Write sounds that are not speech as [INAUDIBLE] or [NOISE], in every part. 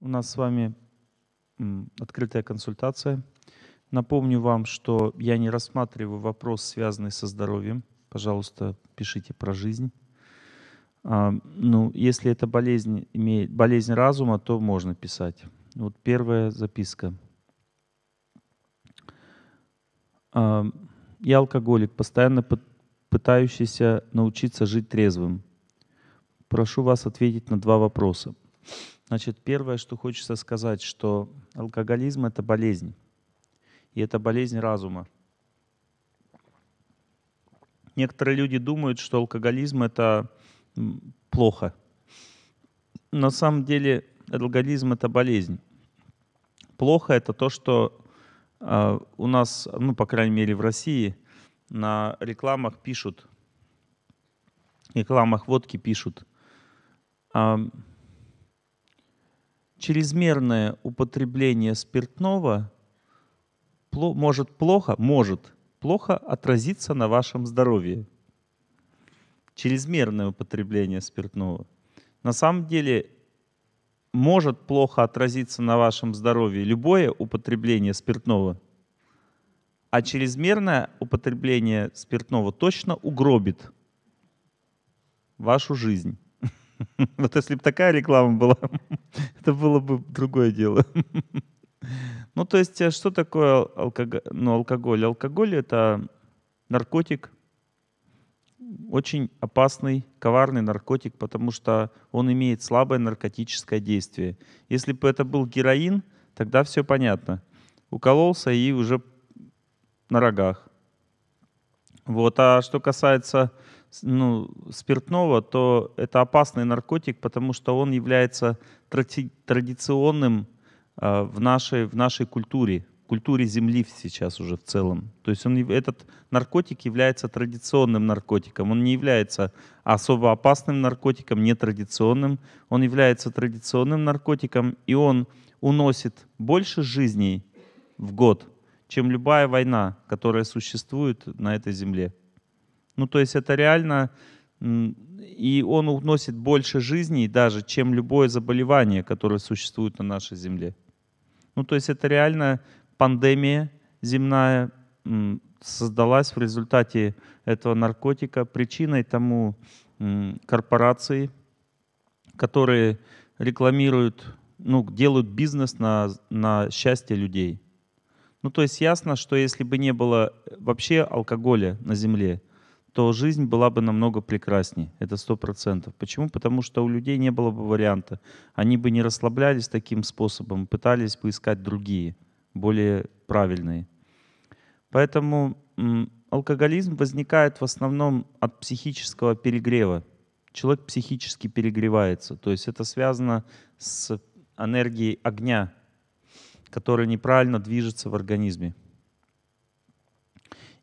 У нас с вами открытая консультация. Напомню вам, что я не рассматриваю вопрос, связанный со здоровьем. Пожалуйста, пишите про жизнь. А, ну, если это болезнь имеет болезнь разума, то можно писать. Вот первая записка. А, я алкоголик, постоянно пытающийся научиться жить трезвым. Прошу вас ответить на два вопроса. Значит, первое, что хочется сказать, что алкоголизм — это болезнь. И это болезнь разума. Некоторые люди думают, что алкоголизм — это плохо. На самом деле алкоголизм — это болезнь. Плохо — это то, что э, у нас, ну, по крайней мере, в России на рекламах пишут, рекламах водки пишут — чрезмерное употребление спиртного может плохо, может плохо отразиться на вашем здоровье. Чрезмерное употребление спиртного. На самом деле может плохо отразиться на вашем здоровье любое употребление спиртного, а чрезмерное употребление спиртного точно угробит вашу жизнь. [LAUGHS] Вот если бы такая реклама была, [LAUGHS] это было бы другое дело. [LAUGHS] Ну, то есть, э, что такое алкоголь? Ну, алкоголь. Алкоголь — это наркотик, очень опасный, коварный наркотик, потому что он имеет слабое наркотическое действие. Если бы это был героин, тогда все понятно. Укололся и уже на рогах. Вот. А что касается ну, спиртного, то это опасный наркотик, потому что он является тради традиционным э, в, нашей, в нашей культуре, культуре Земли сейчас уже в целом. То есть он, этот наркотик является традиционным наркотиком, он не является особо опасным наркотиком, нетрадиционным, он является традиционным наркотиком, и он уносит больше жизней в год, чем любая война, которая существует на этой земле. Ну, то есть это реально... И он уносит больше жизней даже, чем любое заболевание, которое существует на нашей Земле. Ну, то есть это реально пандемия земная создалась в результате этого наркотика. Причиной тому корпорации, которые рекламируют, ну, делают бизнес на, на счастье людей. Ну, то есть ясно, что если бы не было вообще алкоголя на Земле, то жизнь была бы намного прекраснее, Это сто процентов. Почему? Потому что у людей не было бы варианта. Они бы не расслаблялись таким способом, пытались бы искать другие, более правильные. Поэтому алкоголизм возникает в основном от психического перегрева. Человек психически перегревается. То есть это связано с энергией огня, которая неправильно движется в организме.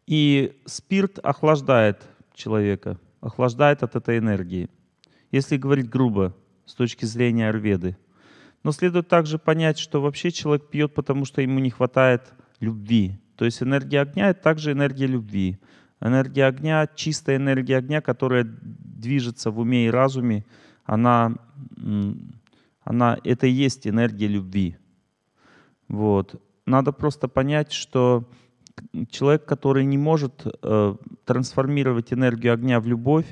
И спирт охлаждает человека, охлаждает от этой энергии, если говорить грубо, с точки зрения аюрведы. Но следует также понять, что вообще человек пьет, потому что ему не хватает любви. То есть энергия огня — это также энергия любви. Энергия огня, чистая энергия огня, которая движется в уме и разуме, она, она, это и есть энергия любви. Вот. Надо просто понять, что человек, который не может э, трансформировать энергию огня в любовь,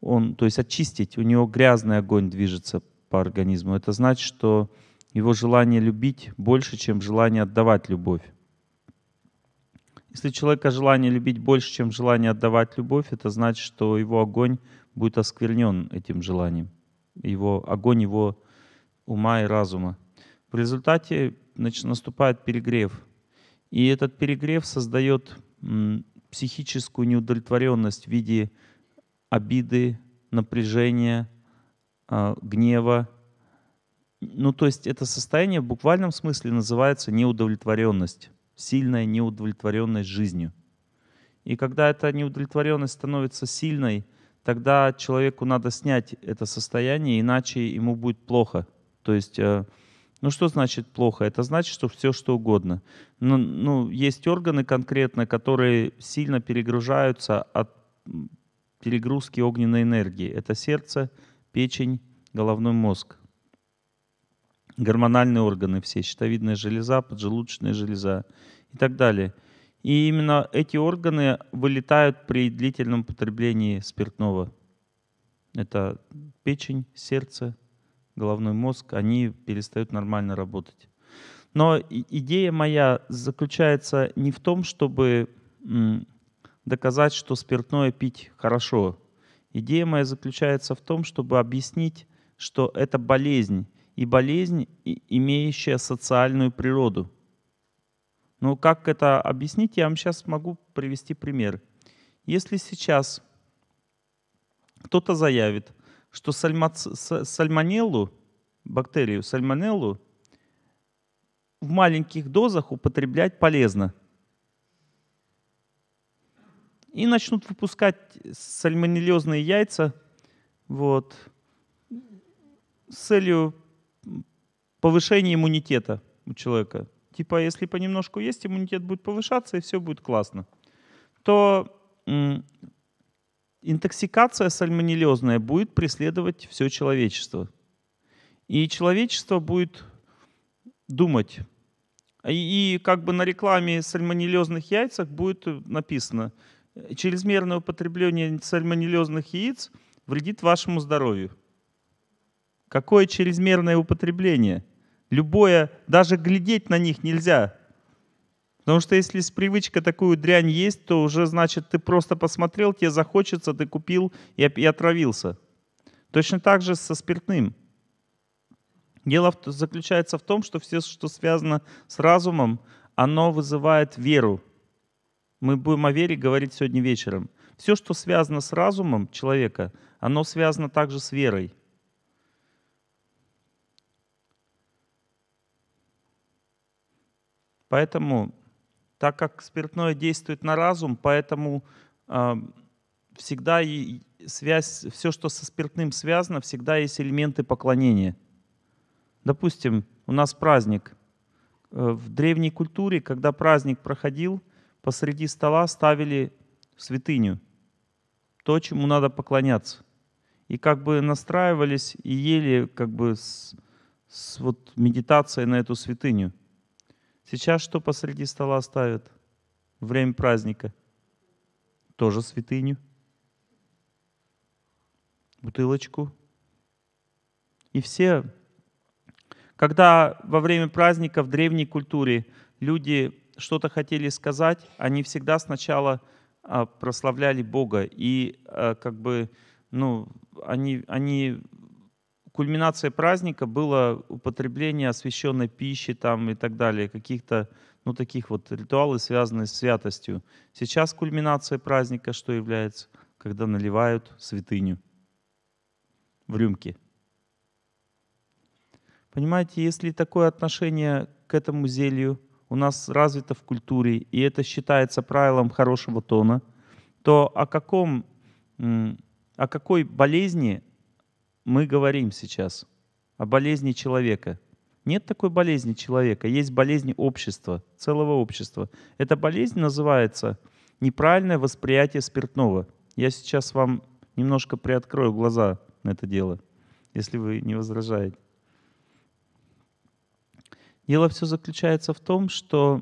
он, то есть очистить, у него грязный огонь движется по организму. Это значит, что его желание любить больше, чем желание отдавать любовь. Если у человека желание любить больше, чем желание отдавать любовь, это значит, что его огонь будет осквернен этим желанием. Его огонь его ума и разума. В результате значит, наступает перегрев – и этот перегрев создает психическую неудовлетворенность в виде обиды, напряжения, а, гнева. Ну, то есть это состояние в буквальном смысле называется неудовлетворенность, сильная неудовлетворенность жизнью. И когда эта неудовлетворенность становится сильной, тогда человеку надо снять это состояние, иначе ему будет плохо. То есть э, ну что значит плохо? Это значит, что все что угодно. Ну, ну есть органы конкретно, которые сильно перегружаются от перегрузки огненной энергии. Это сердце, печень, головной мозг. Гормональные органы все, щитовидная железа, поджелудочная железа и так далее. И именно эти органы вылетают при длительном потреблении спиртного. Это печень, сердце, головной мозг, они перестают нормально работать. Но идея моя заключается не в том, чтобы доказать, что спиртное пить хорошо. Идея моя заключается в том, чтобы объяснить, что это болезнь, и болезнь, имеющая социальную природу. Но как это объяснить, я вам сейчас могу привести пример. Если сейчас кто-то заявит, что сальмоц... сальмонеллу, бактерию сальмонеллу, в маленьких дозах употреблять полезно. И начнут выпускать сальмонеллезные яйца вот, с целью повышения иммунитета у человека. Типа, если понемножку есть, иммунитет будет повышаться, и все будет классно. То Интоксикация сальмонеллезная будет преследовать все человечество. И человечество будет думать. И, и как бы на рекламе сальмонеллезных яйцах будет э, написано, э, чрезмерное употребление сальмонеллезных яиц вредит вашему здоровью. Какое чрезмерное употребление? Любое, даже глядеть на них нельзя. Потому что если с привычкой такую дрянь есть, то уже, значит, ты просто посмотрел, тебе захочется, ты купил и, и отравился. Точно так же со спиртным. Дело в, заключается в том, что все, что связано с разумом, оно вызывает веру. Мы будем о вере говорить сегодня вечером. Все, что связано с разумом человека, оно связано также с верой. Поэтому так как спиртное действует на разум, поэтому э, всегда и связь, все, что со спиртным связано, всегда есть элементы поклонения. Допустим, у нас праздник. Э, в древней культуре, когда праздник проходил, посреди стола ставили святыню, то, чему надо поклоняться. И как бы настраивались и ели как бы с, с вот медитацией на эту святыню. Сейчас что посреди стола ставят? Время праздника. Тоже святыню. Бутылочку. И все, когда во время праздника в древней культуре люди что-то хотели сказать, они всегда сначала а, прославляли Бога. И а, как бы, ну, они, они кульминацией праздника было употребление освященной пищи там и так далее, каких-то ну, таких вот ритуалы, связанные с святостью. Сейчас кульминация праздника что является? Когда наливают святыню в рюмки. Понимаете, если такое отношение к этому зелью у нас развито в культуре, и это считается правилом хорошего тона, то о, каком, о какой болезни мы говорим сейчас о болезни человека. Нет такой болезни человека, есть болезнь общества, целого общества. Эта болезнь называется неправильное восприятие спиртного. Я сейчас вам немножко приоткрою глаза на это дело, если вы не возражаете. Дело все заключается в том, что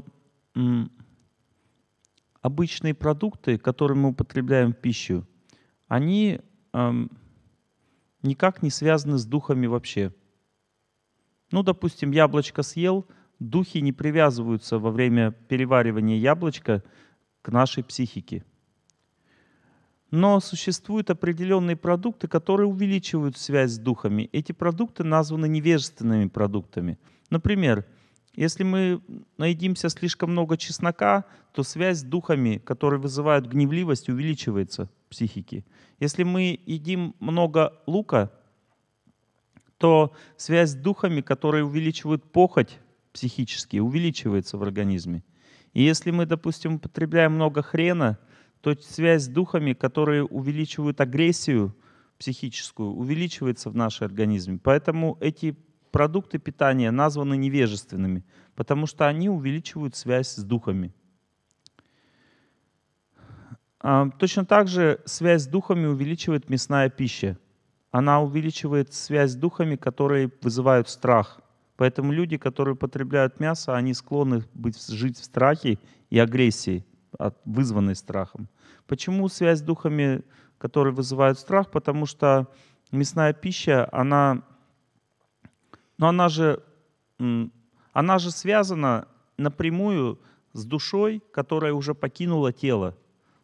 обычные продукты, которые мы употребляем в пищу, они эм, никак не связаны с духами вообще. Ну, допустим, яблочко съел, духи не привязываются во время переваривания яблочка к нашей психике. Но существуют определенные продукты, которые увеличивают связь с духами. Эти продукты названы невежественными продуктами. Например, если мы наедимся слишком много чеснока, то связь с духами, которые вызывают гневливость, увеличивается в психике. Если мы едим много лука, то связь с духами, которые увеличивают похоть психически, увеличивается в организме. И если мы, допустим, употребляем много хрена, то связь с духами, которые увеличивают агрессию психическую, увеличивается в нашем организме. Поэтому эти продукты питания названы невежественными, потому что они увеличивают связь с духами. А, точно так же связь с духами увеличивает мясная пища. Она увеличивает связь с духами, которые вызывают страх. Поэтому люди, которые потребляют мясо, они склонны быть, жить в страхе и агрессии, вызванной страхом. Почему связь с духами, которые вызывают страх? Потому что мясная пища, она но она же, она же связана напрямую с душой, которая уже покинула тело.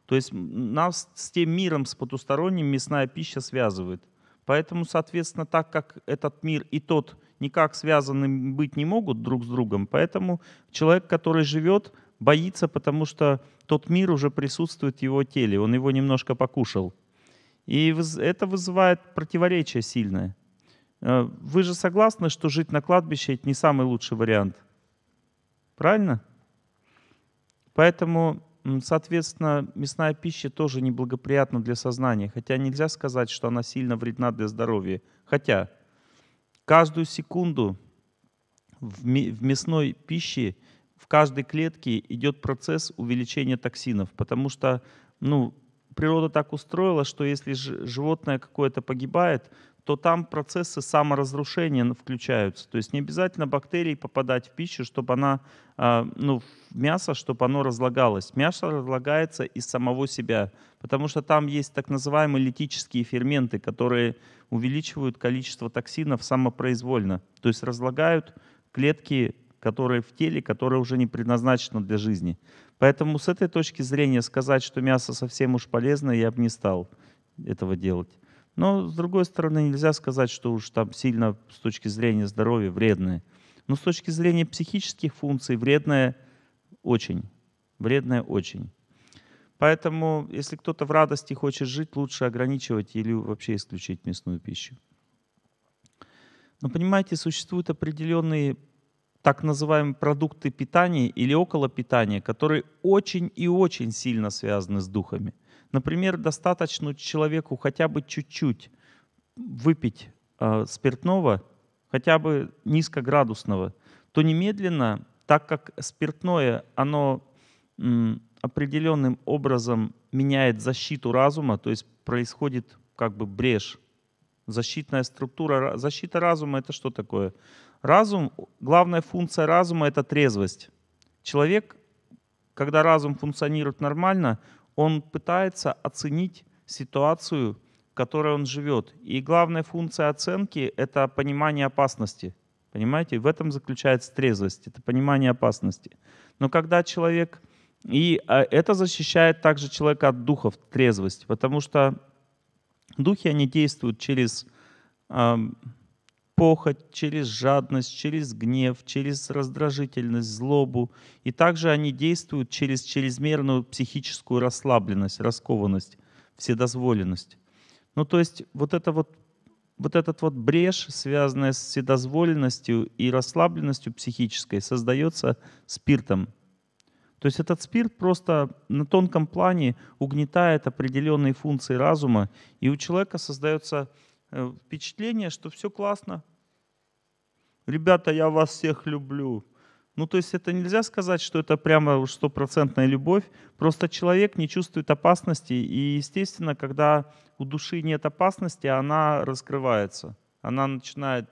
То есть нас с тем миром, с потусторонним мясная пища связывает. Поэтому, соответственно, так как этот мир и тот никак связаны быть не могут друг с другом, поэтому человек, который живет, боится, потому что тот мир уже присутствует в его теле, он его немножко покушал. И это вызывает противоречие сильное. Э, вы же согласны, что жить на кладбище — это не самый лучший вариант? Правильно? Поэтому, соответственно, мясная пища тоже неблагоприятна для сознания, хотя нельзя сказать, что она сильно вредна для здоровья. Хотя каждую секунду в мясной пище, в каждой клетке идет процесс увеличения токсинов, потому что ну, природа так устроила, что если животное какое-то погибает, то там процессы саморазрушения включаются. То есть не обязательно бактерии попадать в пищу, чтобы она, а, ну, в мясо, чтобы оно разлагалось. Мясо разлагается из самого себя, потому что там есть так называемые литические ферменты, которые увеличивают количество токсинов самопроизвольно. То есть разлагают клетки, которые в теле, которые уже не предназначены для жизни. Поэтому с этой точки зрения сказать, что мясо совсем уж полезно, я бы не стал этого делать. Но, с другой стороны, нельзя сказать, что уж там сильно с точки зрения здоровья вредное. Но с точки зрения психических функций вредное очень. Вредное очень. Поэтому, если кто-то в радости хочет жить, лучше ограничивать или вообще исключить мясную пищу. Но понимаете, существуют определенные так называемые продукты питания или около питания, которые очень и очень сильно связаны с духами – Например, достаточно человеку хотя бы чуть-чуть выпить э, спиртного, хотя бы низкоградусного, то немедленно, так как спиртное, оно м, определенным образом меняет защиту разума, то есть происходит как бы брешь. Защитная структура, защита разума — это что такое? Разум, главная функция разума — это трезвость. Человек, когда разум функционирует нормально, он пытается оценить ситуацию, в которой он живет. И главная функция оценки — это понимание опасности. Понимаете, в этом заключается трезвость, это понимание опасности. Но когда человек... И а, это защищает также человека от духов, трезвость, потому что духи, они действуют через похоть, через жадность, через гнев, через раздражительность, злобу. И также они действуют через чрезмерную психическую расслабленность, раскованность, вседозволенность. Ну то есть вот, это вот, вот этот вот брешь, связанная с вседозволенностью и расслабленностью психической, создается спиртом. То есть этот спирт просто на тонком плане угнетает определенные функции разума, и у человека создается Э, впечатление, что все классно. Ребята, я вас всех люблю. Ну, то есть это нельзя сказать, что это прямо уж стопроцентная любовь. Просто человек не чувствует опасности. И, естественно, когда у души нет опасности, она раскрывается. Она начинает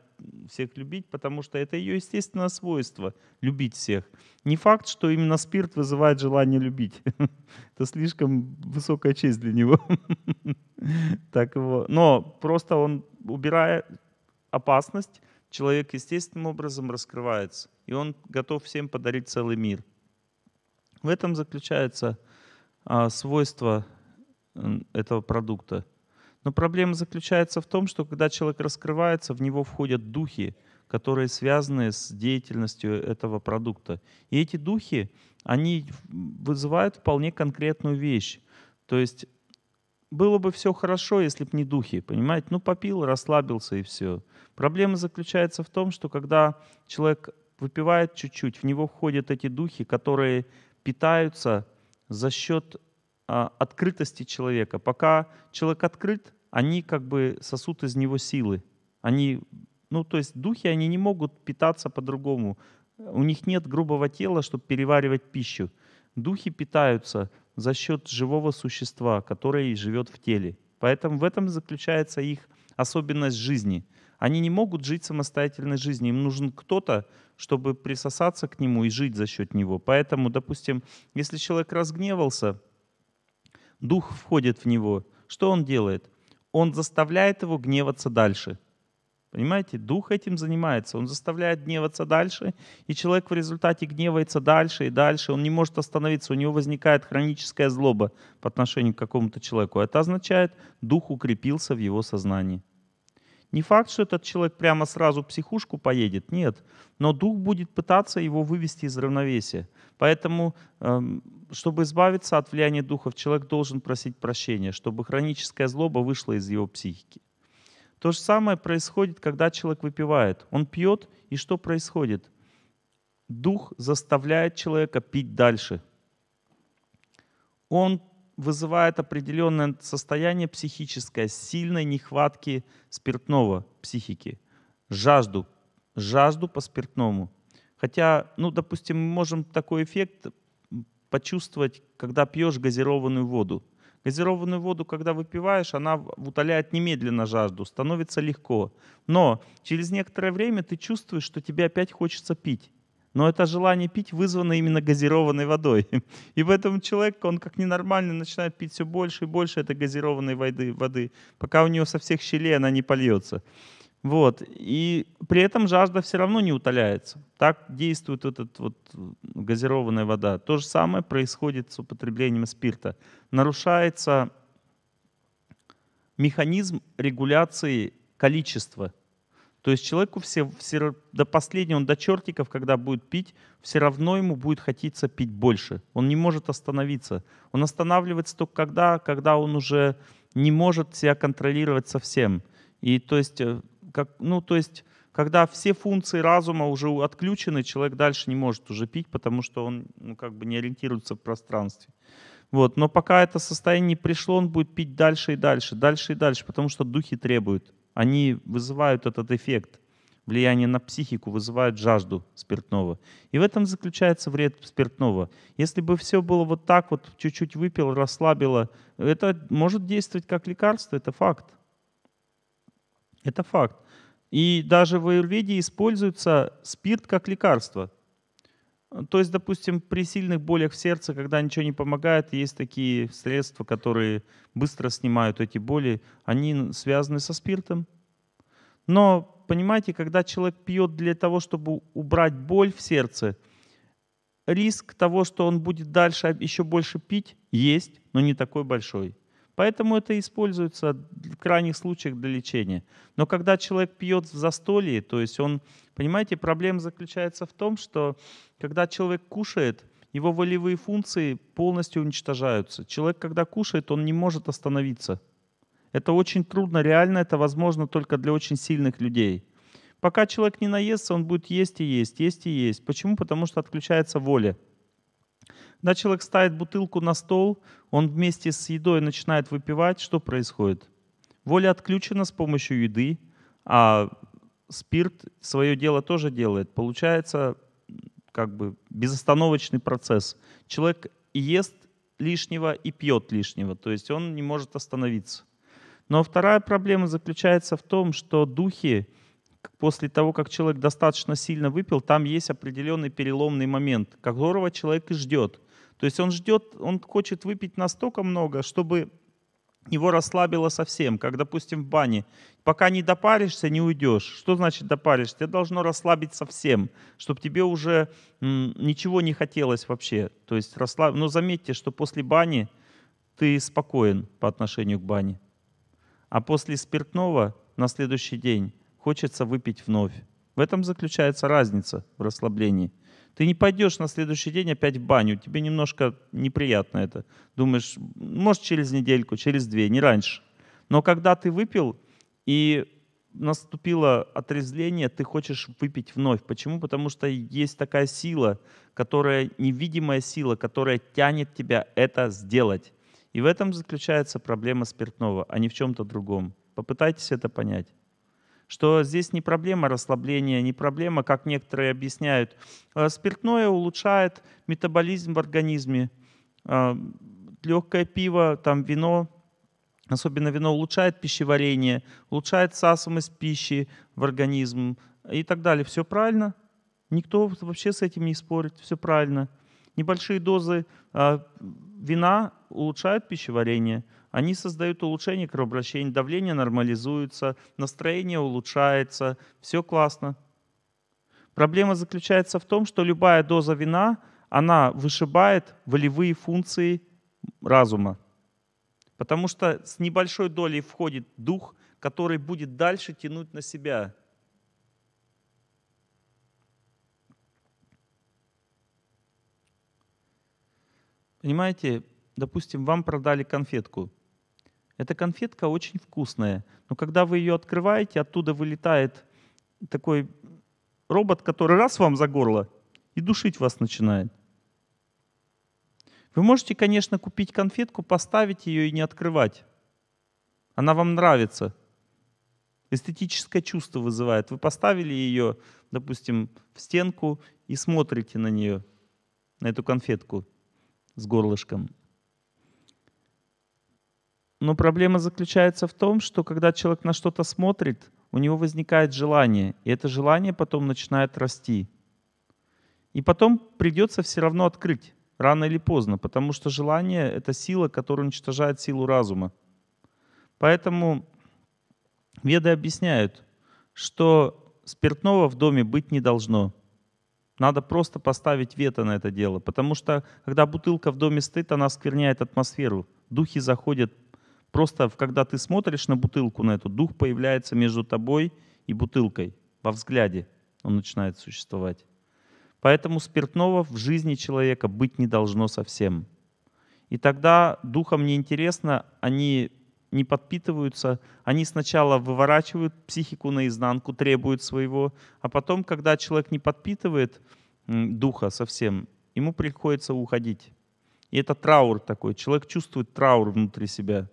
всех любить, потому что это ее естественное свойство — любить всех. Не факт, что именно спирт вызывает желание любить. [LAUGHS] Это слишком высокая честь для него. [LAUGHS] Так его. Но просто он, убирая опасность, человек естественным образом раскрывается, и он готов всем подарить целый мир. В этом заключается а, свойство этого продукта — но проблема заключается в том, что когда человек раскрывается, в него входят духи, которые связаны с деятельностью этого продукта. И эти духи, они вызывают вполне конкретную вещь. То есть было бы все хорошо, если бы не духи, понимаете? Ну, попил, расслабился и все. Проблема заключается в том, что когда человек выпивает чуть-чуть, в него входят эти духи, которые питаются за счет а, открытости человека. Пока человек открыт, они как бы сосут из него силы. Они, ну то есть духи, они не могут питаться по-другому. У них нет грубого тела, чтобы переваривать пищу. Духи питаются за счет живого существа, которое живет в теле. Поэтому в этом заключается их особенность жизни. Они не могут жить самостоятельной жизнью. Им нужен кто-то, чтобы присосаться к нему и жить за счет него. Поэтому, допустим, если человек разгневался, дух входит в него. Что он делает? Он заставляет его гневаться дальше. Понимаете, дух этим занимается, он заставляет гневаться дальше, и человек в результате гневается дальше и дальше, он не может остановиться, у него возникает хроническая злоба по отношению к какому-то человеку. Это означает, дух укрепился в его сознании. Не факт, что этот человек прямо сразу в психушку поедет, нет, но дух будет пытаться его вывести из равновесия. Поэтому эм, чтобы избавиться от влияния духов, человек должен просить прощения, чтобы хроническая злоба вышла из его психики. То же самое происходит, когда человек выпивает. Он пьет, и что происходит? Дух заставляет человека пить дальше. Он вызывает определенное состояние психическое, сильной нехватки спиртного психики, жажду, жажду по спиртному. Хотя, ну, допустим, мы можем такой эффект почувствовать, когда пьешь газированную воду. Газированную воду, когда выпиваешь, она утоляет немедленно жажду, становится легко. Но через некоторое время ты чувствуешь, что тебе опять хочется пить. Но это желание пить вызвано именно газированной водой. [LAUGHS] И поэтому человек, он как ненормальный, начинает пить все больше и больше этой газированной воды, воды пока у него со всех щелей она не польется. Вот. И при этом жажда все равно не утоляется. Так действует вот эта вот газированная вода. То же самое происходит с употреблением спирта. Нарушается механизм регуляции количества. То есть человеку все, все, до последнего, он до чертиков, когда будет пить, все равно ему будет хотеться пить больше. Он не может остановиться. Он останавливается только когда, когда он уже не может себя контролировать совсем. И то есть э, как, ну, то есть, когда все функции разума уже отключены, человек дальше не может уже пить, потому что он ну, как бы не ориентируется в пространстве. Вот. Но пока это состояние не пришло, он будет пить дальше и дальше, дальше и дальше, потому что духи требуют. Они вызывают этот эффект. Влияние на психику вызывают жажду спиртного. И в этом заключается вред спиртного. Если бы все было вот так, вот чуть-чуть выпил, расслабило, это может действовать как лекарство, это факт. Это факт. И даже в аюрведе используется спирт как лекарство. То есть, допустим, при сильных болях в сердце, когда ничего не помогает, есть такие средства, которые быстро снимают эти боли. Они связаны со спиртом. Но, понимаете, когда человек пьет для того, чтобы убрать боль в сердце, риск того, что он будет дальше еще больше пить, есть, но не такой большой. Поэтому это используется в крайних случаях для лечения. Но когда человек пьет в застолье, то есть он, понимаете, проблема заключается в том, что когда человек кушает, его волевые функции полностью уничтожаются. Человек, когда кушает, он не может остановиться. Это очень трудно, реально это возможно только для очень сильных людей. Пока человек не наестся, он будет есть и есть, есть и есть. Почему? Потому что отключается воля. Когда человек ставит бутылку на стол, он вместе с едой начинает выпивать, что происходит? Воля отключена с помощью еды, а спирт свое дело тоже делает. Получается как бы безостановочный процесс. Человек ест лишнего, и пьет лишнего, то есть он не может остановиться. Но вторая проблема заключается в том, что духи, после того, как человек достаточно сильно выпил, там есть определенный переломный момент, которого человек и ждет – то есть он ждет, он хочет выпить настолько много, чтобы его расслабило совсем, как, допустим, в бане. Пока не допаришься, не уйдешь. Что значит допаришься? Тебя должно расслабить совсем, чтобы тебе уже ничего не хотелось вообще. То есть расслаб... Но заметьте, что после бани ты спокоен по отношению к бане. А после спиртного на следующий день хочется выпить вновь. В этом заключается разница в расслаблении – ты не пойдешь на следующий день опять в баню, тебе немножко неприятно это. Думаешь, может через недельку, через две, не раньше. Но когда ты выпил и наступило отрезвление, ты хочешь выпить вновь. Почему? Потому что есть такая сила, которая невидимая сила, которая тянет тебя это сделать. И в этом заключается проблема спиртного, а не в чем-то другом. Попытайтесь это понять что здесь не проблема расслабления, не проблема, как некоторые объясняют. Э, спиртное улучшает метаболизм в организме. Э, Легкое пиво, там вино, особенно вино, улучшает пищеварение, улучшает всасываемость пищи в организм и так далее. Все правильно? Никто вообще с этим не спорит, все правильно. Небольшие дозы э, вина улучшают пищеварение – они создают улучшение кровообращения, давление нормализуется, настроение улучшается, все классно. Проблема заключается в том, что любая доза вина, она вышибает волевые функции разума. Потому что с небольшой долей входит дух, который будет дальше тянуть на себя. Понимаете, допустим, вам продали конфетку – эта конфетка очень вкусная, но когда вы ее открываете, оттуда вылетает такой робот, который раз вам за горло и душить вас начинает. Вы можете, конечно, купить конфетку, поставить ее и не открывать. Она вам нравится. Эстетическое чувство вызывает. Вы поставили ее, допустим, в стенку и смотрите на нее, на эту конфетку с горлышком. Но проблема заключается в том, что когда человек на что-то смотрит, у него возникает желание, и это желание потом начинает расти. И потом придется все равно открыть, рано или поздно, потому что желание — это сила, которая уничтожает силу разума. Поэтому веды объясняют, что спиртного в доме быть не должно. Надо просто поставить вето на это дело, потому что когда бутылка в доме стоит, она оскверняет атмосферу. Духи заходят Просто когда ты смотришь на бутылку, на эту, дух появляется между тобой и бутылкой. Во взгляде он начинает существовать. Поэтому спиртного в жизни человека быть не должно совсем. И тогда духом неинтересно, они не подпитываются, они сначала выворачивают психику наизнанку, требуют своего, а потом, когда человек не подпитывает духа совсем, ему приходится уходить. И это траур такой. Человек чувствует траур внутри себя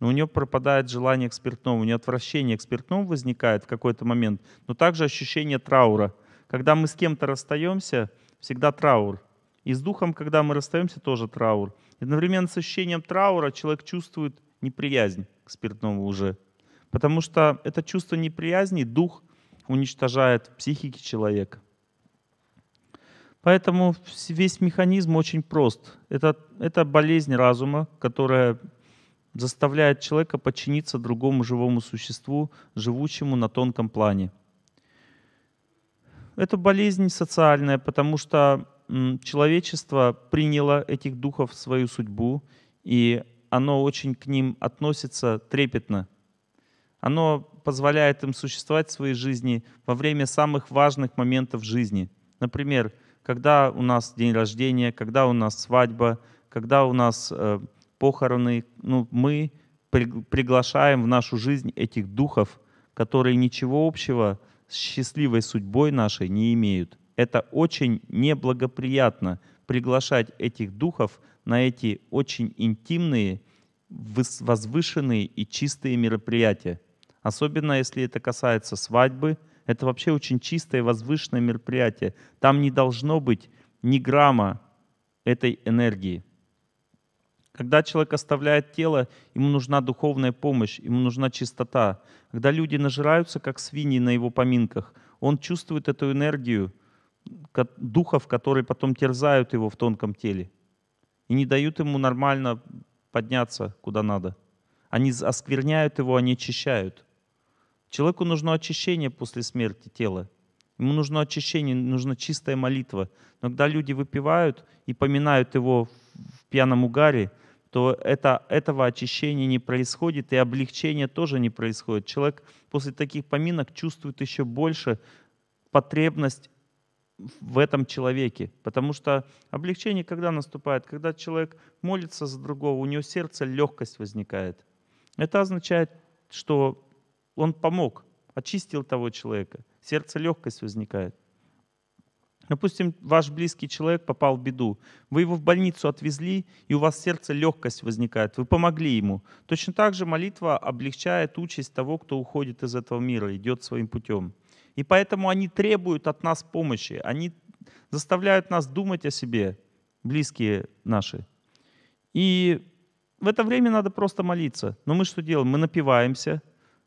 но у нее пропадает желание к спиртному, у нее отвращение к спиртному возникает в какой-то момент, но также ощущение траура. Когда мы с кем-то расстаемся, всегда траур. И с духом, когда мы расстаемся, тоже траур. И одновременно с ощущением траура человек чувствует неприязнь к спиртному уже. Потому что это чувство неприязни дух уничтожает в психике человека. Поэтому весь механизм очень прост. Это, это болезнь разума, которая заставляет человека подчиниться другому живому существу, живущему на тонком плане. Это болезнь социальная, потому что человечество приняло этих духов в свою судьбу, и оно очень к ним относится трепетно. Оно позволяет им существовать в своей жизни во время самых важных моментов жизни. Например, когда у нас день рождения, когда у нас свадьба, когда у нас э, похороны. Ну, мы приглашаем в нашу жизнь этих духов, которые ничего общего с счастливой судьбой нашей не имеют. Это очень неблагоприятно приглашать этих духов на эти очень интимные, возвышенные и чистые мероприятия. Особенно если это касается свадьбы, это вообще очень чистое, возвышенное мероприятие. Там не должно быть ни грамма этой энергии. Когда человек оставляет тело, ему нужна духовная помощь, ему нужна чистота. Когда люди нажираются, как свиньи на его поминках, он чувствует эту энергию духов, которые потом терзают его в тонком теле и не дают ему нормально подняться куда надо. Они оскверняют его, они очищают. Человеку нужно очищение после смерти тела. Ему нужно очищение, нужна чистая молитва. Но когда люди выпивают и поминают его в пьяном угаре, то это, этого очищения не происходит, и облегчения тоже не происходит. Человек после таких поминок чувствует еще больше потребность в этом человеке. Потому что облегчение когда наступает? Когда человек молится за другого, у него сердце легкость возникает. Это означает, что он помог, очистил того человека. Сердце легкость возникает. Допустим, ваш близкий человек попал в беду. Вы его в больницу отвезли, и у вас в сердце легкость возникает. Вы помогли ему. Точно так же молитва облегчает участь того, кто уходит из этого мира, идет своим путем. И поэтому они требуют от нас помощи. Они заставляют нас думать о себе, близкие наши. И в это время надо просто молиться. Но мы что делаем? Мы напиваемся,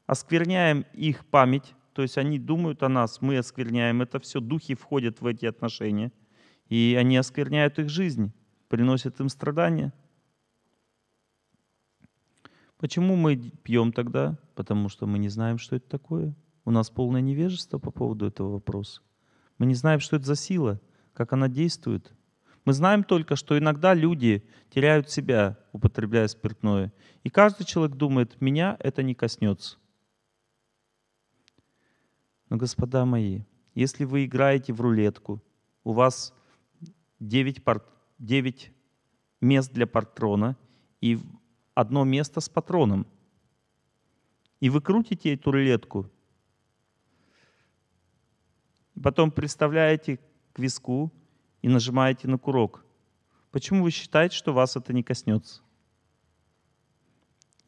оскверняем их память, то есть они думают о нас, мы оскверняем это все, духи входят в эти отношения, и они оскверняют их жизнь, приносят им страдания. Почему мы пьем тогда? Потому что мы не знаем, что это такое. У нас полное невежество по поводу этого вопроса. Мы не знаем, что это за сила, как она действует. Мы знаем только, что иногда люди теряют себя, употребляя спиртное. И каждый человек думает, меня это не коснется. Но, господа мои, если вы играете в рулетку, у вас 9, пар... 9 мест для патрона и одно место с патроном. И вы крутите эту рулетку. Потом представляете к виску и нажимаете на курок. Почему вы считаете, что вас это не коснется?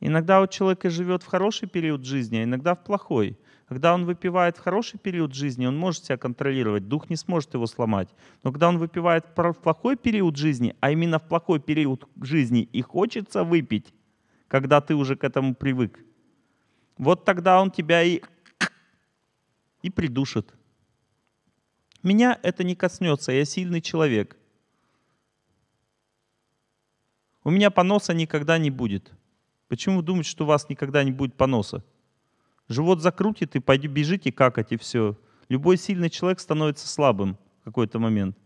Иногда у человека живет в хороший период жизни, а иногда в плохой. Когда он выпивает в хороший период жизни, он может себя контролировать, дух не сможет его сломать. Но когда он выпивает в плохой период жизни, а именно в плохой период жизни и хочется выпить, когда ты уже к этому привык, вот тогда он тебя и, и придушит. Меня это не коснется, я сильный человек. У меня поноса никогда не будет. Почему вы думаете, что у вас никогда не будет поноса? Живот закрутит и пойди, бежите какать и все. Любой сильный человек становится слабым в какой-то момент.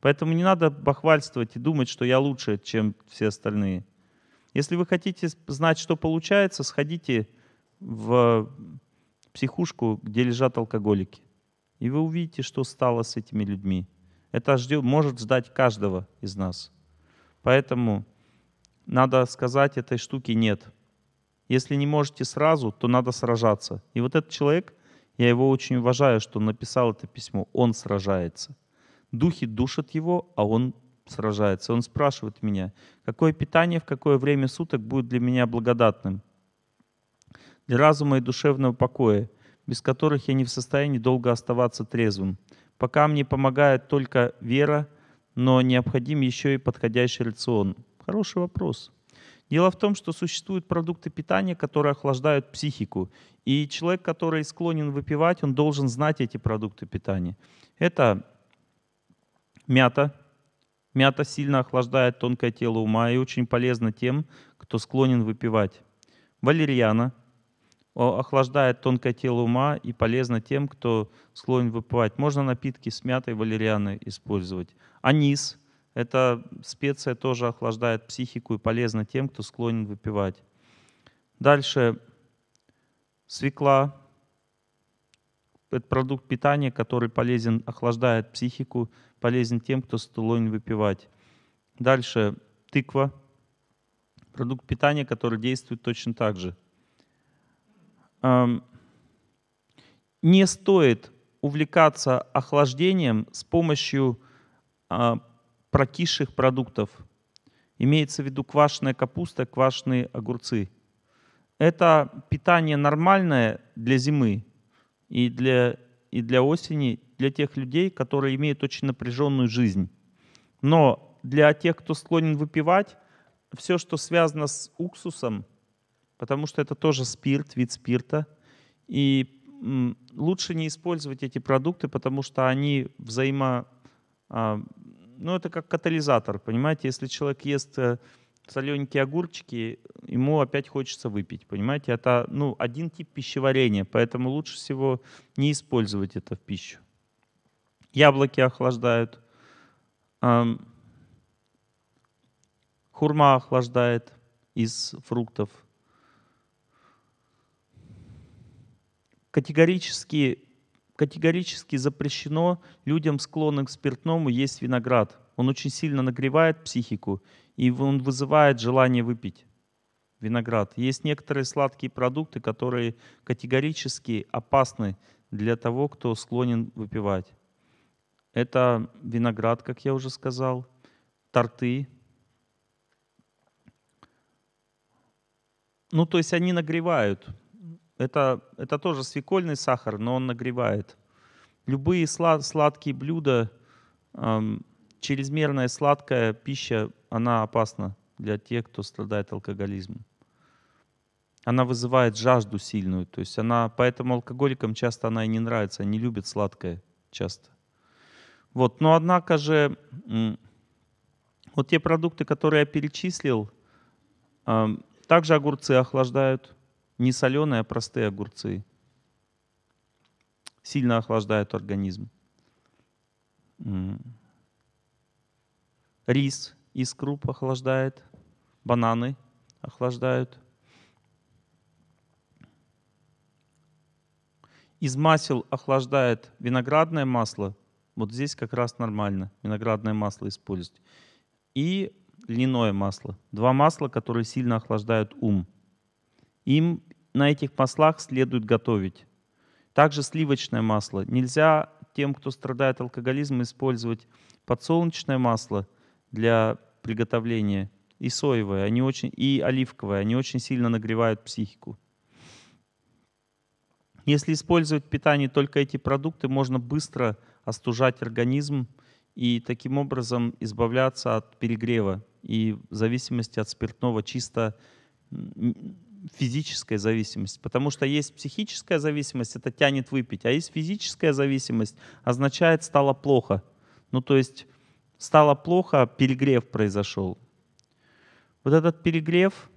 Поэтому не надо бахвальствовать и думать, что я лучше, чем все остальные. Если вы хотите знать, что получается, сходите в психушку, где лежат алкоголики. И вы увидите, что стало с этими людьми. Это ждет, может ждать каждого из нас. Поэтому надо сказать этой штуке «нет». Если не можете сразу, то надо сражаться. И вот этот человек, я его очень уважаю, что написал это письмо, он сражается. Духи душат его, а он сражается. Он спрашивает меня, какое питание в какое время суток будет для меня благодатным, для разума и душевного покоя, без которых я не в состоянии долго оставаться трезвым. Пока мне помогает только вера, но необходим еще и подходящий рацион. Хороший вопрос. Дело в том, что существуют продукты питания, которые охлаждают психику. И человек, который склонен выпивать, он должен знать эти продукты питания. Это мята. Мята сильно охлаждает тонкое тело ума и очень полезна тем, кто склонен выпивать. Валерьяна охлаждает тонкое тело ума и полезна тем, кто склонен выпивать. Можно напитки с мятой валерьяны использовать. Анис – эта специя тоже охлаждает психику и полезна тем, кто склонен выпивать. Дальше свекла. Это продукт питания, который полезен, охлаждает психику, полезен тем, кто склонен выпивать. Дальше тыква. Продукт питания, который действует точно так же. Эм, не стоит увлекаться охлаждением с помощью а, прокисших продуктов. Имеется в виду квашеная капуста, квашные огурцы. Это питание нормальное для зимы и для, и для осени, для тех людей, которые имеют очень напряженную жизнь. Но для тех, кто склонен выпивать, все, что связано с уксусом, потому что это тоже спирт, вид спирта, и лучше не использовать эти продукты, потому что они взаимо а, ну, это как катализатор, понимаете? Если человек ест э, солененькие огурчики, ему опять хочется выпить, понимаете? Это, ну, один тип пищеварения, поэтому лучше всего не использовать это в пищу. Яблоки охлаждают, хурма охлаждает из фруктов. Категорически Категорически запрещено людям, склонным к спиртному, есть виноград. Он очень сильно нагревает психику, и он вызывает желание выпить виноград. Есть некоторые сладкие продукты, которые категорически опасны для того, кто склонен выпивать. Это виноград, как я уже сказал, торты. Ну, то есть они нагревают это, это тоже свекольный сахар, но он нагревает. Любые слад, сладкие блюда, эм, чрезмерная сладкая пища, она опасна для тех, кто страдает алкоголизмом. Она вызывает жажду сильную. То есть она, поэтому алкоголикам часто она и не нравится, они любят сладкое часто. Вот, но однако же, вот те продукты, которые я перечислил, также огурцы охлаждают – не соленые, а простые огурцы. Сильно охлаждают организм. Рис из круп охлаждает. Бананы охлаждают. Из масел охлаждает виноградное масло. Вот здесь как раз нормально. Виноградное масло использовать. И льняное масло. Два масла, которые сильно охлаждают ум. Им на этих маслах следует готовить. Также сливочное масло. Нельзя тем, кто страдает алкоголизмом, использовать подсолнечное масло для приготовления и соевое, они очень, и оливковое. Они очень сильно нагревают психику. Если использовать в питании только эти продукты, можно быстро остужать организм и таким образом избавляться от перегрева и в зависимости от спиртного чисто физическая зависимость, потому что есть психическая зависимость, это тянет выпить, а есть физическая зависимость, означает стало плохо. Ну то есть стало плохо, перегрев произошел. Вот этот перегрев,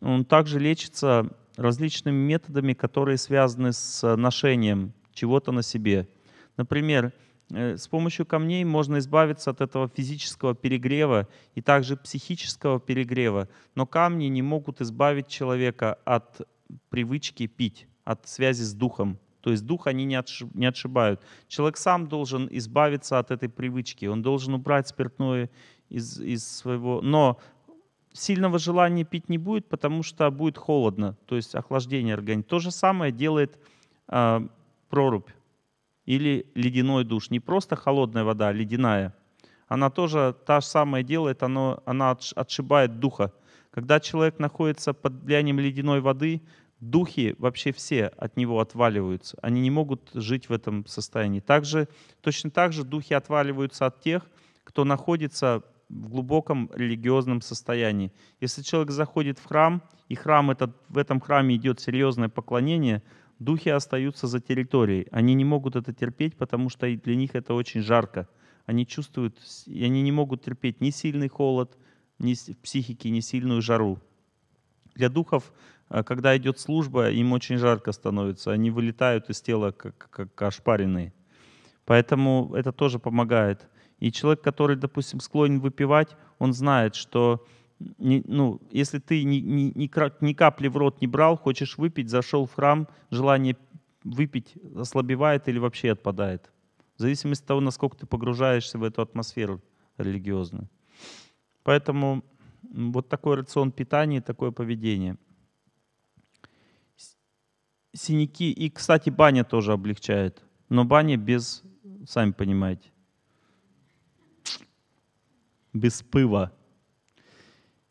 он также лечится различными методами, которые связаны с ношением чего-то на себе. Например, Э, с помощью камней можно избавиться от этого физического перегрева и также психического перегрева, но камни не могут избавить человека от привычки пить, от связи с духом. То есть дух они не, отшиб, не отшибают. Человек сам должен избавиться от этой привычки, он должен убрать спиртное из, из своего... Но сильного желания пить не будет, потому что будет холодно, то есть охлаждение организма. То же самое делает э, прорубь или ледяной душ. Не просто холодная вода, а ледяная. Она тоже та же самое делает, она она отшибает духа. Когда человек находится под влиянием ледяной воды, духи вообще все от него отваливаются. Они не могут жить в этом состоянии. Также, точно так же духи отваливаются от тех, кто находится в глубоком религиозном состоянии. Если человек заходит в храм, и храм этот, в этом храме идет серьезное поклонение – Духи остаются за территорией. Они не могут это терпеть, потому что для них это очень жарко. Они чувствуют, и они не могут терпеть ни сильный холод, ни в психике, ни сильную жару. Для духов, а, когда идет служба, им очень жарко становится. Они вылетают из тела, как, как ошпаренные. Поэтому это тоже помогает. И человек, который, допустим, склонен выпивать, он знает, что не, ну, если ты ни, ни, ни, ни капли в рот не брал, хочешь выпить, зашел в храм, желание выпить ослабевает или вообще отпадает. В зависимости от того, насколько ты погружаешься в эту атмосферу религиозную. Поэтому вот такой рацион питания, такое поведение. Синяки. И, кстати, баня тоже облегчает. Но баня без, сами понимаете, без пыва.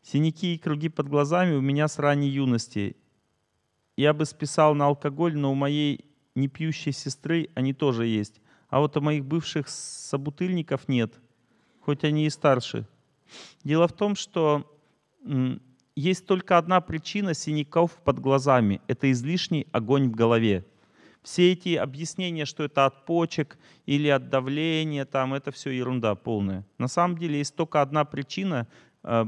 Синяки и круги под глазами у меня с ранней юности. Я бы списал на алкоголь, но у моей непьющей сестры они тоже есть. А вот у моих бывших собутыльников нет, хоть они и старше. Дело в том, что есть только одна причина синяков под глазами – это излишний огонь в голове. Все эти объяснения, что это от почек или от давления, там, это все ерунда полная. На самом деле есть только одна причина э,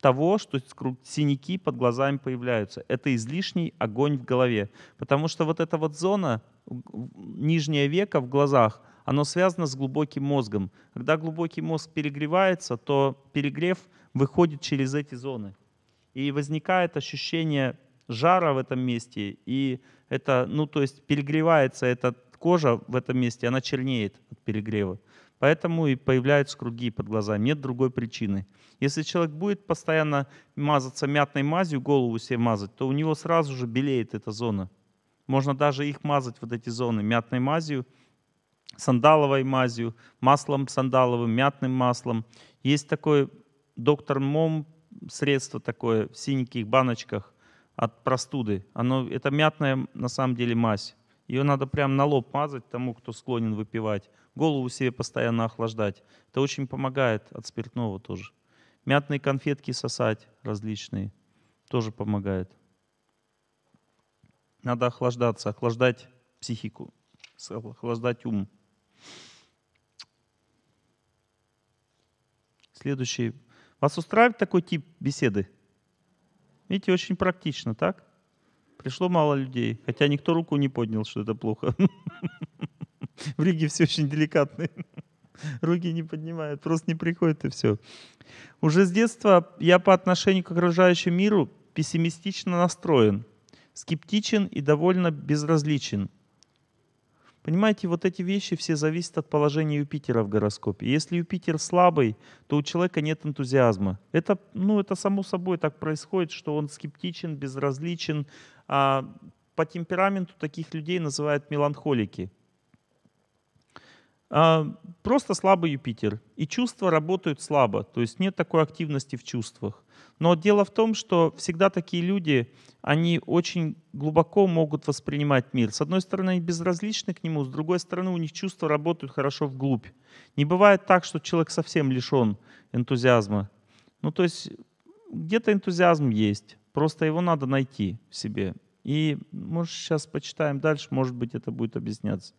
того, что синяки под глазами появляются. Это излишний огонь в голове. Потому что вот эта вот зона, нижняя века в глазах, оно связано с глубоким мозгом. Когда глубокий мозг перегревается, то перегрев выходит через эти зоны. И возникает ощущение жара в этом месте. И это, ну то есть перегревается эта кожа в этом месте, она чернеет от перегрева. Поэтому и появляются круги под глазами. Нет другой причины. Если человек будет постоянно мазаться мятной мазью, голову себе мазать, то у него сразу же белеет эта зона. Можно даже их мазать, вот эти зоны, мятной мазью, сандаловой мазью, маслом сандаловым, мятным маслом. Есть такой доктор Мом, средство такое в синеньких баночках от простуды. Оно, это мятная на самом деле мазь. Ее надо прям на лоб мазать тому, кто склонен выпивать голову себе постоянно охлаждать. Это очень помогает от спиртного тоже. Мятные конфетки сосать различные тоже помогает. Надо охлаждаться, охлаждать психику, охлаждать ум. Следующий. Вас устраивает такой тип беседы? Видите, очень практично, так? Пришло мало людей, хотя никто руку не поднял, что это плохо. [LAUGHS] [LAUGHS] В Риге все очень деликатно. [LAUGHS] Руки не поднимают, просто не приходит и все. Уже с детства я по отношению к окружающему миру пессимистично настроен, скептичен и довольно безразличен. Понимаете, вот эти вещи все зависят от положения Юпитера в гороскопе. Если Юпитер слабый, то у человека нет энтузиазма. Это, ну, это само собой так происходит, что он скептичен, безразличен. А по темпераменту таких людей называют меланхолики – а, просто слабый Юпитер. И чувства работают слабо, то есть нет такой активности в чувствах. Но дело в том, что всегда такие люди, они очень глубоко могут воспринимать мир. С одной стороны, они безразличны к нему, с другой стороны, у них чувства работают хорошо вглубь. Не бывает так, что человек совсем лишен энтузиазма. Ну, то есть где-то энтузиазм есть, просто его надо найти в себе. И, может, сейчас почитаем дальше, может быть, это будет объясняться.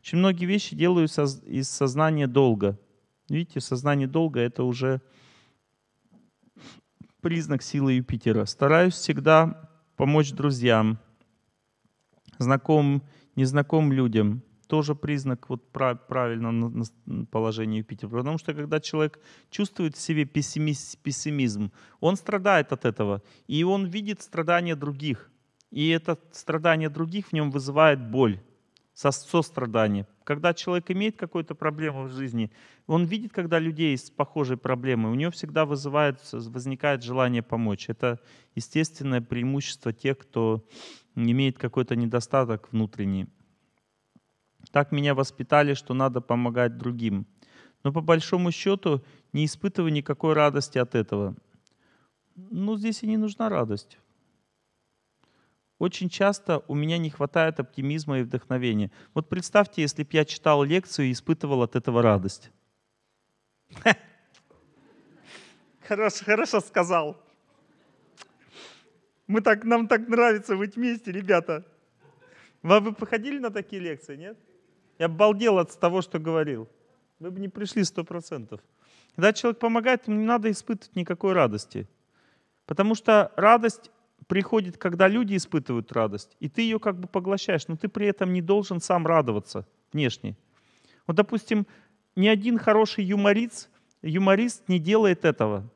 Очень многие вещи делаю из сознания долга. Видите, сознание долга — это уже признак силы Юпитера. Стараюсь всегда помочь друзьям, знакомым, незнакомым людям. Тоже признак вот правильного положения Юпитера. Потому что когда человек чувствует в себе пессимизм, пессимизм, он страдает от этого. И он видит страдания других. И это страдание других в нем вызывает боль сострадание. Когда человек имеет какую-то проблему в жизни, он видит, когда людей с похожей проблемой, у него всегда вызывает, возникает желание помочь. Это естественное преимущество тех, кто имеет какой-то недостаток внутренний. Так меня воспитали, что надо помогать другим. Но по большому счету не испытываю никакой радости от этого. Ну здесь и не нужна радость. Очень часто у меня не хватает оптимизма и вдохновения. Вот представьте, если бы я читал лекцию и испытывал от этого радость. [LAUGHS] Хорошо, хорошо сказал. Мы так, нам так нравится быть вместе, ребята. Вы бы походили на такие лекции, нет? Я обалдел от того, что говорил. Вы бы не пришли сто процентов. Когда человек помогает, ему не надо испытывать никакой радости. Потому что радость приходит, когда люди испытывают радость, и ты ее как бы поглощаешь, но ты при этом не должен сам радоваться внешне. Вот, допустим, ни один хороший юморист, юморист не делает этого.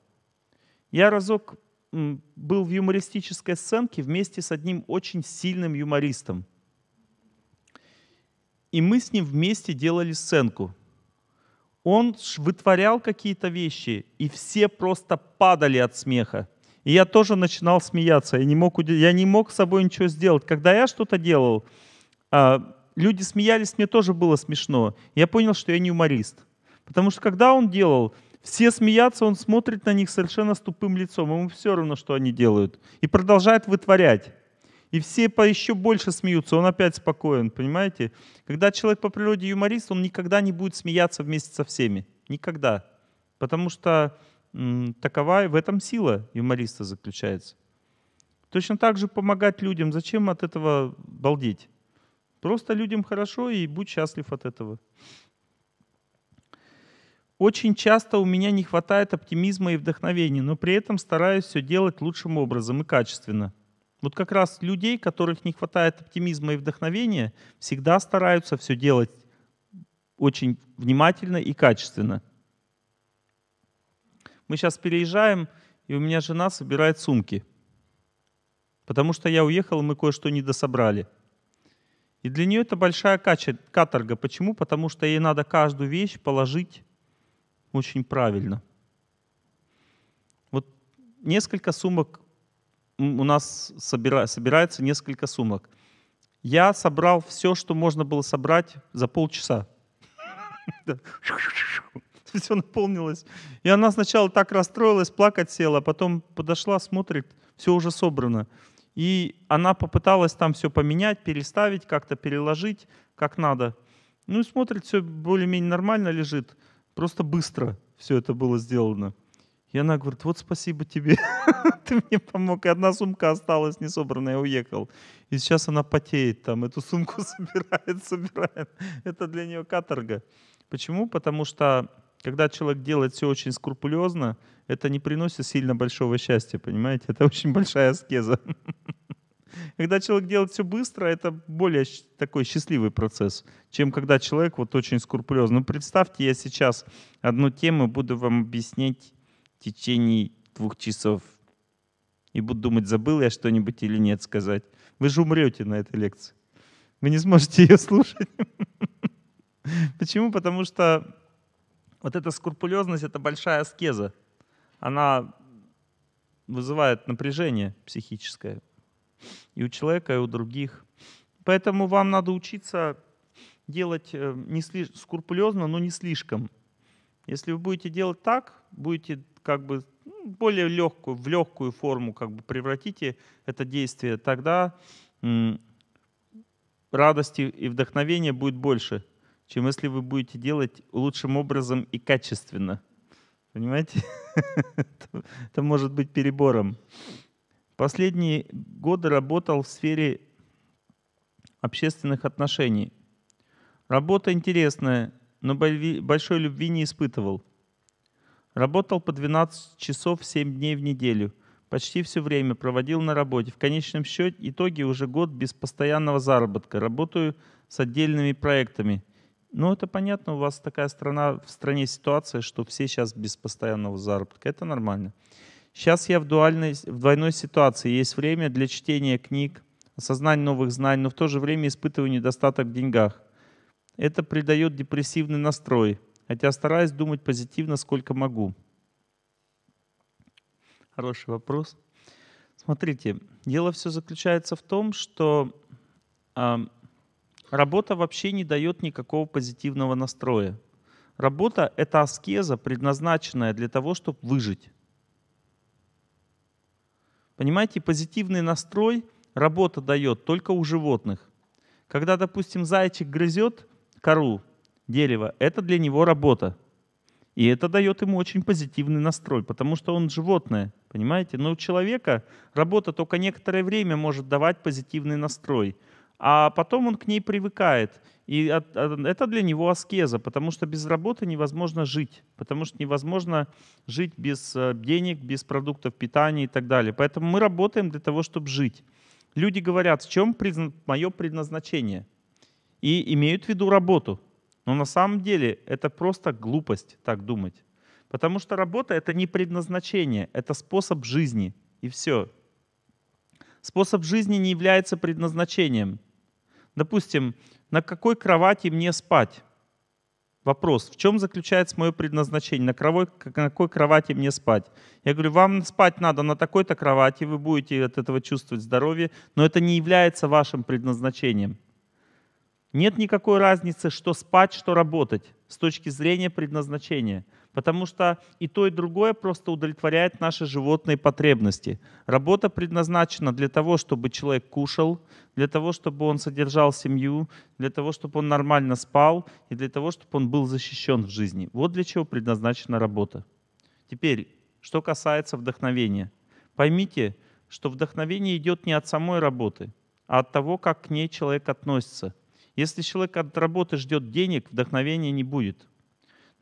Я разок был в юмористической сценке вместе с одним очень сильным юмористом. И мы с ним вместе делали сценку. Он вытворял какие-то вещи, и все просто падали от смеха. И я тоже начинал смеяться. Я не мог, я не мог с собой ничего сделать. Когда я что-то делал, а, люди смеялись, мне тоже было смешно. Я понял, что я не юморист. Потому что когда он делал, все смеются, он смотрит на них совершенно с тупым лицом. Ему все равно, что они делают. И продолжает вытворять. И все по еще больше смеются, он опять спокоен, понимаете? Когда человек по природе юморист, он никогда не будет смеяться вместе со всеми. Никогда. Потому что такова в этом сила юмориста заключается. Точно так же помогать людям. Зачем от этого балдеть? Просто людям хорошо и будь счастлив от этого. Очень часто у меня не хватает оптимизма и вдохновения, но при этом стараюсь все делать лучшим образом и качественно. Вот как раз людей, которых не хватает оптимизма и вдохновения, всегда стараются все делать очень внимательно и качественно. Мы сейчас переезжаем, и у меня жена собирает сумки. Потому что я уехал, и мы кое-что не дособрали. И для нее это большая кача, каторга. Почему? Потому что ей надо каждую вещь положить очень правильно. Вот несколько сумок у нас собира, собирается несколько сумок. Я собрал все, что можно было собрать за полчаса. [LAUGHS] [LAUGHS] все наполнилось. И она сначала так расстроилась, плакать села, а потом подошла, смотрит, все уже собрано. И она попыталась там все поменять, переставить, как-то переложить, как надо. Ну и смотрит, все более-менее нормально лежит. Просто быстро все это было сделано. И она говорит, вот спасибо тебе, [LAUGHS] ты мне помог. И одна сумка осталась не собранная, уехал. И сейчас она потеет там, эту сумку [LAUGHS] собирает, собирает. Это для нее каторга. Почему? Потому что когда человек делает все очень скрупулезно, это не приносит сильно большого счастья, понимаете? [LAUGHS] Это очень большая аскеза. [LAUGHS] Когда человек делает все быстро, это более такой счастливый процесс, чем когда человек вот очень скрупулезно. Ну, представьте, я сейчас одну тему буду вам объяснять в течение двух часов и буду думать, забыл я что-нибудь или нет сказать. Вы же умрете на этой лекции. Вы не сможете ее [LAUGHS] слушать. Почему? Потому что вот эта скрупулезность — это большая аскеза. Она вызывает напряжение психическое и у человека, и у других. Поэтому вам надо учиться делать э, не слишком скрупулезно, но не слишком. Если вы будете делать так, будете как бы ну, более легкую, в легкую форму как бы превратите это действие, тогда радости и вдохновения будет больше – чем если вы будете делать лучшим образом и качественно. Понимаете? [LAUGHS] Это может быть перебором. Последние годы работал в сфере общественных отношений. Работа интересная, но большой любви не испытывал. Работал по 12 часов 7 дней в неделю. Почти все время проводил на работе. В конечном счете итоги уже год без постоянного заработка. Работаю с отдельными проектами – ну, это понятно, у вас такая страна, в стране ситуация, что все сейчас без постоянного заработка. Это нормально. Сейчас я в, дуальной, в двойной ситуации. Есть время для чтения книг, осознания новых знаний, но в то же время испытываю недостаток в деньгах. Это придает депрессивный настрой, хотя стараюсь думать позитивно, сколько могу. Хороший вопрос. Смотрите, дело все заключается в том, что Работа вообще не дает никакого позитивного настроя. Работа — это аскеза, предназначенная для того, чтобы выжить. Понимаете, позитивный настрой работа дает только у животных. Когда, допустим, зайчик грызет кору, дерево, это для него работа. И это дает ему очень позитивный настрой, потому что он животное, понимаете? Но у человека работа только некоторое время может давать позитивный настрой — а потом он к ней привыкает. И это для него аскеза, потому что без работы невозможно жить, потому что невозможно жить без э, денег, без продуктов питания и так далее. Поэтому мы работаем для того, чтобы жить. Люди говорят, в чем призна- мое предназначение, и имеют в виду работу. Но на самом деле это просто глупость так думать. Потому что работа — это не предназначение, это способ жизни, и все. Способ жизни не является предназначением. Допустим, на какой кровати мне спать? Вопрос, в чем заключается мое предназначение? На, кровой, на какой кровати мне спать? Я говорю, вам спать надо на такой-то кровати, вы будете от этого чувствовать здоровье, но это не является вашим предназначением. Нет никакой разницы, что спать, что работать с точки зрения предназначения – Потому что и то, и другое просто удовлетворяет наши животные потребности. Работа предназначена для того, чтобы человек кушал, для того, чтобы он содержал семью, для того, чтобы он нормально спал и для того, чтобы он был защищен в жизни. Вот для чего предназначена работа. Теперь, что касается вдохновения. Поймите, что вдохновение идет не от самой работы, а от того, как к ней человек относится. Если человек от работы ждет денег, вдохновения не будет –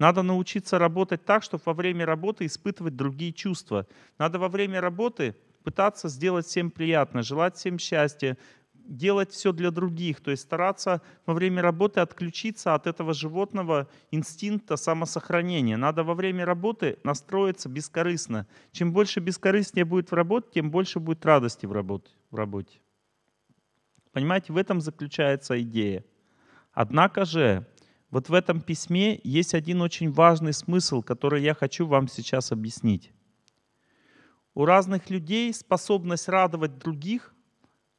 надо научиться работать так, чтобы во время работы испытывать другие чувства. Надо во время работы пытаться сделать всем приятно, желать всем счастья, делать все для других, то есть стараться во время работы отключиться от этого животного инстинкта самосохранения. Надо во время работы настроиться бескорыстно. Чем больше бескорыстнее будет в работе, тем больше будет радости в работе. В работе. Понимаете, в этом заключается идея. Однако же, вот в этом письме есть один очень важный смысл, который я хочу вам сейчас объяснить. У разных людей способность радовать других,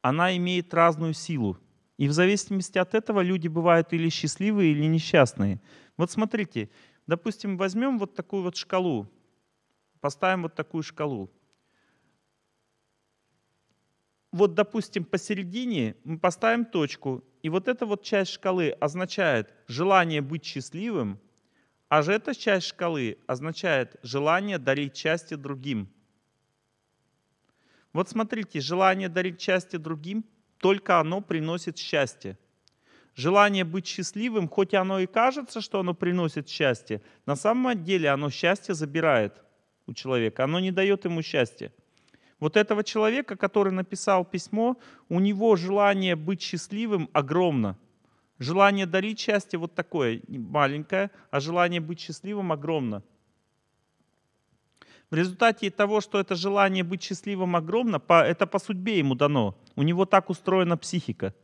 она имеет разную силу. И в зависимости от этого люди бывают или счастливые, или несчастные. Вот смотрите, допустим, возьмем вот такую вот шкалу, поставим вот такую шкалу вот, допустим, посередине мы поставим точку. И вот эта вот часть шкалы означает желание быть счастливым, а же эта часть шкалы означает желание дарить счастье другим. Вот смотрите, желание дарить счастье другим, только оно приносит счастье. Желание быть счастливым, хоть оно и кажется, что оно приносит счастье, на самом деле оно счастье забирает у человека, оно не дает ему счастья. Вот этого человека, который написал письмо, у него желание быть счастливым огромно. Желание дарить счастье вот такое маленькое, а желание быть счастливым огромно. В результате того, что это желание быть счастливым огромно, это по судьбе ему дано. У него так устроена психика –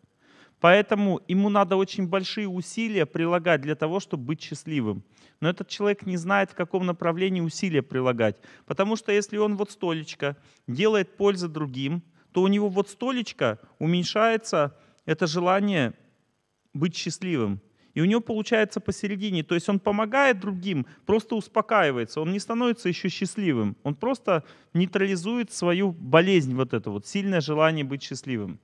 Поэтому ему надо очень большие усилия прилагать для того, чтобы быть счастливым. Но этот человек не знает, в каком направлении усилия прилагать. Потому что если он вот столечко делает пользу другим, то у него вот столечко уменьшается это желание быть счастливым. И у него получается посередине. То есть он помогает другим, просто успокаивается. Он не становится еще счастливым. Он просто нейтрализует свою болезнь, вот это вот, сильное желание быть счастливым.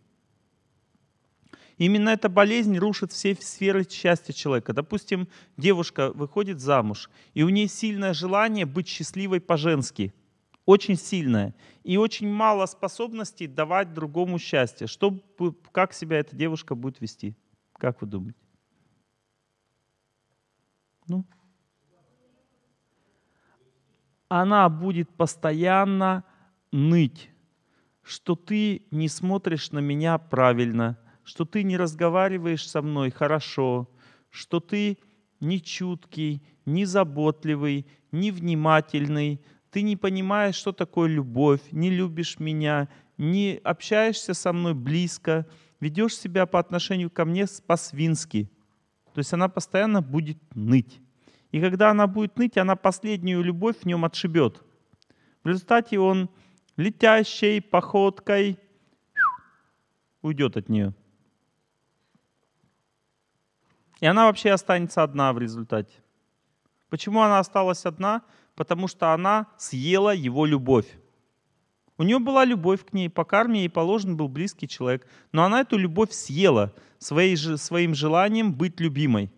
Именно эта болезнь рушит все сферы счастья человека. Допустим, девушка выходит замуж, и у нее сильное желание быть счастливой по-женски. Очень сильное. И очень мало способностей давать другому счастье. Что, как себя эта девушка будет вести? Как вы думаете? Ну? Она будет постоянно ныть, что ты не смотришь на меня правильно – что ты не разговариваешь со мной хорошо, что ты не чуткий, не заботливый, не внимательный, ты не понимаешь, что такое любовь, не любишь меня, не общаешься со мной близко, ведешь себя по отношению ко мне по-свински. То есть она постоянно будет ныть. И когда она будет ныть, она последнюю любовь в нем отшибет. В результате он летящей походкой уйдет от нее. И она вообще останется одна в результате. Почему она осталась одна? Потому что она съела его любовь. У нее была любовь к ней, по карме ей положен был близкий человек. Но она эту любовь съела своей, своим желанием быть любимой.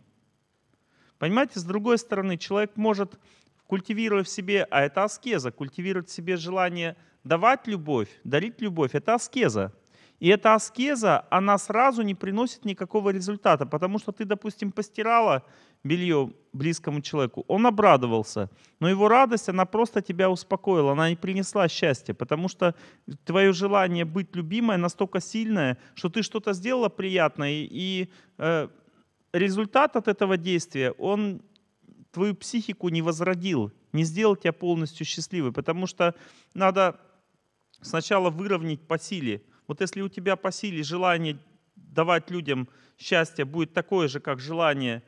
Понимаете, с другой стороны, человек может, культивируя в себе, а это аскеза, культивировать в себе желание давать любовь, дарить любовь, это аскеза. И эта аскеза, она сразу не приносит никакого результата, потому что ты, допустим, постирала белье близкому человеку, он обрадовался, но его радость, она просто тебя успокоила, она не принесла счастья, потому что твое желание быть любимой настолько сильное, что ты что-то сделала приятное, и э, результат от этого действия, он твою психику не возродил, не сделал тебя полностью счастливой, потому что надо сначала выровнять по силе – вот если у тебя по силе желание давать людям счастье будет такое же, как желание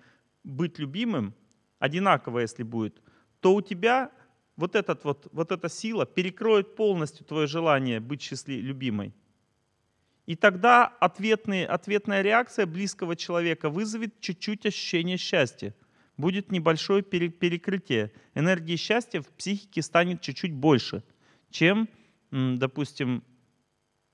быть любимым, одинаково если будет, то у тебя вот, этот вот, вот эта сила перекроет полностью твое желание быть счастливой, любимой. И тогда ответный, ответная реакция близкого человека вызовет чуть-чуть ощущение счастья. Будет небольшое перекрытие. Энергии счастья в психике станет чуть-чуть больше, чем, допустим,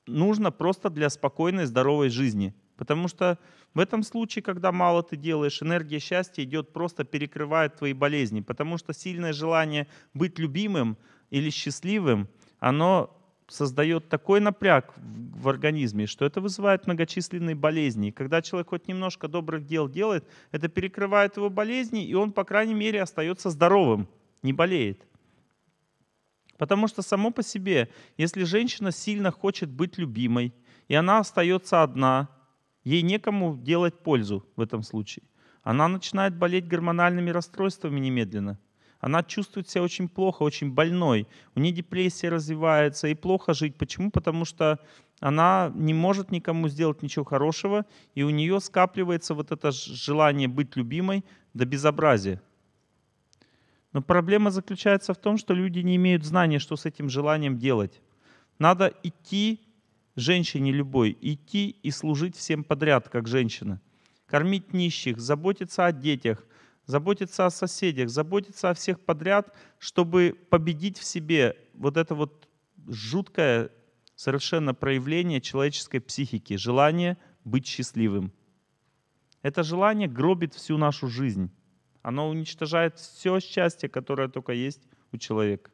нужно просто для спокойной, здоровой жизни. Потому что в этом случае, когда мало ты делаешь, энергия счастья идет просто перекрывает твои болезни. Потому что сильное желание быть любимым или счастливым, оно создает такой напряг в организме, что это вызывает многочисленные болезни. И когда человек хоть немножко добрых дел делает, это перекрывает его болезни, и он, по крайней мере, остается здоровым, не болеет. Потому что само по себе, если женщина сильно хочет быть любимой, и она остается одна, ей некому делать пользу в этом случае. Она начинает болеть гормональными расстройствами немедленно. Она чувствует себя очень плохо, очень больной. У нее депрессия развивается, и плохо жить. Почему? Потому что она не может никому сделать ничего хорошего, и у нее скапливается вот это желание быть любимой до безобразия. Но проблема заключается в том, что люди не имеют знания, что с этим желанием делать. Надо идти, женщине любой, идти и служить всем подряд, как женщина. Кормить нищих, заботиться о детях, заботиться о соседях, заботиться о всех подряд, чтобы победить в себе вот это вот жуткое совершенно проявление человеческой психики, желание быть счастливым. Это желание гробит всю нашу жизнь. Оно уничтожает все счастье, которое только есть у человека.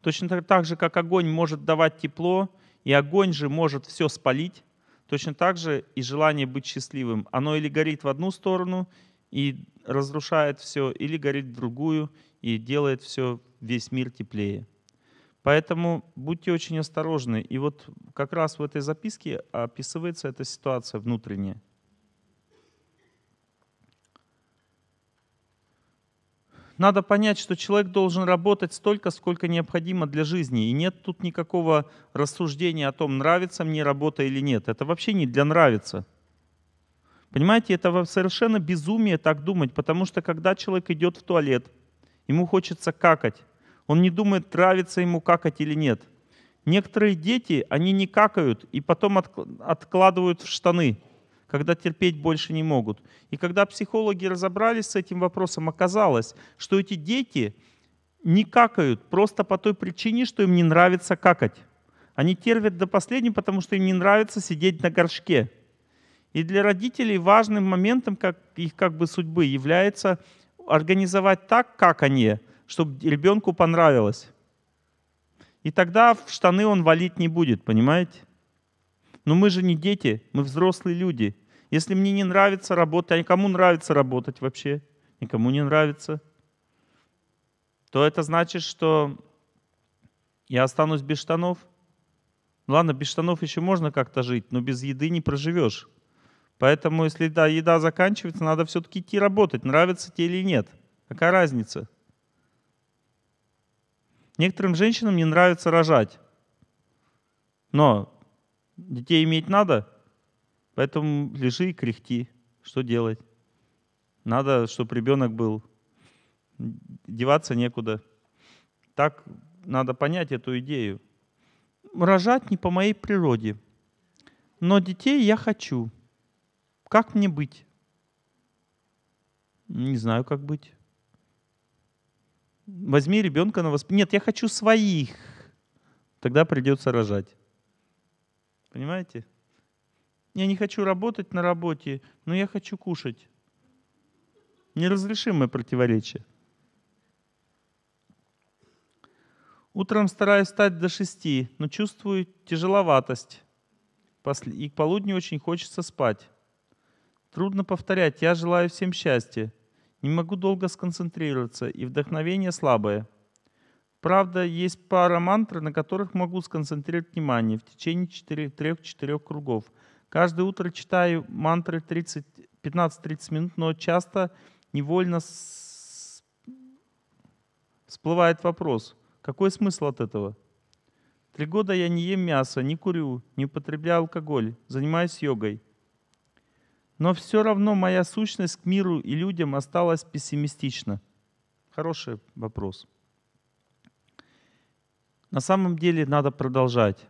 Точно так же, как огонь может давать тепло, и огонь же может все спалить, точно так же и желание быть счастливым. Оно или горит в одну сторону и разрушает все, или горит в другую и делает все, весь мир теплее. Поэтому будьте очень осторожны. И вот как раз в этой записке описывается эта ситуация внутренняя. Надо понять, что человек должен работать столько, сколько необходимо для жизни. И нет тут никакого рассуждения о том, нравится мне работа или нет. Это вообще не для нравится. Понимаете, это совершенно безумие так думать, потому что когда человек идет в туалет, ему хочется какать. Он не думает, нравится ему какать или нет. Некоторые дети, они не какают и потом откладывают в штаны когда терпеть больше не могут. И когда психологи разобрались с этим вопросом, оказалось, что эти дети не какают просто по той причине, что им не нравится какать. Они терпят до последнего, потому что им не нравится сидеть на горшке. И для родителей важным моментом как, их как бы судьбы является организовать так, как они, чтобы ребенку понравилось. И тогда в штаны он валить не будет, понимаете? Но мы же не дети, мы взрослые люди. Если мне не нравится работать, а никому нравится работать вообще, никому не нравится, то это значит, что я останусь без штанов. Ну ладно, без штанов еще можно как-то жить, но без еды не проживешь. Поэтому, если да, еда заканчивается, надо все-таки идти работать, нравится тебе или нет. Какая разница? Некоторым женщинам не нравится рожать. Но Детей иметь надо, поэтому лежи и кряхти. Что делать? Надо, чтобы ребенок был. Деваться некуда. Так надо понять эту идею. Рожать не по моей природе, но детей я хочу. Как мне быть? Не знаю, как быть. Возьми ребенка на воспитание. Нет, я хочу своих. Тогда придется рожать. Понимаете? Я не хочу работать на работе, но я хочу кушать. Неразрешимое противоречие. Утром стараюсь встать до шести, но чувствую тяжеловатость. И к полудню очень хочется спать. Трудно повторять, я желаю всем счастья. Не могу долго сконцентрироваться, и вдохновение слабое. Правда, есть пара мантр, на которых могу сконцентрировать внимание в течение 3-4 кругов. Каждое утро читаю мантры 15-30 минут, но часто невольно всплывает вопрос, какой смысл от этого? Три года я не ем мясо, не курю, не употребляю алкоголь, занимаюсь йогой. Но все равно моя сущность к миру и людям осталась пессимистична. Хороший вопрос. На самом деле надо продолжать.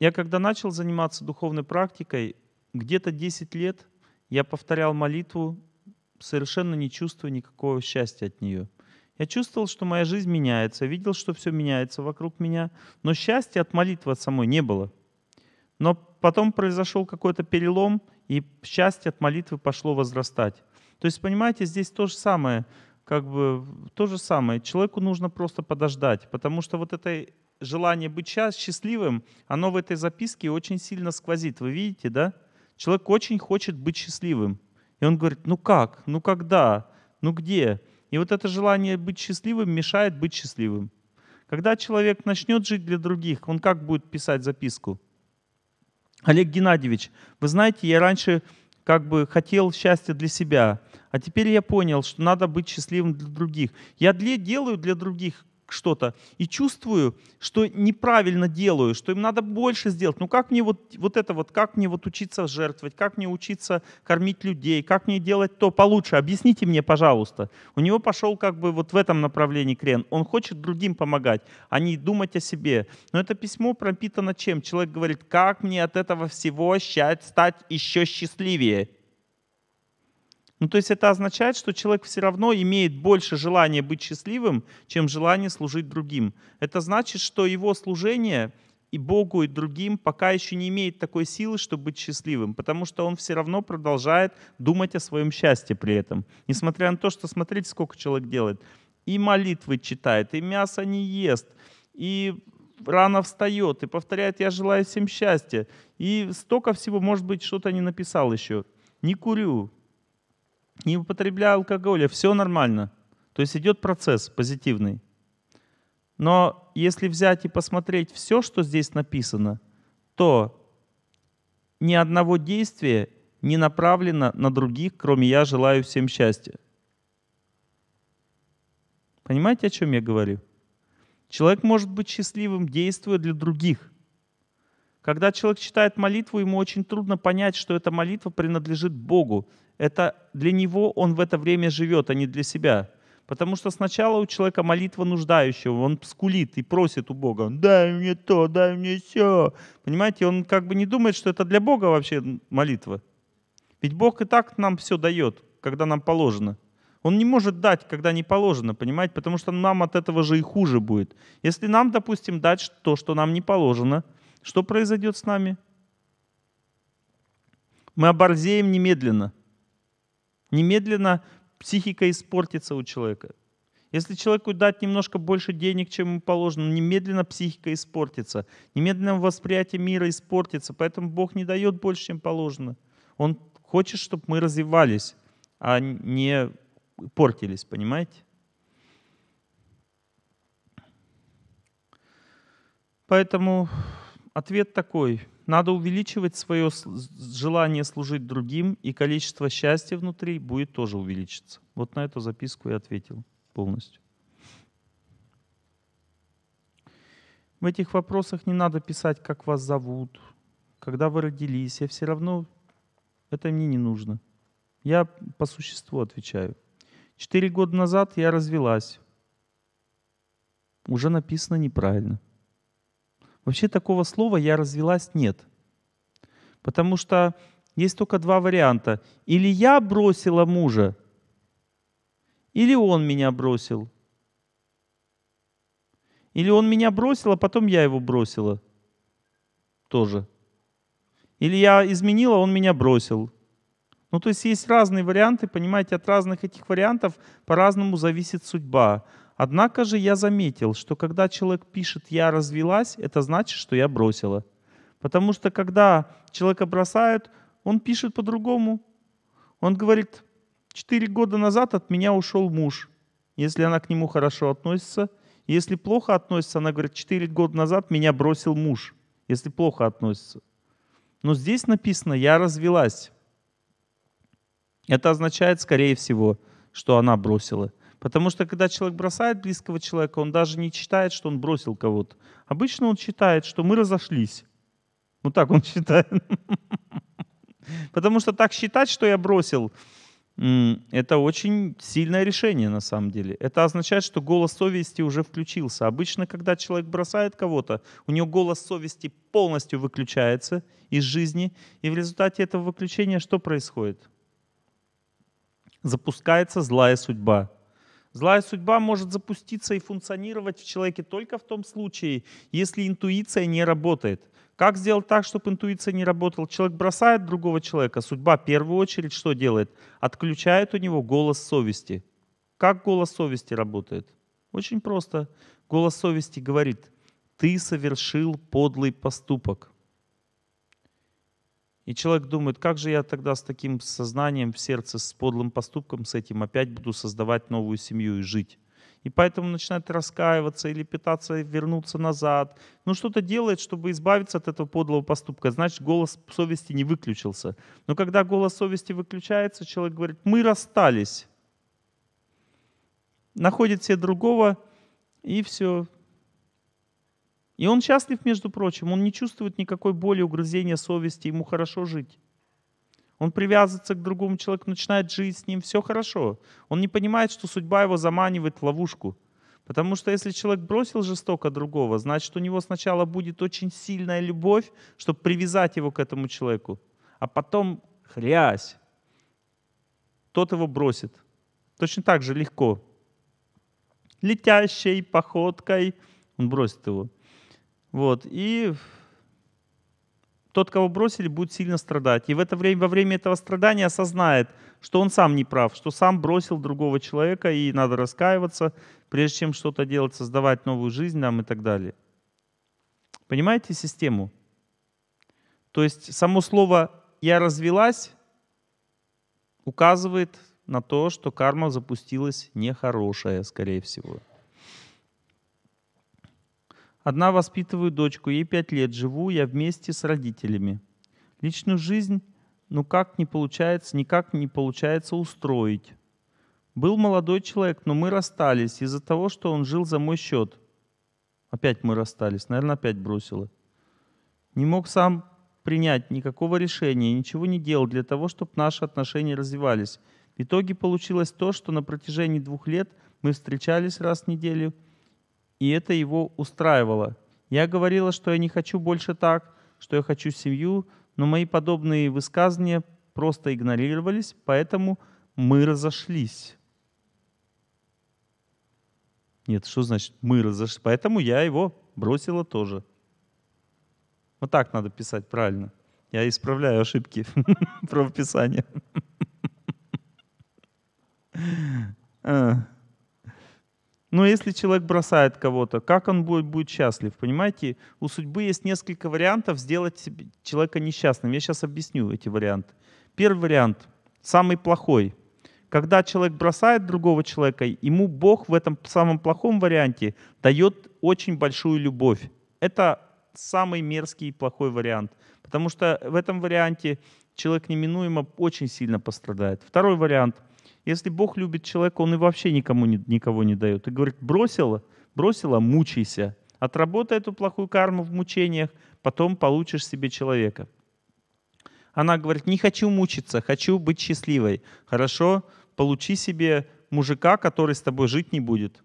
Я когда начал заниматься духовной практикой, где-то 10 лет я повторял молитву, совершенно не чувствуя никакого счастья от нее. Я чувствовал, что моя жизнь меняется, видел, что все меняется вокруг меня, но счастья от молитвы от самой не было. Но потом произошел какой-то перелом, и счастье от молитвы пошло возрастать. То есть, понимаете, здесь то же самое как бы то же самое. Человеку нужно просто подождать, потому что вот это желание быть сейчас счастливым, оно в этой записке очень сильно сквозит. Вы видите, да? Человек очень хочет быть счастливым. И он говорит, ну как, ну когда, ну где? И вот это желание быть счастливым мешает быть счастливым. Когда человек начнет жить для других, он как будет писать записку? Олег Геннадьевич, вы знаете, я раньше как бы хотел счастья для себя, а теперь я понял, что надо быть счастливым для других. Я для, делаю для других что-то и чувствую, что неправильно делаю, что им надо больше сделать. Ну как мне вот, вот это вот, как мне вот учиться жертвовать, как мне учиться кормить людей, как мне делать то получше? Объясните мне, пожалуйста. У него пошел как бы вот в этом направлении крен. Он хочет другим помогать, а не думать о себе. Но это письмо пропитано чем? Человек говорит, как мне от этого всего стать еще счастливее? Ну, то есть это означает, что человек все равно имеет больше желания быть счастливым, чем желание служить другим. Это значит, что его служение и Богу, и другим пока еще не имеет такой силы, чтобы быть счастливым, потому что он все равно продолжает думать о своем счастье при этом. Несмотря на то, что смотрите, сколько человек делает. И молитвы читает, и мясо не ест, и рано встает, и повторяет «я желаю всем счастья». И столько всего, может быть, что-то не написал еще. Не курю, не употребляя алкоголя, а все нормально. То есть идет процесс позитивный. Но если взять и посмотреть все, что здесь написано, то ни одного действия не направлено на других, кроме «я желаю всем счастья». Понимаете, о чем я говорю? Человек может быть счастливым, действуя для других. Когда человек читает молитву, ему очень трудно понять, что эта молитва принадлежит Богу, это для него он в это время живет, а не для себя. Потому что сначала у человека молитва нуждающего, он скулит и просит у Бога, дай мне то, дай мне все. Понимаете, он как бы не думает, что это для Бога вообще молитва. Ведь Бог и так нам все дает, когда нам положено. Он не может дать, когда не положено, понимаете, потому что нам от этого же и хуже будет. Если нам, допустим, дать то, что нам не положено, что произойдет с нами? Мы оборзеем немедленно – Немедленно психика испортится у человека. Если человеку дать немножко больше денег, чем ему положено, немедленно психика испортится, немедленно восприятие мира испортится, поэтому Бог не дает больше, чем положено. Он хочет, чтобы мы развивались, а не портились, понимаете? Поэтому Ответ такой. Надо увеличивать свое желание служить другим, и количество счастья внутри будет тоже увеличиться. Вот на эту записку я ответил полностью. В этих вопросах не надо писать, как вас зовут, когда вы родились. Я все равно... Это мне не нужно. Я по существу отвечаю. Четыре года назад я развелась. Уже написано неправильно. Вообще такого слова «я развелась» нет. Потому что есть только два варианта. Или я бросила мужа, или он меня бросил. Или он меня бросил, а потом я его бросила. Тоже. Или я изменила, он меня бросил. Ну, то есть есть разные варианты, понимаете, от разных этих вариантов по-разному зависит судьба. Однако же я заметил, что когда человек пишет «я развелась», это значит, что я бросила. Потому что когда человека бросают, он пишет по-другому. Он говорит, четыре года назад от меня ушел муж. Если она к нему хорошо относится, если плохо относится, она говорит, четыре года назад меня бросил муж, если плохо относится. Но здесь написано «я развелась». Это означает, скорее всего, что она бросила – Потому что когда человек бросает близкого человека, он даже не читает, что он бросил кого-то. Обычно он читает, что мы разошлись. Вот так он считает. [LAUGHS] Потому что так считать, что я бросил, это очень сильное решение на самом деле. Это означает, что голос совести уже включился. Обычно, когда человек бросает кого-то, у него голос совести полностью выключается из жизни, и в результате этого выключения что происходит? Запускается злая судьба. Злая судьба может запуститься и функционировать в человеке только в том случае, если интуиция не работает. Как сделать так, чтобы интуиция не работала? Человек бросает другого человека, судьба в первую очередь что делает? Отключает у него голос совести. Как голос совести работает? Очень просто. Голос совести говорит, ты совершил подлый поступок. И человек думает, как же я тогда с таким сознанием в сердце, с подлым поступком, с этим опять буду создавать новую семью и жить. И поэтому начинает раскаиваться или пытаться вернуться назад. Ну что-то делает, чтобы избавиться от этого подлого поступка. Значит, голос совести не выключился. Но когда голос совести выключается, человек говорит, мы расстались. Находит себе другого, и все, и он счастлив, между прочим, он не чувствует никакой боли, угрызения совести, ему хорошо жить. Он привязывается к другому человеку, начинает жить с ним, все хорошо. Он не понимает, что судьба его заманивает в ловушку. Потому что если человек бросил жестоко другого, значит у него сначала будет очень сильная любовь, чтобы привязать его к этому человеку. А потом хрясь, тот его бросит. Точно так же легко. Летящей походкой он бросит его. Вот. И тот, кого бросили, будет сильно страдать. И в это время, во время этого страдания осознает, что он сам не прав, что сам бросил другого человека, и надо раскаиваться, прежде чем что-то делать, создавать новую жизнь нам и так далее. Понимаете систему? То есть само слово «я развелась» указывает на то, что карма запустилась нехорошая, скорее всего. Одна воспитываю дочку, ей пять лет, живу я вместе с родителями. Личную жизнь, ну как не получается, никак не получается устроить. Был молодой человек, но мы расстались из-за того, что он жил за мой счет. Опять мы расстались, наверное, опять бросила. Не мог сам принять никакого решения, ничего не делал для того, чтобы наши отношения развивались. В итоге получилось то, что на протяжении двух лет мы встречались раз в неделю – и это его устраивало. Я говорила, что я не хочу больше так, что я хочу семью, но мои подобные высказывания просто игнорировались, поэтому мы разошлись. Нет, что значит мы разошлись? Поэтому я его бросила тоже. Вот так надо писать правильно. Я исправляю ошибки [LAUGHS] правописания. [LAUGHS] А. Но если человек бросает кого-то, как он будет, будет счастлив? Понимаете, у судьбы есть несколько вариантов сделать человека несчастным. Я сейчас объясню эти варианты. Первый вариант, самый плохой. Когда человек бросает другого человека, ему Бог в этом самом плохом варианте дает очень большую любовь. Это самый мерзкий и плохой вариант. Потому что в этом варианте человек неминуемо очень сильно пострадает. Второй вариант – если Бог любит человека, он и вообще никому не, никого не дает. И говорит, бросила, бросила, мучайся. Отработай эту плохую карму в мучениях, потом получишь себе человека. Она говорит, не хочу мучиться, хочу быть счастливой. Хорошо, получи себе мужика, который с тобой жить не будет.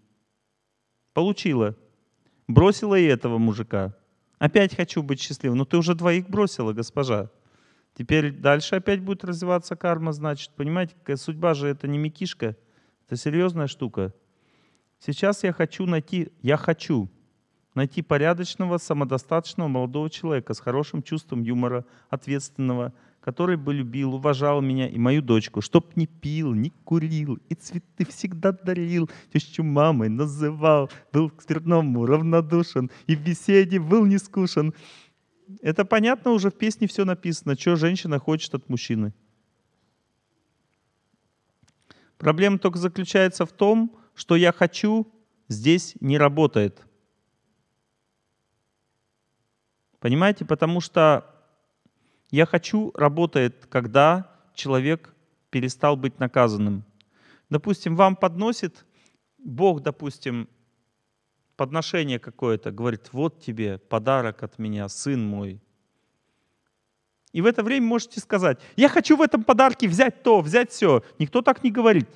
Получила. Бросила и этого мужика. Опять хочу быть счастливым. Но ты уже двоих бросила, госпожа. Теперь дальше опять будет развиваться карма, значит, понимаете, судьба же это не микишка, это серьезная штука. Сейчас я хочу найти, я хочу найти порядочного, самодостаточного молодого человека с хорошим чувством юмора, ответственного, который бы любил, уважал меня и мою дочку, чтоб не пил, не курил, и цветы всегда дарил, тещу мамой называл, был к спиртному равнодушен, и в беседе был не скушен. Это понятно, уже в песне все написано, что женщина хочет от мужчины. Проблема только заключается в том, что я хочу, здесь не работает. Понимаете, потому что я хочу работает, когда человек перестал быть наказанным. Допустим, вам подносит Бог, допустим, подношение какое-то, говорит, вот тебе подарок от меня, сын мой. И в это время можете сказать, я хочу в этом подарке взять то, взять все. Никто так не говорит.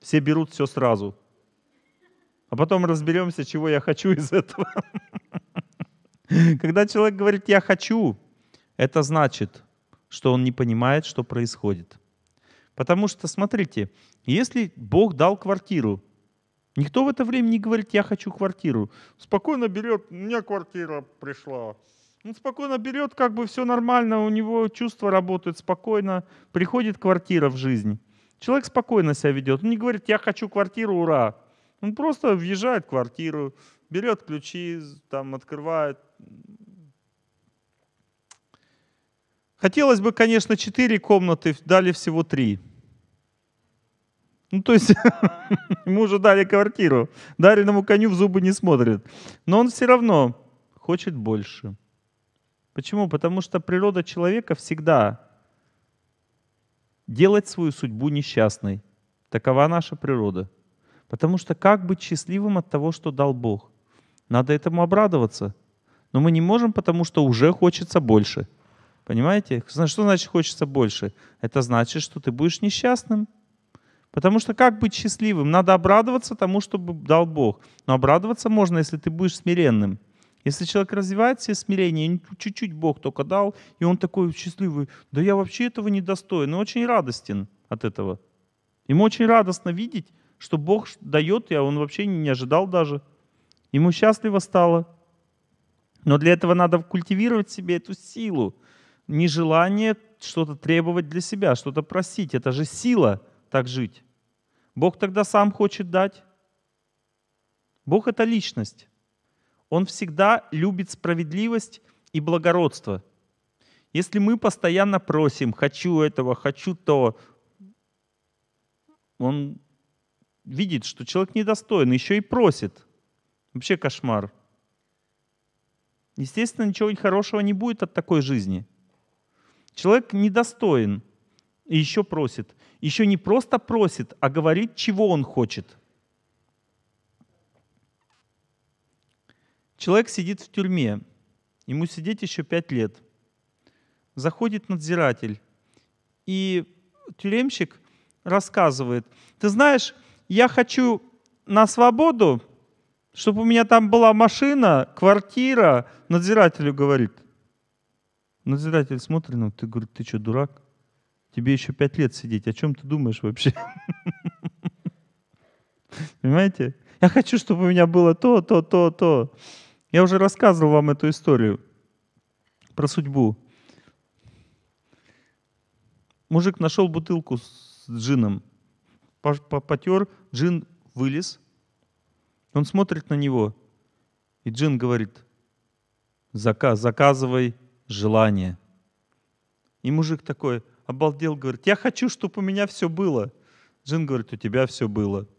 Все берут все сразу. А потом разберемся, чего я хочу из этого. Когда человек говорит «я хочу», это значит, что он не понимает, что происходит. Потому что, смотрите, если Бог дал квартиру, Никто в это время не говорит, я хочу квартиру. Спокойно берет, у меня квартира пришла. Он спокойно берет, как бы все нормально, у него чувства работают спокойно. Приходит квартира в жизнь. Человек спокойно себя ведет. Он не говорит, я хочу квартиру, ура. Он просто въезжает в квартиру, берет ключи, там открывает. Хотелось бы, конечно, четыре комнаты, дали всего три. Ну, то есть [LAUGHS] ему уже дали квартиру. Дариному коню в зубы не смотрит, Но он все равно хочет больше. Почему? Потому что природа человека всегда делать свою судьбу несчастной. Такова наша природа. Потому что как быть счастливым от того, что дал Бог? Надо этому обрадоваться. Но мы не можем, потому что уже хочется больше. Понимаете? Что значит хочется больше? Это значит, что ты будешь несчастным. Потому что как быть счастливым? Надо обрадоваться тому, что дал Бог. Но обрадоваться можно, если ты будешь смиренным. Если человек развивает себе смирение, чуть-чуть Бог только дал, и он такой счастливый, да я вообще этого не достоин, и очень радостен от этого. Ему очень радостно видеть, что Бог дает, и он вообще не ожидал даже. Ему счастливо стало. Но для этого надо культивировать себе эту силу, нежелание что-то требовать для себя, что-то просить. Это же сила – так жить? Бог тогда сам хочет дать. Бог — это личность. Он всегда любит справедливость и благородство. Если мы постоянно просим «хочу этого, хочу то», он видит, что человек недостоин, еще и просит. Вообще кошмар. Естественно, ничего хорошего не будет от такой жизни. Человек недостоин и еще просит еще не просто просит, а говорит, чего он хочет. Человек сидит в тюрьме, ему сидеть еще пять лет. Заходит надзиратель, и тюремщик рассказывает, ты знаешь, я хочу на свободу, чтобы у меня там была машина, квартира, надзирателю говорит. Надзиратель смотрит, ну ты, говорит, ты что, дурак? Тебе еще пять лет сидеть. О чем ты думаешь вообще? [LAUGHS] Понимаете? Я хочу, чтобы у меня было то, то, то, то. Я уже рассказывал вам эту историю про судьбу. Мужик нашел бутылку с джином, потер, джин вылез, он смотрит на него, и джин говорит, заказывай желание. И мужик такой, обалдел, говорит, я хочу, чтобы у меня все было. Джин говорит, у тебя все было. [LAUGHS]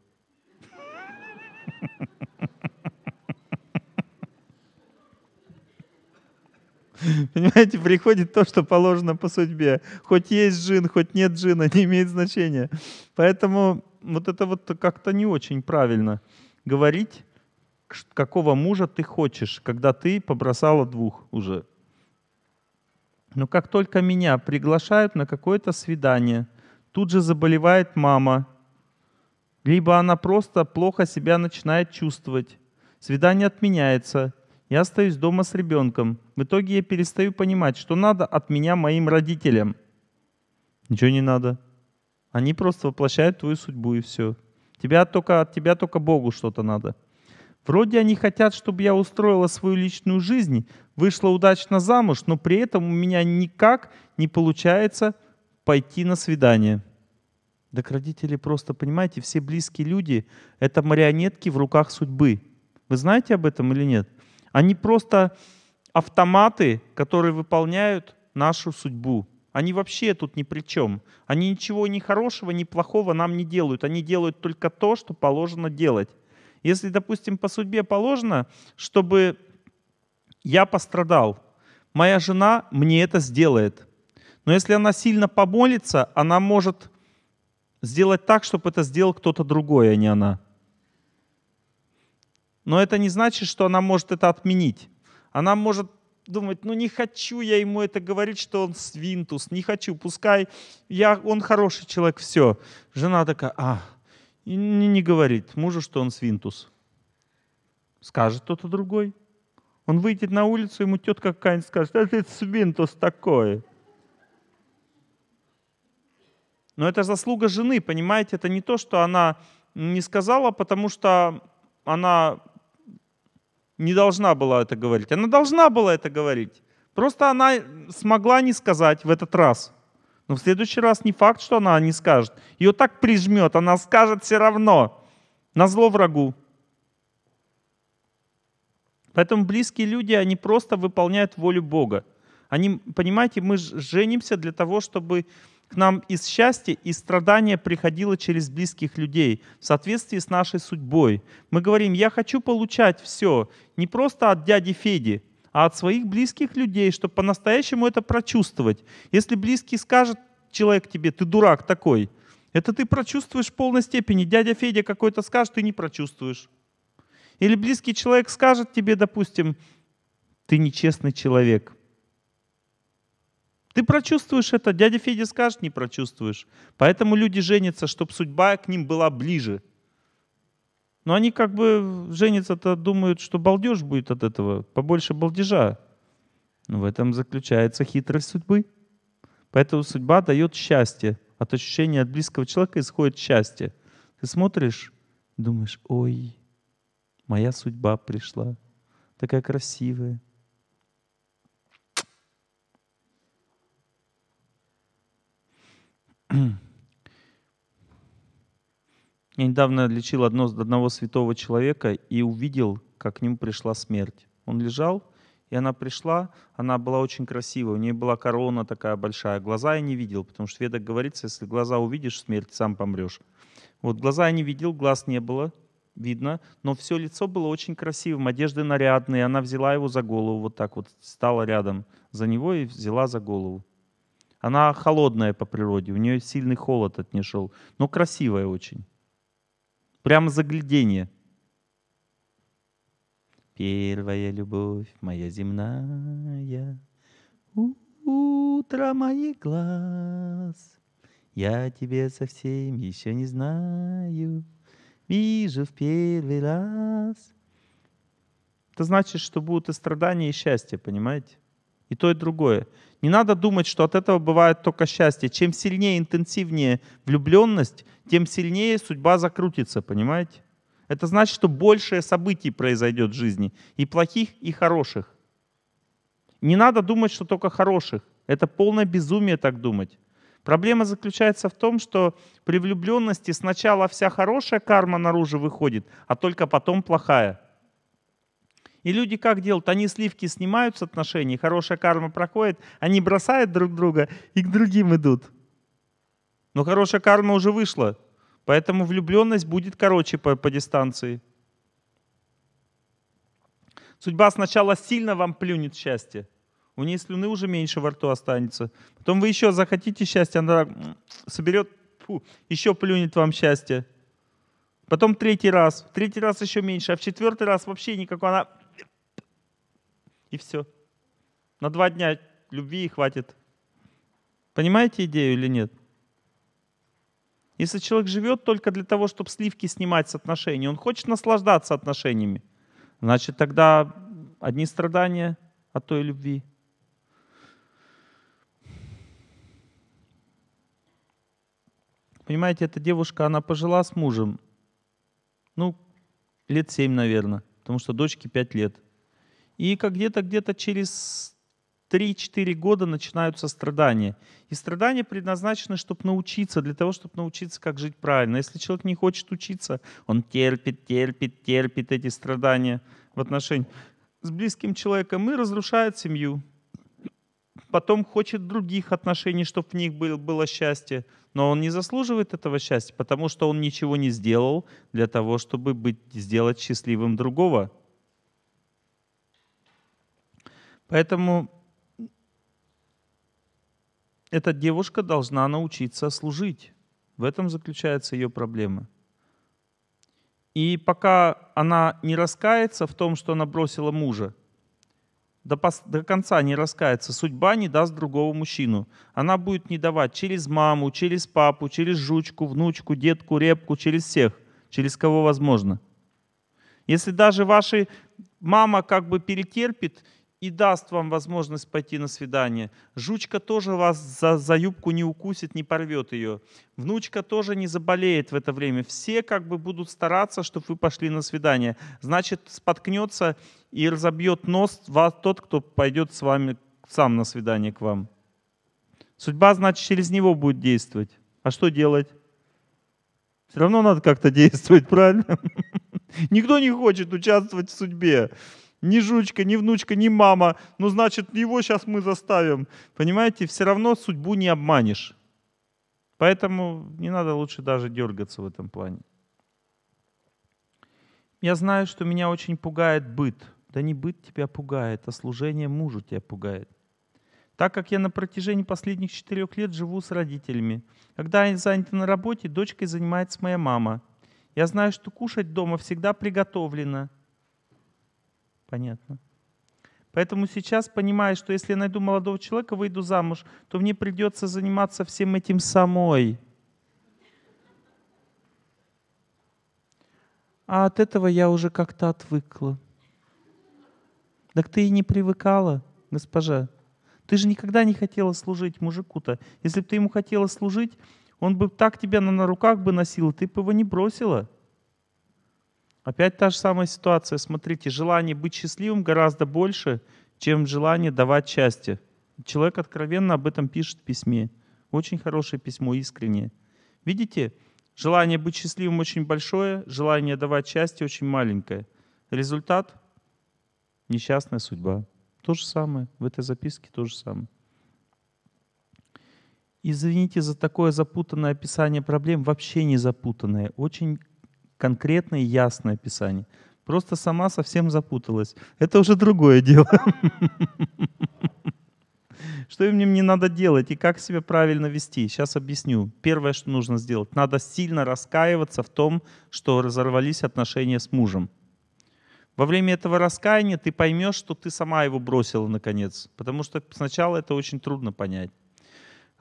Понимаете, приходит то, что положено по судьбе. Хоть есть джин, хоть нет джина, [LAUGHS] не имеет значения. Поэтому вот это вот как-то не очень правильно говорить, какого мужа ты хочешь, когда ты побросала двух уже. Но как только меня приглашают на какое-то свидание, тут же заболевает мама. Либо она просто плохо себя начинает чувствовать. Свидание отменяется. Я остаюсь дома с ребенком. В итоге я перестаю понимать, что надо от меня моим родителям. Ничего не надо. Они просто воплощают твою судьбу и все. Тебя только, от тебя только Богу что-то надо. Вроде они хотят, чтобы я устроила свою личную жизнь, вышла удачно замуж, но при этом у меня никак не получается пойти на свидание. Так родители просто, понимаете, все близкие люди — это марионетки в руках судьбы. Вы знаете об этом или нет? Они просто автоматы, которые выполняют нашу судьбу. Они вообще тут ни при чем. Они ничего ни хорошего, ни плохого нам не делают. Они делают только то, что положено делать. Если, допустим, по судьбе положено, чтобы я пострадал, моя жена мне это сделает. Но если она сильно помолится, она может сделать так, чтобы это сделал кто-то другой, а не она. Но это не значит, что она может это отменить. Она может думать, ну не хочу я ему это говорить, что он свинтус, не хочу, пускай я, он хороший человек, все. Жена такая, а, и не, не говорит мужу, что он свинтус. Скажет кто-то другой. Он выйдет на улицу, ему тетка какая-нибудь скажет, а ты свинтус такой. Но это заслуга жены, понимаете? Это не то, что она не сказала, потому что она не должна была это говорить. Она должна была это говорить. Просто она смогла не сказать в этот раз. Но в следующий раз не факт, что она не скажет. Ее так прижмет, она скажет все равно. На зло врагу. Поэтому близкие люди, они просто выполняют волю Бога. Они, понимаете, мы женимся для того, чтобы к нам из счастья и страдания приходило через близких людей в соответствии с нашей судьбой. Мы говорим, я хочу получать все, не просто от дяди Феди, а от своих близких людей, чтобы по-настоящему это прочувствовать. Если близкий скажет человек тебе, ты дурак такой, это ты прочувствуешь в полной степени. Дядя Федя какой-то скажет, ты не прочувствуешь. Или близкий человек скажет тебе, допустим, ты нечестный человек. Ты прочувствуешь это, дядя Федя скажет, не прочувствуешь. Поэтому люди женятся, чтобы судьба к ним была ближе – но они как бы женятся-то, думают, что балдеж будет от этого, побольше балдежа. Но в этом заключается хитрость судьбы. Поэтому судьба дает счастье. От ощущения от близкого человека исходит счастье. Ты смотришь, думаешь, ой, моя судьба пришла. Такая красивая. mm [CLEARS THROAT] Я недавно лечил одно, одного святого человека и увидел, как к нему пришла смерть. Он лежал, и она пришла, она была очень красивая, у нее была корона такая большая, глаза я не видел, потому что ведок говорится, если глаза увидишь, смерть сам помрешь. Вот глаза я не видел, глаз не было, видно, но все лицо было очень красивым, одежды нарядные, она взяла его за голову, вот так вот стала рядом за него и взяла за голову. Она холодная по природе, у нее сильный холод от нее шел, но красивая очень. Прямо заглядение. Первая любовь моя земная, утро моих глаз. Я тебе совсем еще не знаю, вижу в первый раз. Это значит, что будут и страдания, и счастье, понимаете? и то, и другое. Не надо думать, что от этого бывает только счастье. Чем сильнее, интенсивнее влюбленность, тем сильнее судьба закрутится, понимаете? Это значит, что больше событий произойдет в жизни, и плохих, и хороших. Не надо думать, что только хороших. Это полное безумие так думать. Проблема заключается в том, что при влюбленности сначала вся хорошая карма наружу выходит, а только потом плохая. И люди как делают? Они сливки снимают с отношений, хорошая карма проходит, они бросают друг друга и к другим идут. Но хорошая карма уже вышла, поэтому влюбленность будет короче по, по дистанции. Судьба сначала сильно вам плюнет счастье. У нее слюны уже меньше во рту останется. Потом вы еще захотите счастья, она соберет, фу, еще плюнет вам счастье. Потом третий раз, в третий раз еще меньше, а в четвертый раз вообще никакого она и все. На два дня любви хватит. Понимаете идею или нет? Если человек живет только для того, чтобы сливки снимать с отношений, он хочет наслаждаться отношениями, значит тогда одни страдания от той любви. Понимаете, эта девушка, она пожила с мужем, ну, лет семь, наверное, потому что дочке пять лет – и как где-то где-то через 3-4 года начинаются страдания. И страдания предназначены, чтобы научиться, для того, чтобы научиться, как жить правильно. Если человек не хочет учиться, он терпит, терпит, терпит эти страдания в отношении с близким человеком и разрушает семью. Потом хочет других отношений, чтобы в них было счастье. Но он не заслуживает этого счастья, потому что он ничего не сделал для того, чтобы быть, сделать счастливым другого. Поэтому эта девушка должна научиться служить. В этом заключается ее проблема. И пока она не раскается в том, что она бросила мужа, до, конца не раскается, судьба не даст другого мужчину. Она будет не давать через маму, через папу, через жучку, внучку, детку, репку, через всех, через кого возможно. Если даже ваша мама как бы перетерпит и даст вам возможность пойти на свидание. Жучка тоже вас за, за юбку не укусит, не порвет ее. Внучка тоже не заболеет в это время. Все как бы будут стараться, чтобы вы пошли на свидание. Значит, споткнется и разобьет нос вас тот, кто пойдет с вами сам на свидание к вам. Судьба, значит, через него будет действовать. А что делать? Все равно надо как-то действовать, [LAUGHS] правильно? Никто не хочет участвовать в судьбе. Ни жучка, ни внучка, ни мама. Ну, значит, его сейчас мы заставим. Понимаете, все равно судьбу не обманешь. Поэтому не надо лучше даже дергаться в этом плане. Я знаю, что меня очень пугает быт. Да не быт тебя пугает, а служение мужу тебя пугает. Так как я на протяжении последних четырех лет живу с родителями. Когда они заняты на работе, дочкой занимается моя мама. Я знаю, что кушать дома всегда приготовлено – Понятно. Поэтому сейчас понимаю, что если я найду молодого человека, выйду замуж, то мне придется заниматься всем этим самой. А от этого я уже как-то отвыкла. Так ты и не привыкала, госпожа. Ты же никогда не хотела служить мужику-то. Если бы ты ему хотела служить, он бы так тебя на, руках бы носил, ты бы его не бросила. Опять та же самая ситуация. Смотрите, желание быть счастливым гораздо больше, чем желание давать счастье. Человек откровенно об этом пишет в письме. Очень хорошее письмо, искреннее. Видите, желание быть счастливым очень большое, желание давать счастье очень маленькое. Результат — несчастная судьба. То же самое, в этой записке то же самое. Извините за такое запутанное описание проблем, вообще не запутанное, очень конкретное ясное описание. Просто сама совсем запуталась. Это уже другое дело. Что им не надо делать и как себя правильно вести? Сейчас объясню. Первое, что нужно сделать, надо сильно раскаиваться в том, что разорвались отношения с мужем. Во время этого раскаяния ты поймешь, что ты сама его бросила наконец, потому что сначала это очень трудно понять.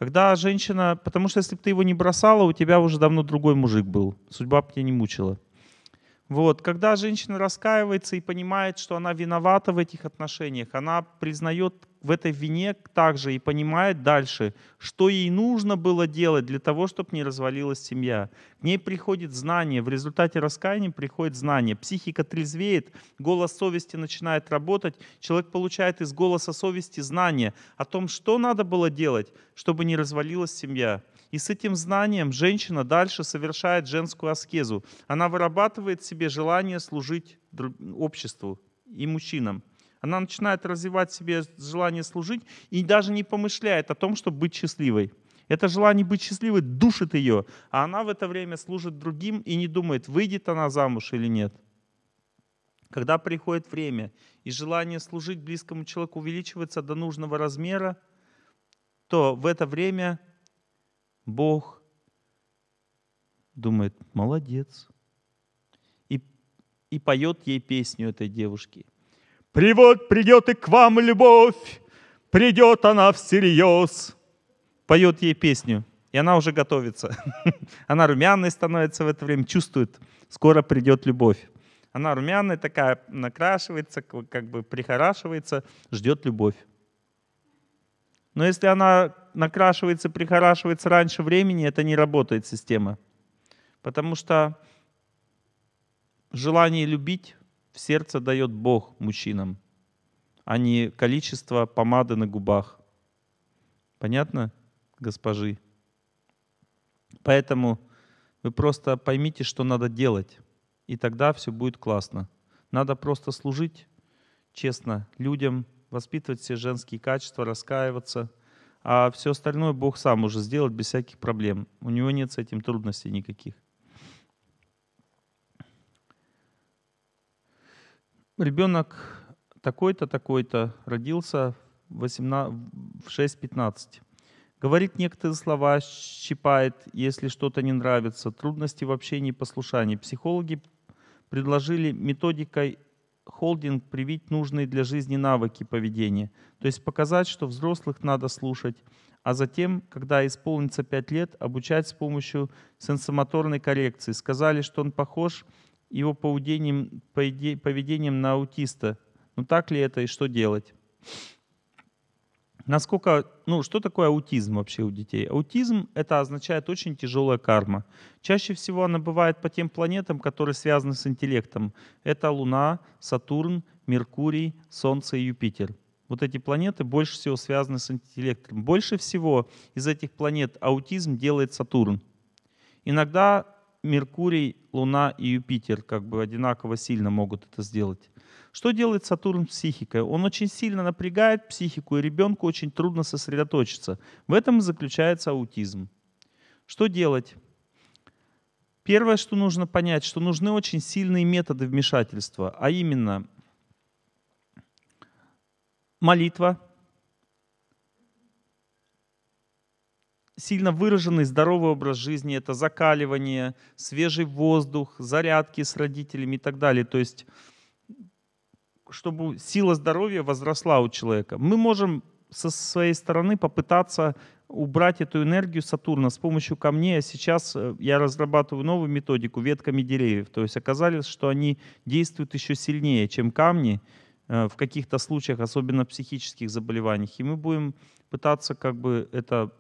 Когда женщина, потому что если бы ты его не бросала, у тебя уже давно другой мужик был. Судьба бы тебя не мучила. Вот. Когда женщина раскаивается и понимает, что она виновата в этих отношениях, она признает в этой вине также и понимает дальше, что ей нужно было делать для того, чтобы не развалилась семья. К ней приходит знание, в результате раскаяния приходит знание. Психика трезвеет, голос совести начинает работать, человек получает из голоса совести знание о том, что надо было делать, чтобы не развалилась семья. И с этим знанием женщина дальше совершает женскую аскезу. Она вырабатывает в себе желание служить обществу и мужчинам. Она начинает развивать в себе желание служить и даже не помышляет о том, чтобы быть счастливой. Это желание быть счастливой душит ее, а она в это время служит другим и не думает, выйдет она замуж или нет. Когда приходит время и желание служить близкому человеку увеличивается до нужного размера, то в это время Бог думает, молодец. И, и поет ей песню этой девушки. «Привод придет и к вам любовь, придет она всерьез». Поет ей песню, и она уже готовится. [LAUGHS] Она румяной становится в это время, чувствует, скоро придет любовь. Она румяная такая, накрашивается, как бы прихорашивается, ждет любовь. Но если она накрашивается, прихорашивается раньше времени, это не работает система. Потому что желание любить в сердце дает Бог мужчинам, а не количество помады на губах. Понятно, госпожи? Поэтому вы просто поймите, что надо делать, и тогда все будет классно. Надо просто служить честно людям, воспитывать все женские качества, раскаиваться. А все остальное Бог сам уже сделает без всяких проблем. У него нет с этим трудностей никаких. Ребенок такой-то, такой-то родился в 6-15. Говорит некоторые слова, щипает, если что-то не нравится. Трудности в общении и послушании. Психологи предложили методикой холдинг привить нужные для жизни навыки поведения. То есть показать, что взрослых надо слушать, а затем, когда исполнится 5 лет, обучать с помощью сенсомоторной коррекции. Сказали, что он похож его поведением, поведением на аутиста. Но ну так ли это и что делать? насколько, ну, что такое аутизм вообще у детей? Аутизм — это означает очень тяжелая карма. Чаще всего она бывает по тем планетам, которые связаны с интеллектом. Это Луна, Сатурн, Меркурий, Солнце и Юпитер. Вот эти планеты больше всего связаны с интеллектом. Больше всего из этих планет аутизм делает Сатурн. Иногда Меркурий, Луна и Юпитер как бы одинаково сильно могут это сделать. Что делает Сатурн психикой? Он очень сильно напрягает психику, и ребенку очень трудно сосредоточиться. В этом и заключается аутизм. Что делать? Первое, что нужно понять, что нужны очень сильные методы вмешательства, а именно молитва, сильно выраженный здоровый образ жизни, это закаливание, свежий воздух, зарядки с родителями и так далее. То есть чтобы сила здоровья возросла у человека. Мы можем со своей стороны попытаться убрать эту энергию Сатурна с помощью камней. А сейчас э, я разрабатываю новую методику ветками деревьев. То есть оказалось, что они действуют еще сильнее, чем камни э, в каких-то случаях, особенно в психических заболеваниях. И мы будем пытаться как бы это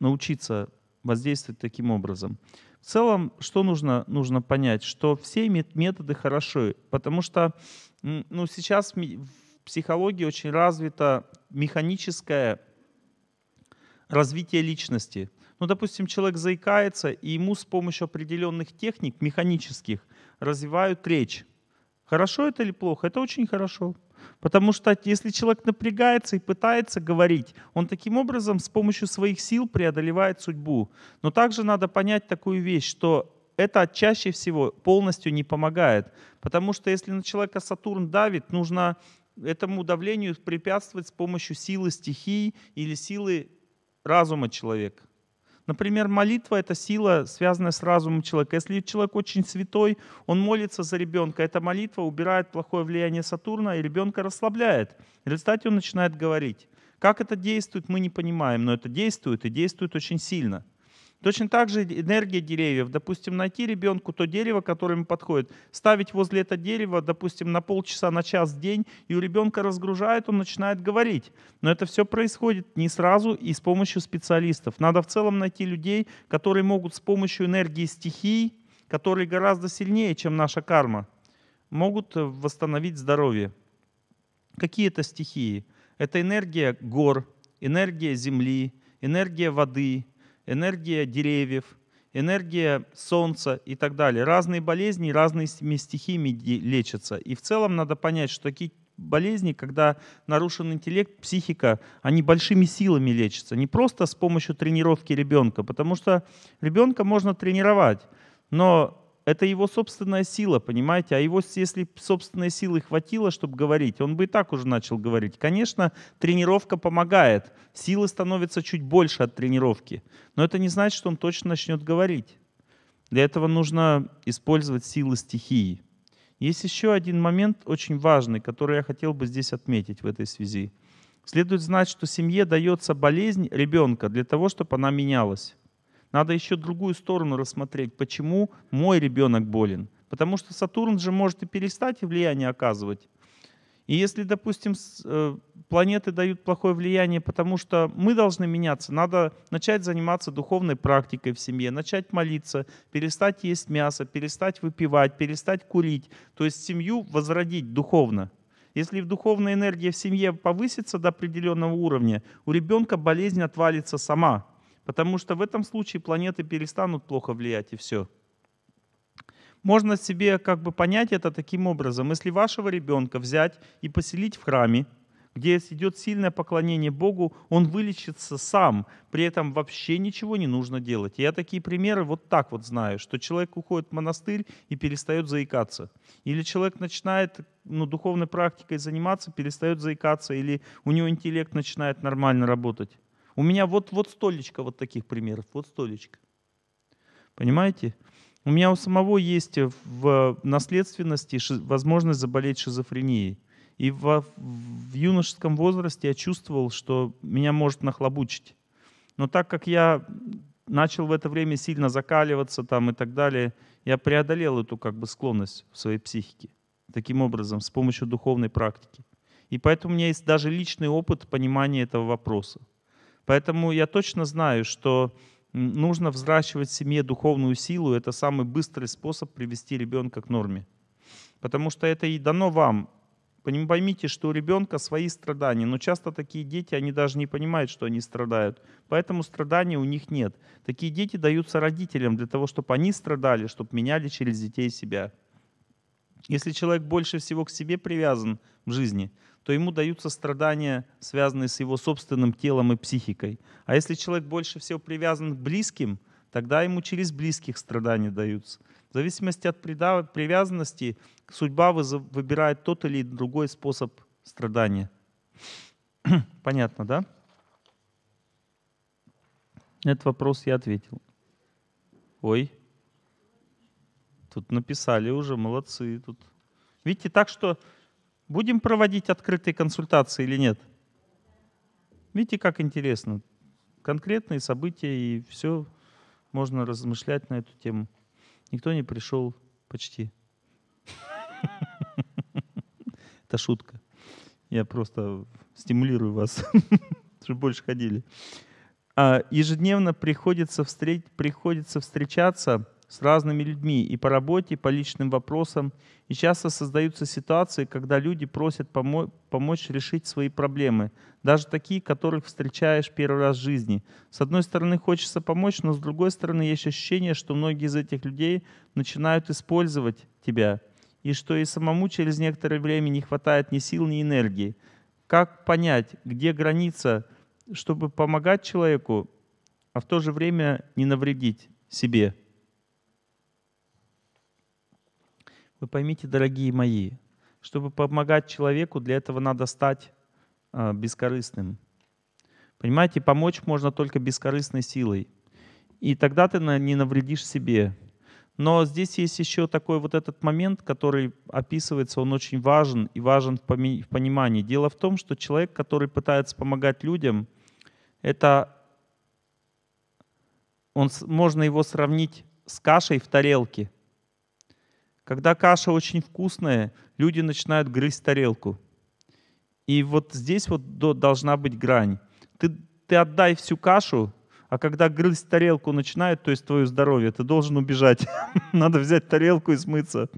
научиться воздействовать таким образом. В целом, что нужно, нужно понять, что все методы хороши, потому что ну, сейчас в психологии очень развито механическое развитие личности. Ну, допустим, человек заикается, и ему с помощью определенных техник, механических, развивают речь. Хорошо это или плохо? Это очень хорошо. Потому что если человек напрягается и пытается говорить, он таким образом с помощью своих сил преодолевает судьбу. Но также надо понять такую вещь, что это чаще всего полностью не помогает. Потому что если на человека Сатурн давит, нужно этому давлению препятствовать с помощью силы стихий или силы разума человека. Например, молитва — это сила, связанная с разумом человека. Если человек очень святой, он молится за ребенка. Эта молитва убирает плохое влияние Сатурна, и ребенка расслабляет. В результате он начинает говорить. Как это действует, мы не понимаем, но это действует, и действует очень сильно — Точно так же энергия деревьев. Допустим, найти ребенку то дерево, которое ему подходит, ставить возле это дерево, допустим, на полчаса, на час в день, и у ребенка разгружает, он начинает говорить. Но это все происходит не сразу и с помощью специалистов. Надо в целом найти людей, которые могут с помощью энергии стихий, которые гораздо сильнее, чем наша карма, могут э, восстановить здоровье. Какие это стихии? Это энергия гор, энергия земли, энергия воды, энергия деревьев, энергия солнца и так далее. Разные болезни разными стихиями лечатся. И в целом надо понять, что такие болезни, когда нарушен интеллект, психика, они большими силами лечатся. Не просто с помощью тренировки ребенка, потому что ребенка можно тренировать, но это его собственная сила, понимаете? А его, если собственной силы хватило, чтобы говорить, он бы и так уже начал говорить. Конечно, тренировка помогает. Силы становятся чуть больше от тренировки. Но это не значит, что он точно начнет говорить. Для этого нужно использовать силы стихии. Есть еще один момент очень важный, который я хотел бы здесь отметить в этой связи. Следует знать, что семье дается болезнь ребенка для того, чтобы она менялась. Надо еще другую сторону рассмотреть, почему мой ребенок болен. Потому что Сатурн же может и перестать влияние оказывать. И если, допустим, э, планеты дают плохое влияние, потому что мы должны меняться, надо начать заниматься духовной практикой в семье, начать молиться, перестать есть мясо, перестать выпивать, перестать курить, то есть семью возродить духовно. Если духовная энергия в семье повысится до определенного уровня, у ребенка болезнь отвалится сама. Потому что в этом случае планеты перестанут плохо влиять и все. Можно себе как бы понять это таким образом. Если вашего ребенка взять и поселить в храме, где идет сильное поклонение Богу, он вылечится сам, при этом вообще ничего не нужно делать. Я такие примеры вот так вот знаю, что человек уходит в монастырь и перестает заикаться. Или человек начинает ну, духовной практикой заниматься, перестает заикаться, или у него интеллект начинает нормально работать. У меня вот, вот столечко вот таких примеров, вот столечко. Понимаете? У меня у самого есть в наследственности возможность заболеть шизофренией. И в, в юношеском возрасте я чувствовал, что меня может нахлобучить. Но так как я начал в это время сильно закаливаться там и так далее, я преодолел эту как бы склонность в своей психике таким образом, с помощью духовной практики. И поэтому у меня есть даже личный опыт понимания этого вопроса. Поэтому я точно знаю, что нужно взращивать в семье духовную силу. Это самый быстрый способ привести ребенка к норме. Потому что это и дано вам. Поймите, что у ребенка свои страдания, но часто такие дети, они даже не понимают, что они страдают. Поэтому страдания у них нет. Такие дети даются родителям для того, чтобы они страдали, чтобы меняли через детей себя. Если человек больше всего к себе привязан в жизни, то ему даются страдания, связанные с его собственным телом и психикой. А если человек больше всего привязан к близким, тогда ему через близких страдания даются. В зависимости от привязанности судьба выбирает тот или другой способ страдания. [CLEARS THROAT] Понятно, да? Этот вопрос я ответил. Ой, тут написали уже, молодцы. Тут. Видите, так что Будем проводить открытые консультации или нет? Видите, как интересно. Конкретные события и все. Можно размышлять на эту тему. Никто не пришел почти. [LAUGHS] Это шутка. Я просто стимулирую вас, [LAUGHS] чтобы больше ходили. А, ежедневно приходится, встреть, приходится встречаться с разными людьми и по работе, и по личным вопросам. И часто создаются ситуации, когда люди просят помо- помочь решить свои проблемы, даже такие, которых встречаешь первый раз в жизни. С одной стороны, хочется помочь, но с другой стороны, есть ощущение, что многие из этих людей начинают использовать тебя, и что и самому через некоторое время не хватает ни сил, ни энергии. Как понять, где граница, чтобы помогать человеку, а в то же время не навредить себе? Вы поймите, дорогие мои, чтобы помогать человеку, для этого надо стать а, бескорыстным. Понимаете, помочь можно только бескорыстной силой. И тогда ты не навредишь себе. Но здесь есть еще такой вот этот момент, который описывается, он очень важен и важен в понимании. Дело в том, что человек, который пытается помогать людям, это он, можно его сравнить с кашей в тарелке – когда каша очень вкусная, люди начинают грызть тарелку. И вот здесь вот должна быть грань. Ты, ты отдай всю кашу, а когда грызть тарелку начинают, то есть твое здоровье, ты должен убежать. [LAUGHS] Надо взять тарелку и смыться.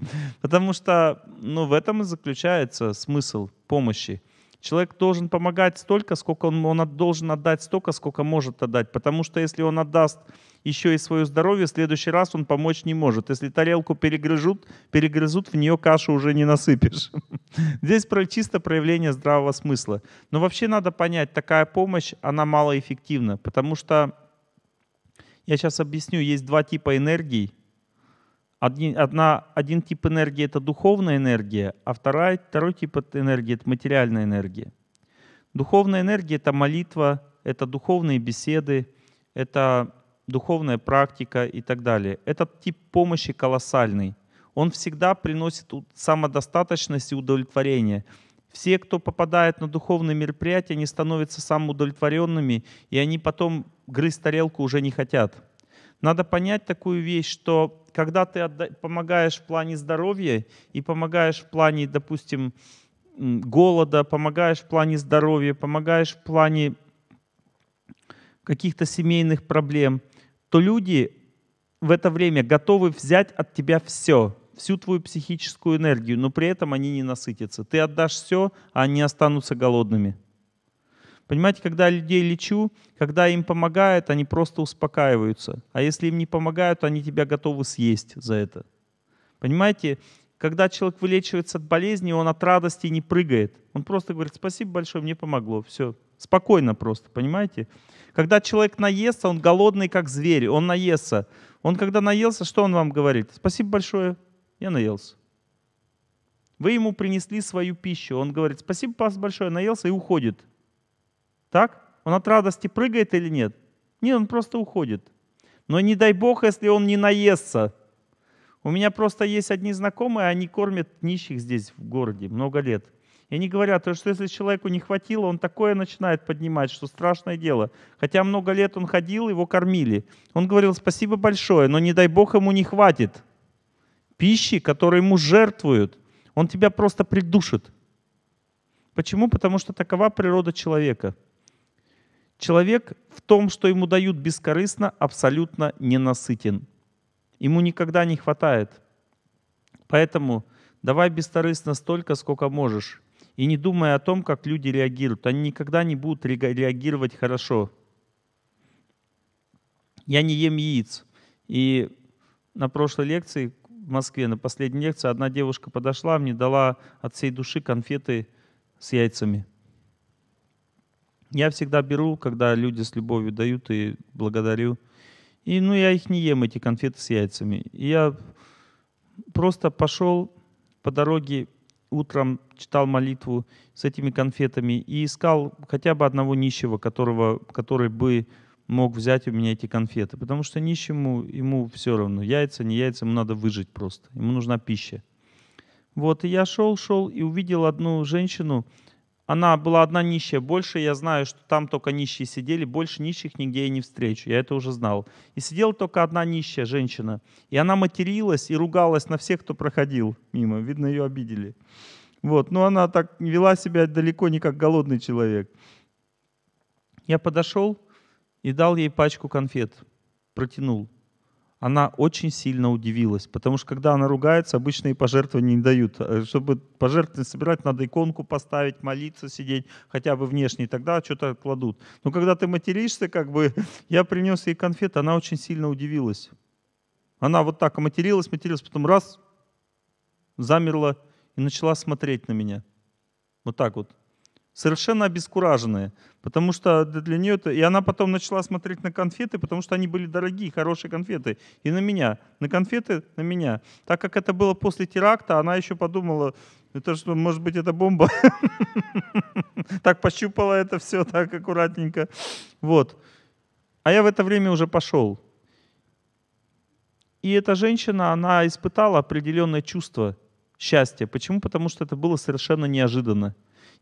Потому что ну, в этом и заключается смысл помощи. Человек должен помогать столько, сколько он, он должен отдать, столько, сколько может отдать. Потому что если он отдаст еще и свое здоровье, в следующий раз он помочь не может. Если тарелку перегрызут, перегрызут в нее кашу уже не насыпешь. [LAUGHS] Здесь чисто проявление здравого смысла. Но вообще надо понять, такая помощь, она малоэффективна, потому что, я сейчас объясню, есть два типа энергий – один, одна, один тип энергии — это духовная энергия, а вторая, второй тип энергии — это материальная энергия. Духовная энергия — это молитва, это духовные беседы, это духовная практика и так далее. Этот тип помощи колоссальный. Он всегда приносит самодостаточность и удовлетворение. Все, кто попадает на духовные мероприятия, они становятся самоудовлетворенными, и они потом грызть тарелку уже не хотят. Надо понять такую вещь, что когда ты помогаешь в плане здоровья и помогаешь в плане, допустим, голода, помогаешь в плане здоровья, помогаешь в плане каких-то семейных проблем, то люди в это время готовы взять от тебя все, всю твою психическую энергию, но при этом они не насытятся. Ты отдашь все, а они останутся голодными. Понимаете, когда людей лечу, когда им помогают, они просто успокаиваются. А если им не помогают, они тебя готовы съесть за это. Понимаете, когда человек вылечивается от болезни, он от радости не прыгает. Он просто говорит, спасибо большое, мне помогло. Все, спокойно просто, понимаете? Когда человек наестся, он голодный, как зверь, он наестся. Он когда наелся, что он вам говорит? Спасибо большое, я наелся. Вы ему принесли свою пищу, он говорит, спасибо большое, наелся и уходит. Так? Он от радости прыгает или нет? Нет, он просто уходит. Но не дай бог, если он не наестся. У меня просто есть одни знакомые, они кормят нищих здесь, в городе, много лет. И они говорят, что если человеку не хватило, он такое начинает поднимать, что страшное дело. Хотя много лет он ходил, его кормили. Он говорил, спасибо большое, но не дай бог ему не хватит пищи, которой ему жертвуют. Он тебя просто придушит. Почему? Потому что такова природа человека – Человек в том, что ему дают бескорыстно, абсолютно не насытен. Ему никогда не хватает. Поэтому давай бескорыстно столько, сколько можешь. И не думая о том, как люди реагируют. Они никогда не будут реагировать хорошо. Я не ем яиц. И на прошлой лекции в Москве, на последней лекции, одна девушка подошла, мне дала от всей души конфеты с яйцами. Я всегда беру, когда люди с любовью дают и благодарю. И, ну, я их не ем, эти конфеты с яйцами. И я просто пошел по дороге утром, читал молитву с этими конфетами и искал хотя бы одного нищего, которого, который бы мог взять у меня эти конфеты. Потому что нищему ему все равно. Яйца, не яйца, ему надо выжить просто. Ему нужна пища. Вот, и я шел, шел и увидел одну женщину, она была одна нищая больше, я знаю, что там только нищие сидели, больше нищих нигде я не встречу, я это уже знал. И сидела только одна нищая женщина, и она материлась и ругалась на всех, кто проходил мимо, видно, ее обидели. Вот, но она так вела себя далеко не как голодный человек. Я подошел и дал ей пачку конфет, протянул она очень сильно удивилась, потому что когда она ругается, обычно и пожертвования не дают. Э, чтобы пожертвования собирать, надо иконку поставить, молиться, сидеть, хотя бы внешне, тогда что-то кладут. Но когда ты материшься, как бы, [LAUGHS] я принес ей конфеты, она очень сильно удивилась. Она вот так материлась, материлась, потом раз, замерла и начала смотреть на меня. Вот так вот совершенно обескураженные, потому что для нее это... И она потом начала смотреть на конфеты, потому что они были дорогие, хорошие конфеты, и на меня, на конфеты, на меня. Так как это было после теракта, она еще подумала, это что, может быть, это бомба? [LAUGHS] Так пощупала это все так аккуратненько. Вот. А я в это время уже пошел. И эта женщина, она испытала определенное чувство счастья. Почему? Потому что это было совершенно неожиданно.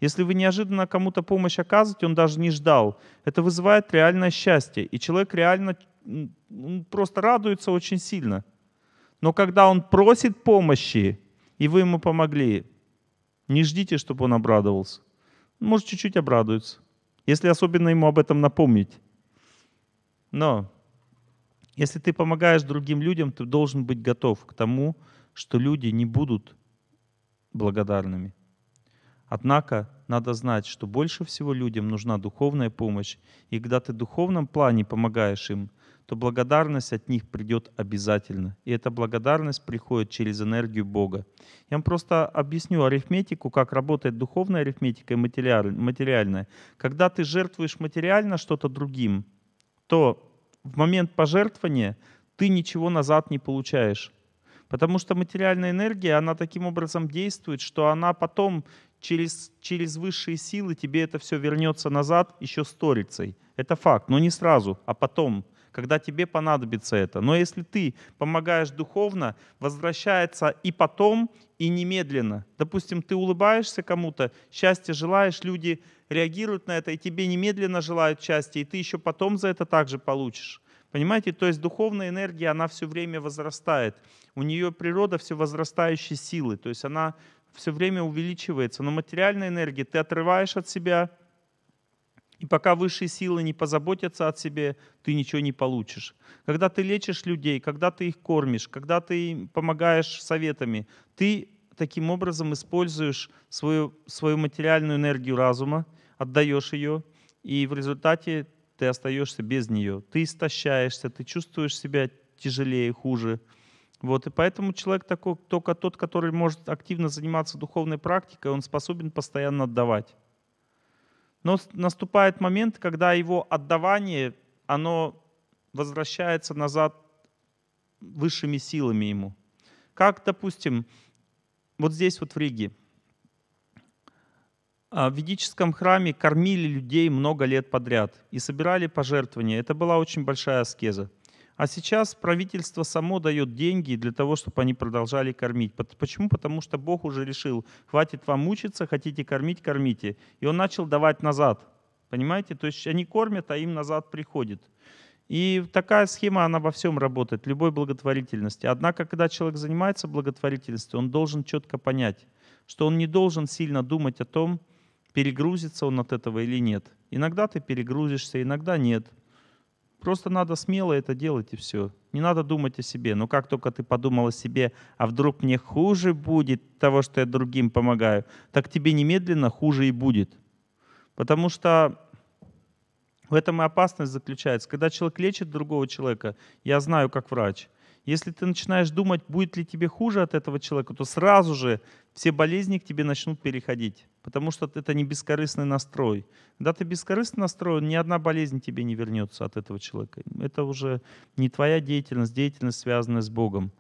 Если вы неожиданно кому-то помощь оказываете, он даже не ждал. Это вызывает реальное счастье. И человек реально просто радуется очень сильно. Но когда он просит помощи, и вы ему помогли, не ждите, чтобы он обрадовался. Может, чуть-чуть обрадуется, если особенно ему об этом напомнить. Но если ты помогаешь другим людям, ты должен быть готов к тому, что люди не будут благодарными. Однако надо знать, что больше всего людям нужна духовная помощь, и когда ты в духовном плане помогаешь им, то благодарность от них придет обязательно. И эта благодарность приходит через энергию Бога. Я вам просто объясню арифметику, как работает духовная арифметика и материальная. Когда ты жертвуешь материально что-то другим, то в момент пожертвования ты ничего назад не получаешь. Потому что материальная энергия, она таким образом действует, что она потом через, через высшие силы тебе это все вернется назад еще сторицей. Это факт, но не сразу, а потом, когда тебе понадобится это. Но если ты помогаешь духовно, возвращается и потом, и немедленно. Допустим, ты улыбаешься кому-то, счастье желаешь, люди реагируют на это, и тебе немедленно желают счастья, и ты еще потом за это также получишь. Понимаете, то есть духовная энергия, она все время возрастает. У нее природа все возрастающей силы, то есть она все время увеличивается. Но материальная энергия. ты отрываешь от себя, и пока высшие силы не позаботятся о себе, ты ничего не получишь. Когда ты лечишь людей, когда ты их кормишь, когда ты им помогаешь советами, ты таким образом используешь свою, свою материальную энергию разума, отдаешь ее, и в результате ты остаешься без нее. Ты истощаешься, ты чувствуешь себя тяжелее, хуже. Вот, и поэтому человек такой, только тот, который может активно заниматься духовной практикой, он способен постоянно отдавать. Но наступает момент, когда его отдавание, оно возвращается назад высшими силами ему. Как, допустим, вот здесь вот в Риге, а, в ведическом храме кормили людей много лет подряд и собирали пожертвования. Это была очень большая аскеза. А сейчас правительство само дает деньги для того, чтобы они продолжали кормить. Почему? Потому что Бог уже решил, хватит вам мучиться, хотите кормить, кормите. И он начал давать назад. Понимаете? То есть они кормят, а им назад приходит. И такая схема, она во всем работает, любой благотворительности. Однако, когда человек занимается благотворительностью, он должен четко понять, что он не должен сильно думать о том, перегрузится он от этого или нет. Иногда ты перегрузишься, иногда нет – Просто надо смело это делать и все. Не надо думать о себе. Но как только ты подумал о себе, а вдруг мне хуже будет того, что я другим помогаю, так тебе немедленно хуже и будет. Потому что в этом и опасность заключается. Когда человек лечит другого человека, я знаю как врач, если ты начинаешь думать, будет ли тебе хуже от этого человека, то сразу же все болезни к тебе начнут переходить, потому что это не бескорыстный настрой. Когда ты бескорыстно настроен, ни одна болезнь тебе не вернется от этого человека. Это уже не твоя деятельность, деятельность, связанная с Богом.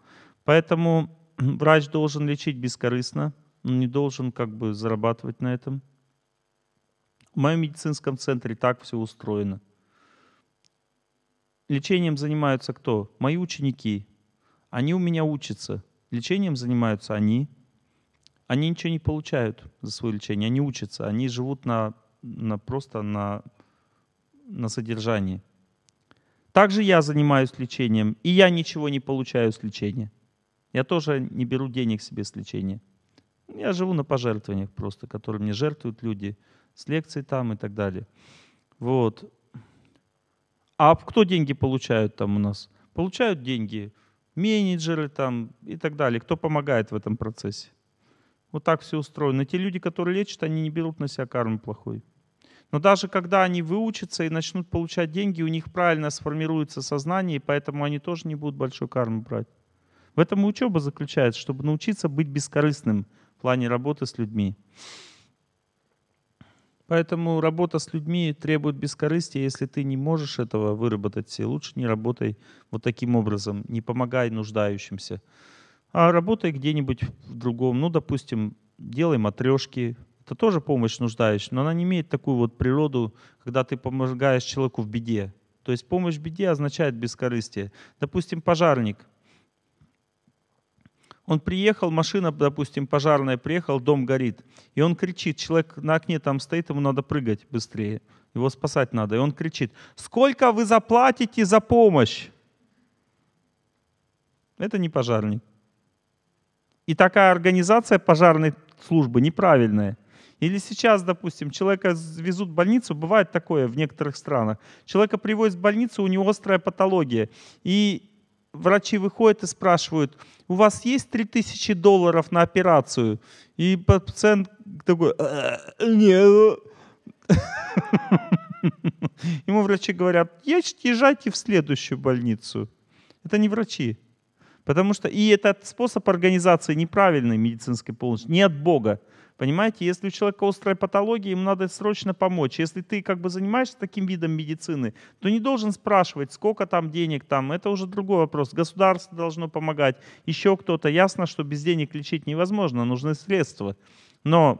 Поэтому [CLEARS THROAT] врач должен лечить бескорыстно, он не должен как бы зарабатывать на этом. В моем медицинском центре так все устроено. Лечением занимаются кто? Мои ученики. Они у меня учатся. Лечением занимаются они – они ничего не получают за свое лечение, они учатся, они живут на, на просто на, на содержании. Также я занимаюсь лечением, и я ничего не получаю с лечения. Я тоже не беру денег себе с лечения. Я живу на пожертвованиях просто, которые мне жертвуют люди с лекций там и так далее. Вот. А кто деньги получают там у нас? Получают деньги менеджеры там и так далее. Кто помогает в этом процессе? Вот так все устроено. те люди, которые лечат, они не берут на себя карму плохой. Но даже когда они выучатся и начнут получать деньги, у них правильно сформируется сознание, и поэтому они тоже не будут большой карму брать. В этом и учеба заключается, чтобы научиться быть бескорыстным в плане работы с людьми. Поэтому работа с людьми требует бескорыстия. Если ты не можешь этого выработать, лучше не работай вот таким образом, не помогай нуждающимся. А работай где-нибудь в другом. Ну, допустим, делай матрешки. Это тоже помощь нуждаешь, но она не имеет такую вот природу, когда ты помогаешь человеку в беде. То есть помощь в беде означает бескорыстие. Допустим, пожарник. Он приехал, машина, допустим, пожарная приехал, дом горит. И он кричит, человек на окне там стоит, ему надо прыгать быстрее. Его спасать надо. И он кричит, сколько вы заплатите за помощь? Это не пожарник. И такая организация пожарной службы неправильная. Или сейчас, допустим, человека везут в больницу, бывает такое в некоторых странах. Человека привозят в больницу, у него острая патология. И врачи выходят и спрашивают, у вас есть 3000 долларов на операцию? И пациент такой, «Э, нет. [LAUGHS] Ему врачи говорят, езжайте в следующую больницу. Это не врачи. Потому что и этот способ организации неправильной медицинской помощи, не от Бога. Понимаете, если у человека острая патология, ему надо срочно помочь. Если ты как бы занимаешься таким видом медицины, то не должен спрашивать, сколько там денег там. Это уже другой вопрос. Государство должно помогать, еще кто-то. Ясно, что без денег лечить невозможно, нужны средства. Но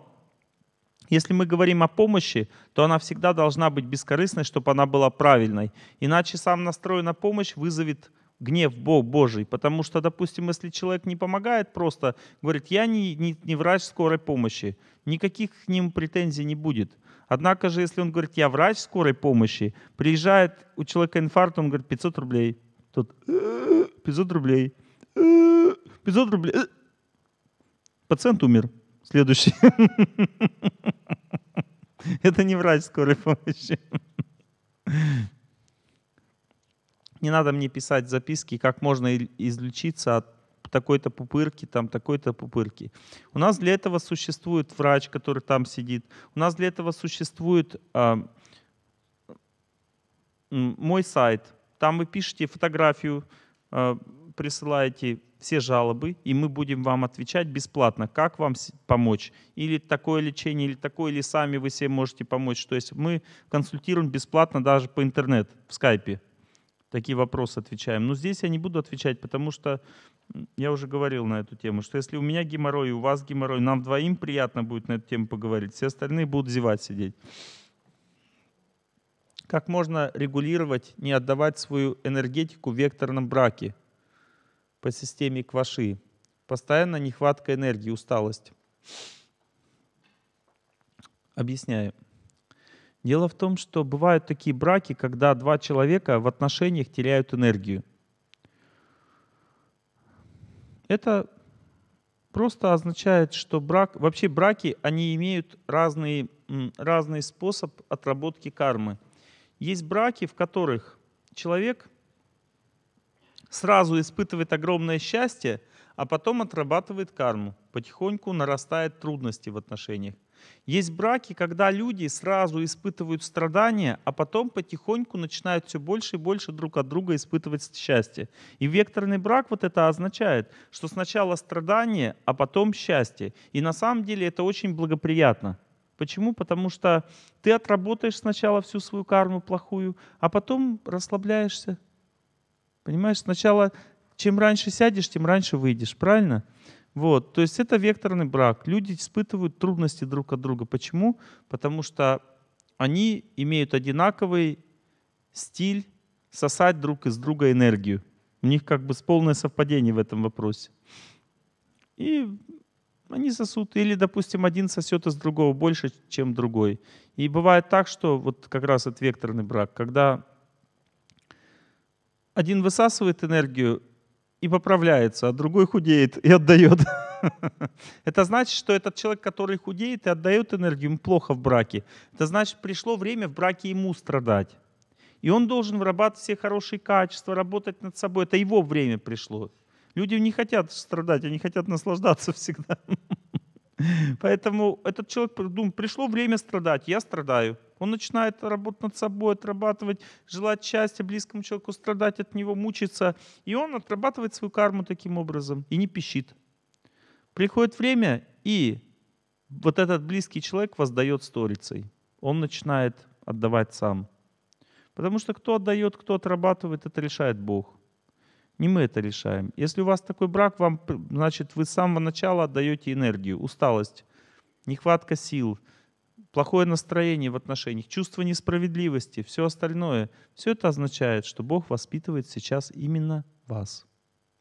если мы говорим о помощи, то она всегда должна быть бескорыстной, чтобы она была правильной. Иначе сам настрой на помощь вызовет гнев Бог Божий. Потому что, допустим, если человек не помогает просто, говорит, я не, не, не врач скорой помощи, никаких к ним претензий не будет. Однако же, если он говорит, я врач скорой помощи, приезжает у человека инфаркт, он говорит, 500 рублей. тут 500 «Э, рублей. 500 «Э, рублей. Э. Пациент умер. Следующий. [LAUGHS] Это не врач скорой помощи не надо мне писать записки, как можно излечиться от такой-то пупырки, там такой-то пупырки. У нас для этого существует врач, который там сидит. У нас для этого существует э, мой сайт. Там вы пишете фотографию, э, присылаете все жалобы, и мы будем вам отвечать бесплатно, как вам помочь. Или такое лечение, или такое, или сами вы себе можете помочь. То есть мы консультируем бесплатно даже по интернету, в скайпе такие вопросы отвечаем. Но здесь я не буду отвечать, потому что я уже говорил на эту тему, что если у меня геморрой и у вас геморрой, нам двоим приятно будет на эту тему поговорить, все остальные будут зевать сидеть. Как можно регулировать, не отдавать свою энергетику в векторном браке по системе кваши? Постоянно нехватка энергии, усталость. Объясняю. Дело в том, что бывают такие браки, когда два человека в отношениях теряют энергию. Это просто означает, что брак... Вообще браки, они имеют разный, разный способ отработки кармы. Есть браки, в которых человек сразу испытывает огромное счастье, а потом отрабатывает карму. Потихоньку нарастают трудности в отношениях. Есть браки, когда люди сразу испытывают страдания, а потом потихоньку начинают все больше и больше друг от друга испытывать счастье. И векторный брак вот это означает, что сначала страдания, а потом счастье. И на самом деле это очень благоприятно. Почему? Потому что ты отработаешь сначала всю свою карму плохую, а потом расслабляешься. Понимаешь, сначала чем раньше сядешь, тем раньше выйдешь, правильно? Вот, то есть это векторный брак. Люди испытывают трудности друг от друга. Почему? Потому что они имеют одинаковый стиль сосать друг из друга энергию. У них как бы полное совпадение в этом вопросе. И они сосут. Или, допустим, один сосет из другого больше, чем другой. И бывает так, что вот как раз этот векторный брак, когда один высасывает энергию, и поправляется, а другой худеет и отдает. [LAUGHS] Это значит, что этот человек, который худеет и отдает энергию, ему плохо в браке. Это значит, пришло время в браке ему страдать. И он должен вырабатывать все хорошие качества, работать над собой. Это его время пришло. Люди не хотят страдать, они хотят наслаждаться всегда. [LAUGHS] [LAUGHS] Поэтому этот человек думал, пришло время страдать, я страдаю. Он начинает работать над собой, отрабатывать, желать счастья близкому человеку, страдать от него, мучиться. И он отрабатывает свою карму таким образом и не пищит. Приходит время, и вот этот близкий человек воздает сторицей. Он начинает отдавать сам. Потому что кто отдает, кто отрабатывает, это решает Бог. Не мы это решаем. Если у вас такой брак, вам, значит, вы с самого начала отдаете энергию, усталость, нехватка сил, плохое настроение в отношениях, чувство несправедливости, все остальное. Все это означает, что Бог воспитывает сейчас именно вас,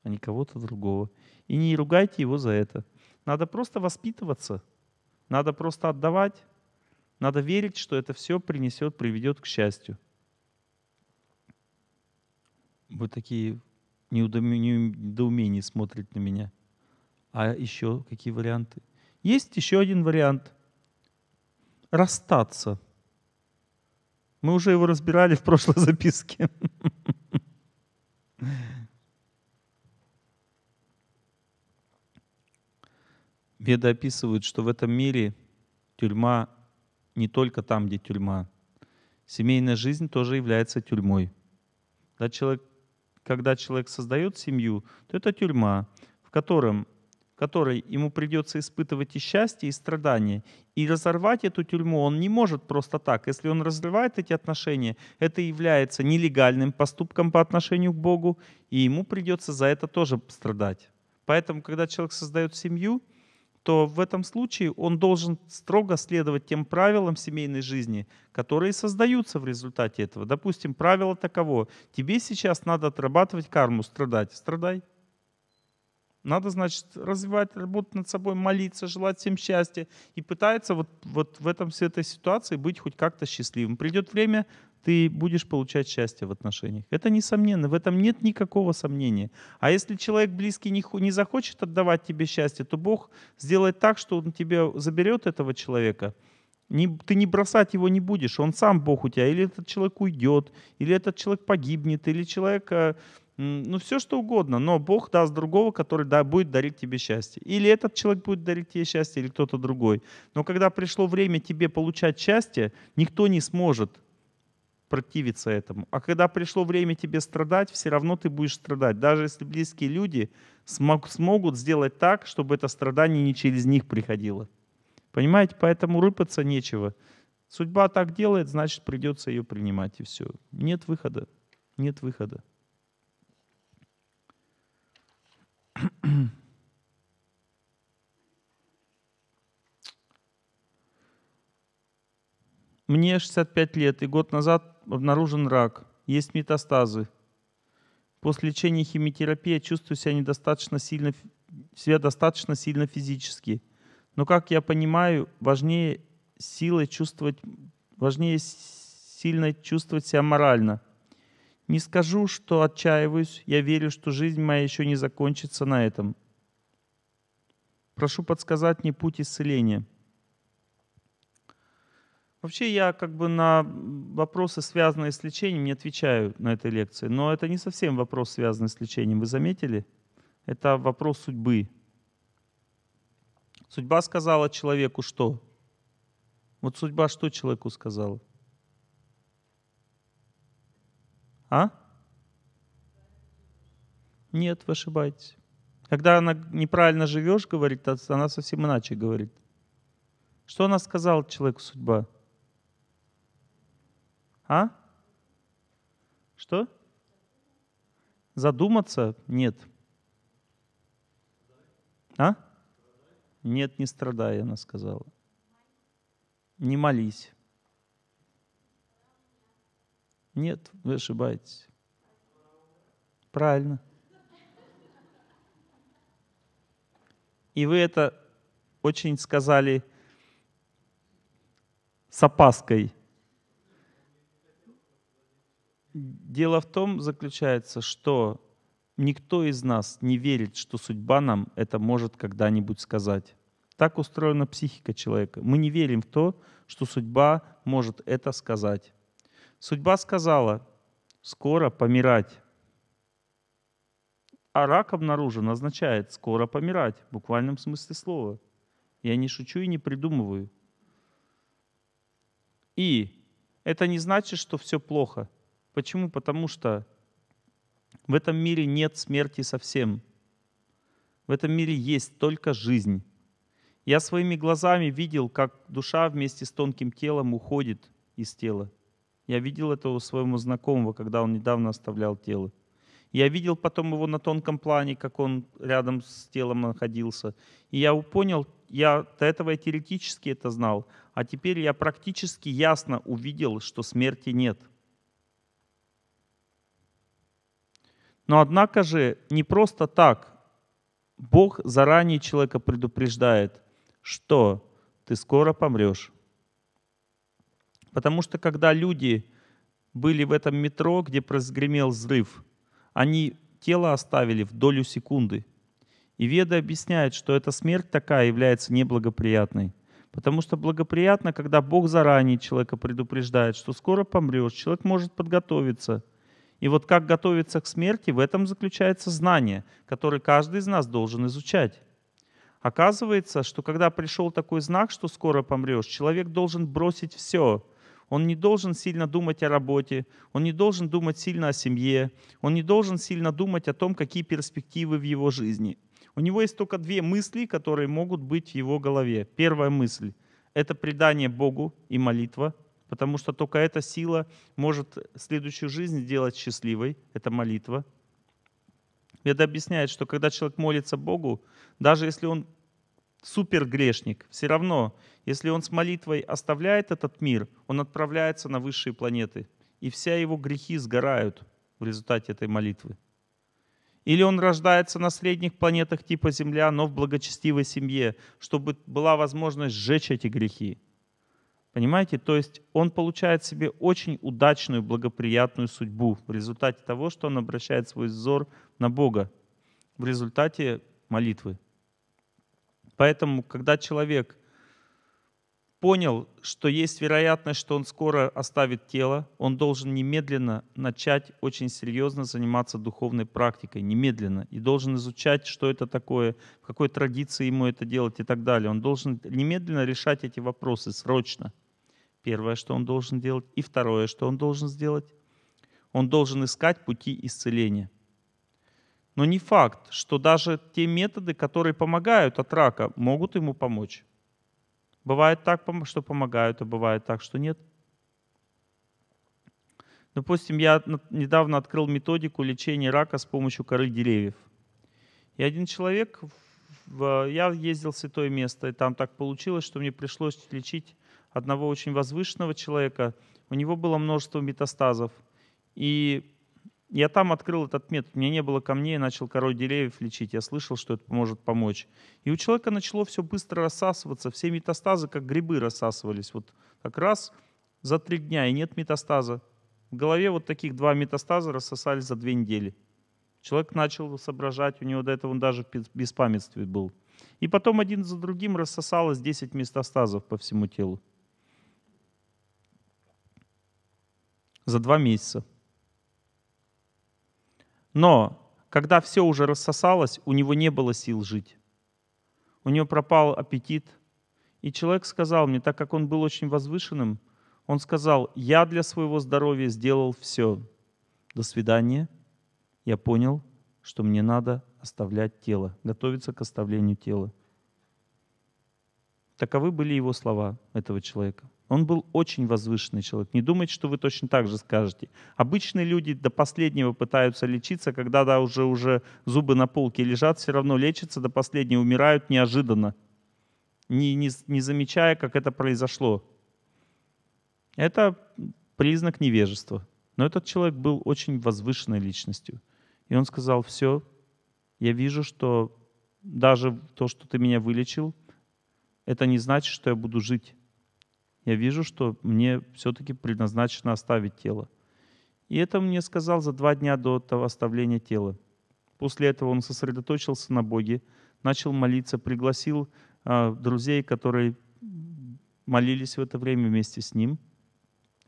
а не кого-то другого. И не ругайте его за это. Надо просто воспитываться, надо просто отдавать, надо верить, что это все принесет, приведет к счастью. Вы такие недоумении смотрит на меня. А еще какие варианты? Есть еще один вариант. Расстаться. Мы уже его разбирали в прошлой [LAUGHS] записке. Веды описывают, что в этом мире тюрьма не только там, где тюрьма. Семейная жизнь тоже является тюрьмой. Да, человек когда человек создает семью, то это тюрьма, в, котором, которой ему придется испытывать и счастье, и страдания. И разорвать эту тюрьму он не может просто так. Если он разрывает эти отношения, это является нелегальным поступком по отношению к Богу, и ему придется за это тоже страдать. Поэтому, когда человек создает семью, то в этом случае он должен строго следовать тем правилам семейной жизни, которые создаются в результате этого. Допустим, правило таково. Тебе сейчас надо отрабатывать карму, страдать. Страдай. Надо, значит, развивать, работать над собой, молиться, желать всем счастья и пытается вот, вот в этом, с этой ситуации быть хоть как-то счастливым. Придет время, ты будешь получать счастье в отношениях. Это несомненно, в этом нет никакого сомнения. А если человек близкий не, не захочет отдавать тебе счастье, то Бог сделает так, что Он тебе заберет этого человека. Не, ты не бросать его не будешь, он сам Бог у тебя, или этот человек уйдет, или этот человек погибнет, или человек, э, ну все что угодно, но Бог даст другого, который да, будет дарить тебе счастье. Или этот человек будет дарить тебе счастье, или кто-то другой. Но когда пришло время тебе получать счастье, никто не сможет противиться этому. А когда пришло время тебе страдать, все равно ты будешь страдать. Даже если близкие люди смог, смогут сделать так, чтобы это страдание не через них приходило. Понимаете, поэтому рыпаться нечего. Судьба так делает, значит придется ее принимать и все. Нет выхода. Нет выхода. Мне 65 лет, и год назад обнаружен рак. Есть метастазы. После лечения химиотерапии я чувствую себя недостаточно сильно, себя достаточно сильно физически. Но, как я понимаю, важнее силой чувствовать, важнее сильно чувствовать себя морально. Не скажу, что отчаиваюсь, я верю, что жизнь моя еще не закончится на этом. Прошу подсказать мне путь исцеления. Вообще я как бы на вопросы, связанные с лечением, не отвечаю на этой лекции. Но это не совсем вопрос, связанный с лечением. Вы заметили? Это вопрос судьбы. Судьба сказала человеку что? Вот судьба что человеку сказала? А? Нет, вы ошибаетесь. Когда она неправильно живешь, говорит, она совсем иначе говорит. Что она сказала человеку судьба? А? Что? Задуматься? Нет. А? Нет, не страдай, она сказала. Не молись. Нет, вы ошибаетесь. Правильно. И вы это очень сказали с опаской дело в том заключается, что никто из нас не верит, что судьба нам это может когда-нибудь сказать. Так устроена психика человека. Мы не верим в то, что судьба может это сказать. Судьба сказала, скоро помирать. А рак обнаружен означает скоро помирать, в буквальном смысле слова. Я не шучу и не придумываю. И это не значит, что все плохо – Почему? Потому что в этом мире нет смерти совсем. В этом мире есть только жизнь. Я своими глазами видел, как душа вместе с тонким телом уходит из тела. Я видел это у своему знакомого, когда он недавно оставлял тело. Я видел потом его на тонком плане, как он рядом с телом находился. И я понял, я до этого и теоретически это знал, а теперь я практически ясно увидел, что смерти нет. Но однако же не просто так. Бог заранее человека предупреждает, что ты скоро помрешь. Потому что когда люди были в этом метро, где разгремел взрыв, они тело оставили в долю секунды. И Веда объясняет, что эта смерть такая является неблагоприятной. Потому что благоприятно, когда Бог заранее человека предупреждает, что скоро помрешь, человек может подготовиться – и вот как готовиться к смерти, в этом заключается знание, которое каждый из нас должен изучать. Оказывается, что когда пришел такой знак, что скоро помрешь, человек должен бросить все. Он не должен сильно думать о работе, он не должен думать сильно о семье, он не должен сильно думать о том, какие перспективы в его жизни. У него есть только две мысли, которые могут быть в его голове. Первая мысль — это предание Богу и молитва потому что только эта сила может следующую жизнь делать счастливой. Это молитва. Это объясняет, что когда человек молится Богу, даже если он супер грешник, все равно, если он с молитвой оставляет этот мир, он отправляется на высшие планеты, и все его грехи сгорают в результате этой молитвы. Или он рождается на средних планетах типа Земля, но в благочестивой семье, чтобы была возможность сжечь эти грехи. Понимаете? То есть он получает себе очень удачную, благоприятную судьбу в результате того, что он обращает свой взор на Бога, в результате молитвы. Поэтому, когда человек понял, что есть вероятность, что он скоро оставит тело, он должен немедленно начать очень серьезно заниматься духовной практикой, немедленно, и должен изучать, что это такое, в какой традиции ему это делать и так далее. Он должен немедленно решать эти вопросы срочно – Первое, что он должен делать. И второе, что он должен сделать. Он должен искать пути исцеления. Но не факт, что даже те методы, которые помогают от рака, могут ему помочь. Бывает так, что помогают, а бывает так, что нет. Допустим, я недавно открыл методику лечения рака с помощью коры деревьев. И один человек, я ездил в святое место, и там так получилось, что мне пришлось лечить одного очень возвышенного человека, у него было множество метастазов. И я там открыл этот метод. У меня не было камней, я начал король деревьев лечить. Я слышал, что это может помочь. И у человека начало все быстро рассасываться. Все метастазы, как грибы, рассасывались. Вот как раз за три дня, и нет метастаза. В голове вот таких два метастаза рассосались за две недели. Человек начал соображать, у него до этого он даже без памяти был. И потом один за другим рассосалось 10 метастазов по всему телу. за два месяца. Но когда все уже рассосалось, у него не было сил жить. У него пропал аппетит. И человек сказал мне, так как он был очень возвышенным, он сказал, я для своего здоровья сделал все. До свидания. Я понял, что мне надо оставлять тело, готовиться к оставлению тела. Таковы были его слова этого человека. Он был очень возвышенный человек. Не думайте, что вы точно так же скажете. Обычные люди до последнего пытаются лечиться, когда да, уже, уже зубы на полке лежат, все равно лечатся до последнего, умирают неожиданно, не, не, не замечая, как это произошло. Это признак невежества. Но этот человек был очень возвышенной личностью. И он сказал, все, я вижу, что даже то, что ты меня вылечил, это не значит, что я буду жить я вижу, что мне все-таки предназначено оставить тело. И это мне сказал за два дня до того оставления тела. После этого он сосредоточился на Боге, начал молиться, пригласил э, друзей, которые молились в это время вместе с ним.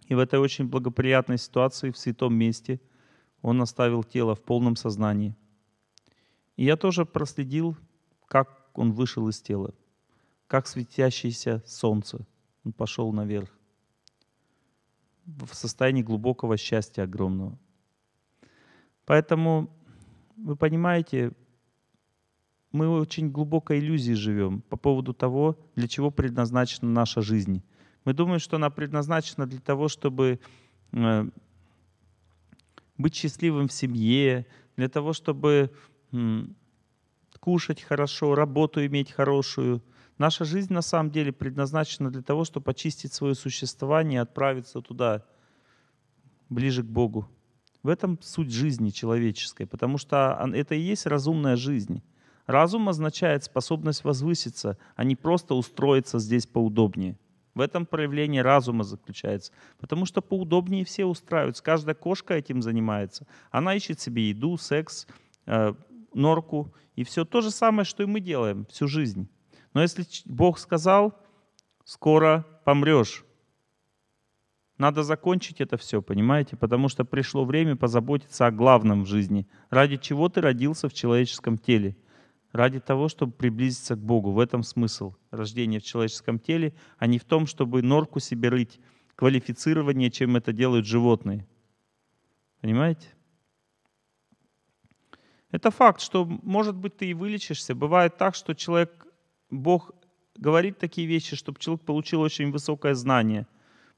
И в этой очень благоприятной ситуации, в святом месте, он оставил тело в полном сознании. И я тоже проследил, как он вышел из тела, как светящееся солнце – он пошел наверх в состоянии глубокого счастья огромного. Поэтому, вы понимаете, мы очень глубокой иллюзии живем по поводу того, для чего предназначена наша жизнь. Мы думаем, что она предназначена для того, чтобы э, быть счастливым в семье, для того, чтобы кушать хорошо, работу иметь хорошую – Наша жизнь на самом деле предназначена для того, чтобы очистить свое существование и отправиться туда, ближе к Богу. В этом суть жизни человеческой, потому что это и есть разумная жизнь. Разум означает способность возвыситься, а не просто устроиться здесь поудобнее. В этом проявление разума заключается. Потому что поудобнее все устраиваются. Каждая кошка этим занимается. Она ищет себе еду, секс, э, норку и все то же самое, что и мы делаем всю жизнь. Но если Бог сказал, скоро помрешь. Надо закончить это все, понимаете? Потому что пришло время позаботиться о главном в жизни. Ради чего ты родился в человеческом теле? Ради того, чтобы приблизиться к Богу. В этом смысл рождения в человеческом теле, а не в том, чтобы норку себе рыть. Квалифицирование, чем это делают животные. Понимаете? Это факт, что, может быть, ты и вылечишься. Бывает так, что человек Бог говорит такие вещи, чтобы человек получил очень высокое знание.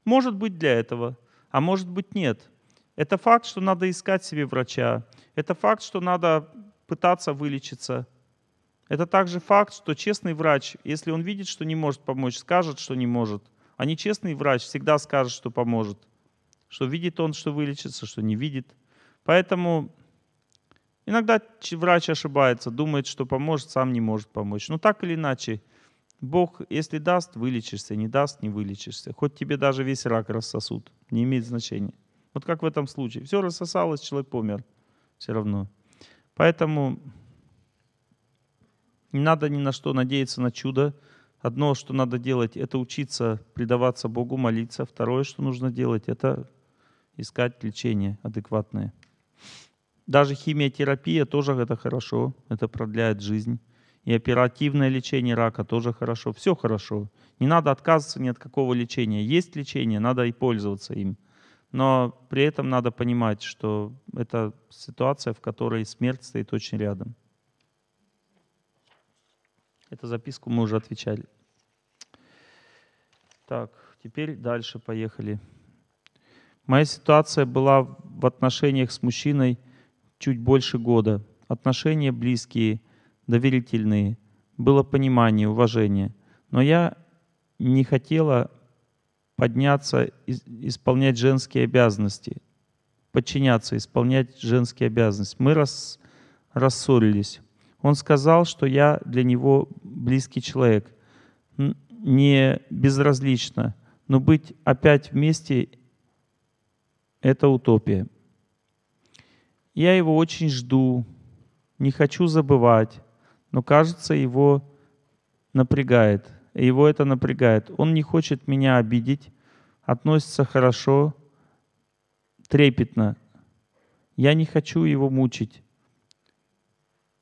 Может быть для этого, а может быть нет. Это факт, что надо искать себе врача. Это факт, что надо пытаться вылечиться. Это также факт, что честный врач, если он видит, что не может помочь, скажет, что не может. А нечестный врач всегда скажет, что поможет. Что видит он, что вылечится, что не видит. Поэтому Иногда врач ошибается, думает, что поможет, сам не может помочь. Но так или иначе, Бог, если даст, вылечишься, не даст, не вылечишься. Хоть тебе даже весь рак рассосут, не имеет значения. Вот как в этом случае. Все рассосалось, человек помер все равно. Поэтому не надо ни на что надеяться на чудо. Одно, что надо делать, это учиться предаваться Богу, молиться. Второе, что нужно делать, это искать лечение адекватное. Даже химиотерапия тоже это хорошо, это продляет жизнь. И оперативное лечение рака тоже хорошо. Все хорошо. Не надо отказываться ни от какого лечения. Есть лечение, надо и пользоваться им. Но при этом надо понимать, что это ситуация, в которой смерть стоит очень рядом. Эту записку мы уже отвечали. Так, теперь дальше поехали. Моя ситуация была в отношениях с мужчиной, чуть больше года. Отношения близкие, доверительные. Было понимание, уважение. Но я не хотела подняться, исполнять женские обязанности. Подчиняться, исполнять женские обязанности. Мы рас, рассорились. Он сказал, что я для него близкий человек. Не безразлично. Но быть опять вместе — это утопия. Я его очень жду, не хочу забывать, но кажется, его напрягает. Его это напрягает. Он не хочет меня обидеть, относится хорошо, трепетно. Я не хочу его мучить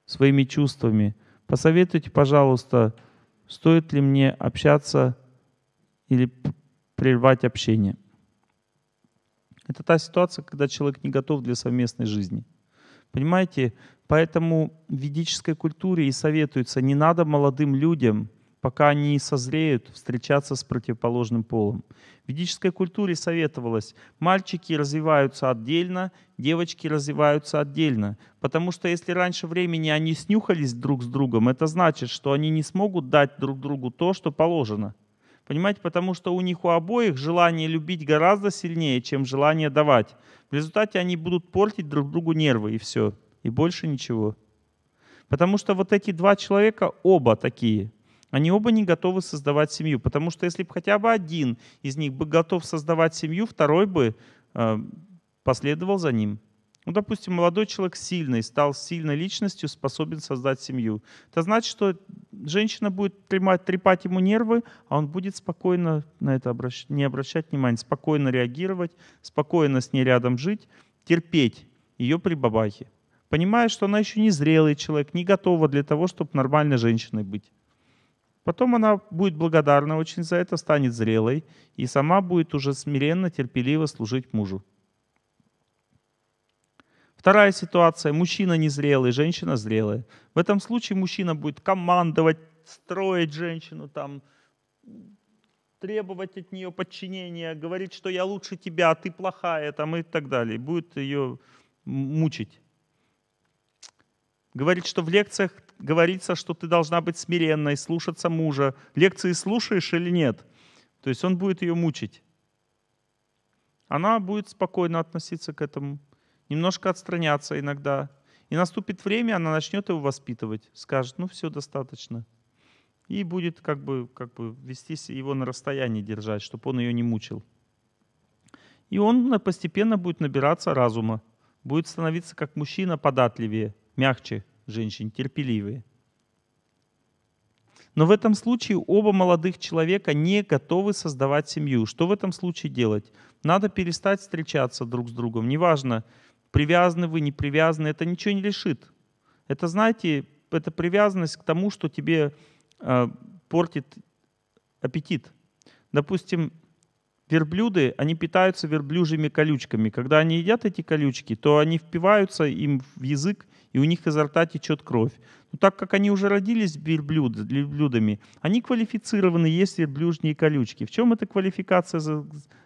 своими чувствами. Посоветуйте, пожалуйста, стоит ли мне общаться или прервать общение. Это та ситуация, когда человек не готов для совместной жизни. Понимаете? Поэтому в ведической культуре и советуется, не надо молодым людям, пока они не созреют, встречаться с противоположным полом. В ведической культуре советовалось, мальчики развиваются отдельно, девочки развиваются отдельно. Потому что если раньше времени они снюхались друг с другом, это значит, что они не смогут дать друг другу то, что положено. Понимаете, потому что у них у обоих желание любить гораздо сильнее, чем желание давать. В результате они будут портить друг другу нервы и все. И больше ничего. Потому что вот эти два человека оба такие. Они оба не готовы создавать семью. Потому что если бы хотя бы один из них был готов создавать семью, второй бы э, последовал за ним. Ну, допустим, молодой человек сильный, стал сильной личностью, способен создать семью. Это значит, что женщина будет трепать, трепать ему нервы, а он будет спокойно на это обращ... не обращать внимания, спокойно реагировать, спокойно с ней рядом жить, терпеть ее при бабахе. Понимая, что она еще не зрелый человек, не готова для того, чтобы нормальной женщиной быть. Потом она будет благодарна очень за это, станет зрелой и сама будет уже смиренно, терпеливо служить мужу. Вторая ситуация. Мужчина незрелый, женщина зрелая. В этом случае мужчина будет командовать, строить женщину, там, требовать от нее подчинения, говорить, что я лучше тебя, а ты плохая там, и так далее. Будет ее мучить. Говорит, что в лекциях говорится, что ты должна быть смиренной, слушаться мужа. Лекции слушаешь или нет? То есть он будет ее мучить. Она будет спокойно относиться к этому немножко отстраняться иногда. И наступит время, она начнет его воспитывать, скажет, ну все, достаточно. И будет как бы, как бы вести его на расстоянии держать, чтобы он ее не мучил. И он постепенно будет набираться разума, будет становиться как мужчина податливее, мягче женщин, терпеливее. Но в этом случае оба молодых человека не готовы создавать семью. Что в этом случае делать? Надо перестать встречаться друг с другом. Неважно, привязаны вы, не привязаны, это ничего не лишит. Это, знаете, это привязанность к тому, что тебе э, портит аппетит. Допустим, верблюды, они питаются верблюжьими колючками. Когда они едят эти колючки, то они впиваются им в язык, и у них изо рта течет кровь. Но так как они уже родились верблюд, верблюдами, они квалифицированы, есть верблюжьи колючки. В чем эта квалификация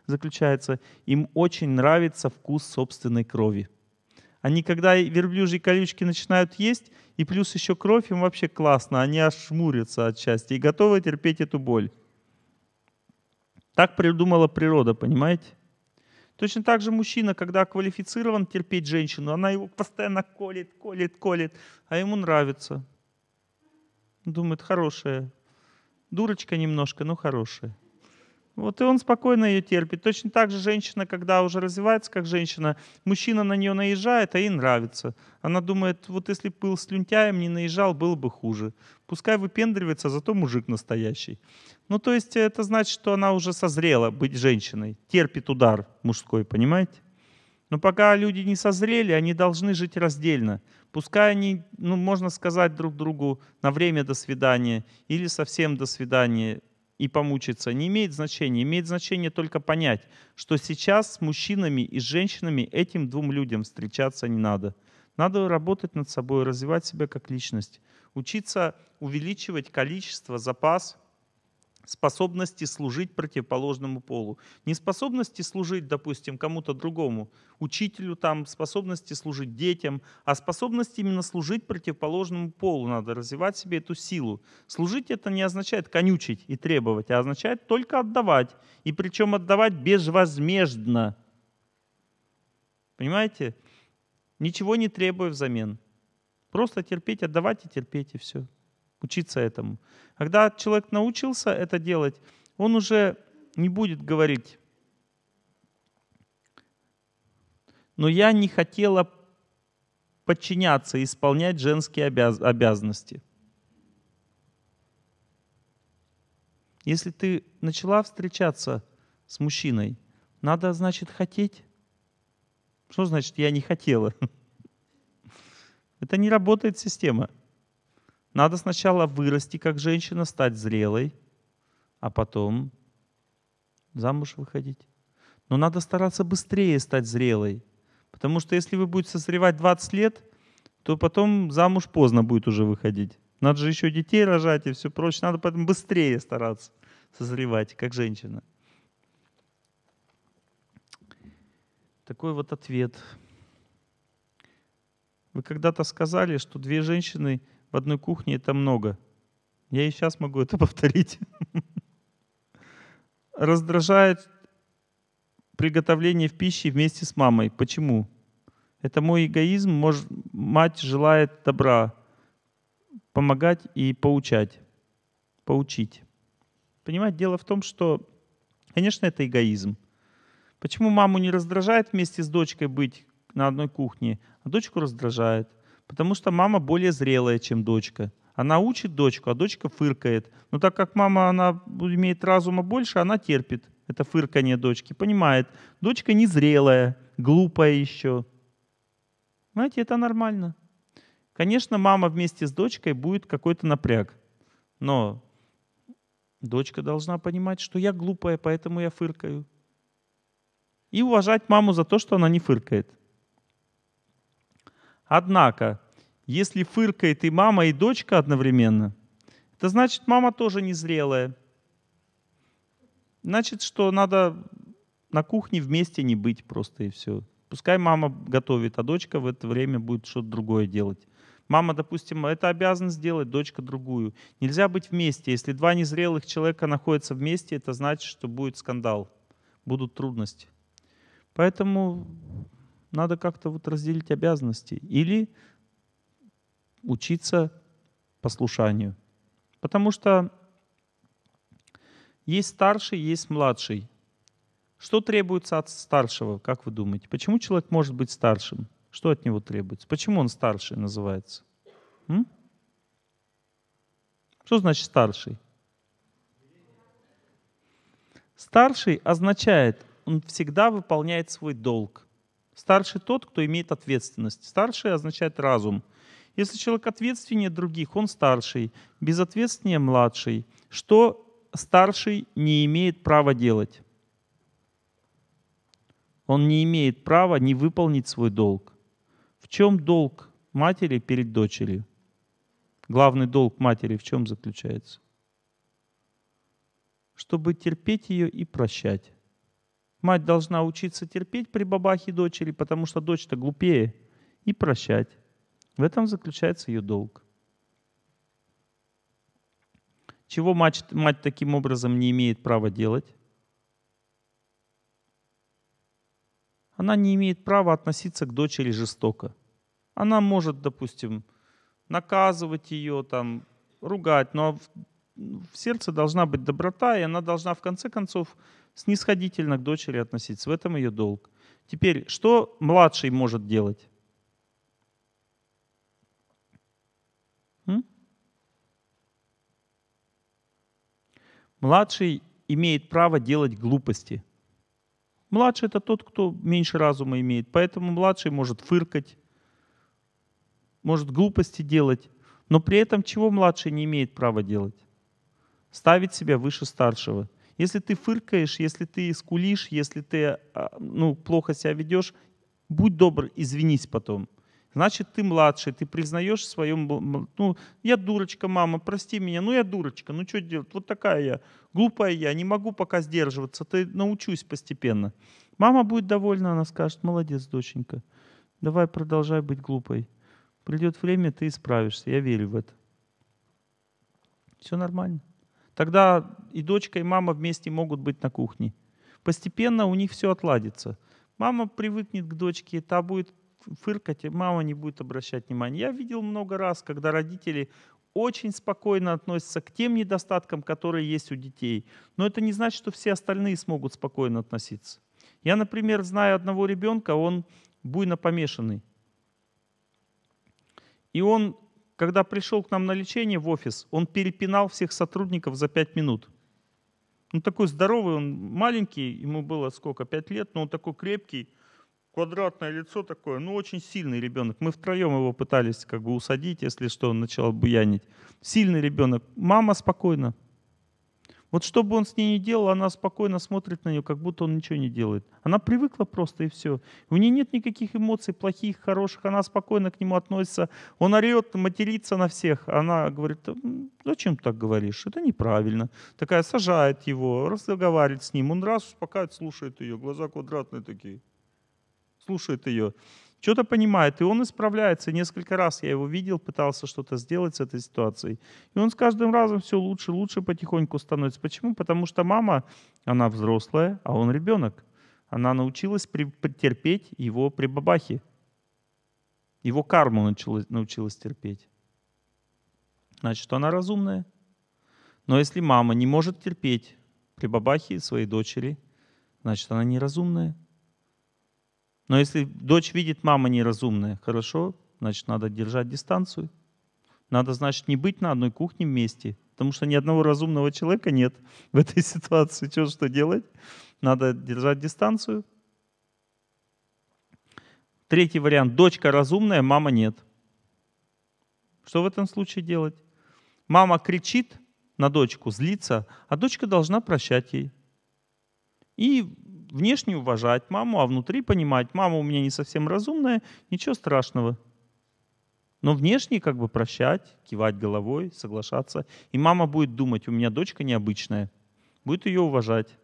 заключается? Им очень нравится вкус собственной крови. Они когда верблюжьи колючки начинают есть, и плюс еще кровь, им вообще классно, они аж шмурятся от счастья и готовы терпеть эту боль. Так придумала природа, понимаете? Точно так же мужчина, когда квалифицирован терпеть женщину, она его постоянно колет, колет, колет, а ему нравится. Думает, хорошая. Дурочка немножко, но хорошая. Вот и он спокойно ее терпит. Точно так же женщина, когда уже развивается как женщина, мужчина на нее наезжает, а ей нравится. Она думает, вот если бы был слюнтяем, не наезжал, было бы хуже. Пускай выпендривается, а зато мужик настоящий. Ну, то есть э, это значит, что она уже созрела быть женщиной, терпит удар мужской, понимаете? Но пока люди не созрели, они должны жить раздельно. Пускай они, ну, можно сказать друг другу на время до свидания или совсем до свидания, и помучиться не имеет значения. Имеет значение только понять, что сейчас с мужчинами и с женщинами этим двум людям встречаться не надо. Надо работать над собой, развивать себя как личность, учиться увеличивать количество, запас – способности служить противоположному полу. Не способности служить, допустим, кому-то другому, учителю там, способности служить детям, а способности именно служить противоположному полу. Надо развивать себе эту силу. Служить это не означает конючить и требовать, а означает только отдавать. И причем отдавать безвозмездно. Понимаете? Ничего не требуя взамен. Просто терпеть, отдавать и терпеть, и все учиться этому. Когда человек научился это делать, он уже не будет говорить, но я не хотела подчиняться исполнять женские обяз обязанности. Если ты начала встречаться с мужчиной, надо, значит, хотеть. Что значит, я не хотела? [LAUGHS] Это не работает система. Надо сначала вырасти как женщина, стать зрелой, а потом замуж выходить. Но надо стараться быстрее стать зрелой. Потому что если вы будете созревать 20 лет, то потом замуж поздно будет уже выходить. Надо же еще детей рожать и все прочее. Надо поэтому быстрее стараться созревать, как женщина. Такой вот ответ. Вы когда-то сказали, что две женщины — в одной кухне это много. Я и сейчас могу это [LAUGHS] повторить. Раздражает приготовление в пище вместе с мамой. Почему? Это мой эгоизм. Может, Мать желает добра, помогать и поучать, поучить. Понимаете, дело в том, что, конечно, это эгоизм. Почему маму не раздражает вместе с дочкой быть на одной кухне, а дочку раздражает? Потому что мама более зрелая, чем дочка. Она учит дочку, а дочка фыркает. Но так как мама она имеет разума больше, она терпит это фырканье дочки. Понимает, дочка незрелая, глупая еще. Знаете, это нормально. Конечно, мама вместе с дочкой будет какой-то напряг. Но дочка должна понимать, что я глупая, поэтому я фыркаю. И уважать маму за то, что она не фыркает. Однако, если фыркает и мама, и дочка одновременно, это значит, мама тоже незрелая. Значит, что надо на кухне вместе не быть просто и все. Пускай мама готовит, а дочка в это время будет что-то другое делать. Мама, допустим, это обязанность делать, дочка другую. Нельзя быть вместе. Если два незрелых человека находятся вместе, это значит, что будет скандал, будут трудности. Поэтому надо как-то вот разделить обязанности. Или учиться послушанию. Потому что есть старший, есть младший. Что требуется от старшего, как вы думаете? Почему человек может быть старшим? Что от него требуется? Почему он старший называется? М? Что значит старший? Старший означает, он всегда выполняет свой долг. Старший тот, кто имеет ответственность. Старший означает разум. Если человек ответственнее других, он старший, безответственнее младший. Что старший не имеет права делать? Он не имеет права не выполнить свой долг. В чем долг матери перед дочерью? Главный долг матери в чем заключается? Чтобы терпеть ее и прощать. Мать должна учиться терпеть при бабахе дочери, потому что дочь-то глупее, и прощать. В этом заключается ее долг. Чего мать, мать таким образом не имеет права делать? Она не имеет права относиться к дочери жестоко. Она может, допустим, наказывать ее, там, ругать, но в, в сердце должна быть доброта, и она должна в конце концов снисходительно к дочери относиться. В этом ее долг. Теперь, что младший может делать? М? Младший имеет право делать глупости. Младший это тот, кто меньше разума имеет. Поэтому младший может фыркать, может глупости делать. Но при этом чего младший не имеет права делать? Ставить себя выше старшего – если ты фыркаешь, если ты скулишь, если ты а, ну, плохо себя ведешь, будь добр, извинись потом. Значит, ты младший, ты признаешь в Ну, я дурочка, мама, прости меня, ну я дурочка, ну что делать, вот такая я, глупая я, не могу пока сдерживаться, ты научусь постепенно. Мама будет довольна, она скажет, молодец, доченька, давай продолжай быть глупой. Придет время, ты исправишься, я верю в это. Все нормально. Тогда и дочка, и мама вместе могут быть на кухне. Постепенно у них все отладится. Мама привыкнет к дочке, и та будет фыркать, и мама не будет обращать внимания. Я видел много раз, когда родители очень спокойно относятся к тем недостаткам, которые есть у детей. Но это не значит, что все остальные смогут спокойно относиться. Я, например, знаю одного ребенка, он буйно помешанный. И он когда пришел к нам на лечение в офис, он перепинал всех сотрудников за пять минут. Он ну, такой здоровый, он маленький, ему было сколько, пять лет, но он такой крепкий, квадратное лицо такое, ну очень сильный ребенок. Мы втроем его пытались как бы усадить, если что, он начал буянить. Сильный ребенок. Мама спокойно, вот что бы он с ней ни делал, она спокойно смотрит на нее, как будто он ничего не делает. Она привыкла просто и все. У нее нет никаких эмоций, плохих, хороших. Она спокойно к нему относится. Он орет, матерится на всех. Она говорит, зачем ты так говоришь? Это неправильно. Такая сажает его, разговаривает с ним. Он раз успокаивает, слушает ее. Глаза квадратные такие. Слушает ее что-то понимает, и он исправляется. Несколько раз я его видел, пытался что-то сделать с этой ситуацией. И он с каждым разом все лучше, лучше потихоньку становится. Почему? Потому что мама, она взрослая, а он ребенок. Она научилась при, терпеть его прибабахи. Его карму научилась, научилась терпеть. Значит, она разумная. Но если мама не может терпеть прибабахи своей дочери, значит, она неразумная. Но если дочь видит, мама неразумная, хорошо, значит, надо держать дистанцию. Надо, значит, не быть на одной кухне вместе, потому что ни одного разумного человека нет [LAUGHS] в этой ситуации. Что, что делать? Надо держать дистанцию. Третий вариант. Дочка разумная, мама нет. Что в этом случае делать? Мама кричит на дочку, злится, а дочка должна прощать ей. И внешне уважать маму, а внутри понимать, мама у меня не совсем разумная, ничего страшного. Но внешне как бы прощать, кивать головой, соглашаться. И мама будет думать, у меня дочка необычная. Будет ее уважать.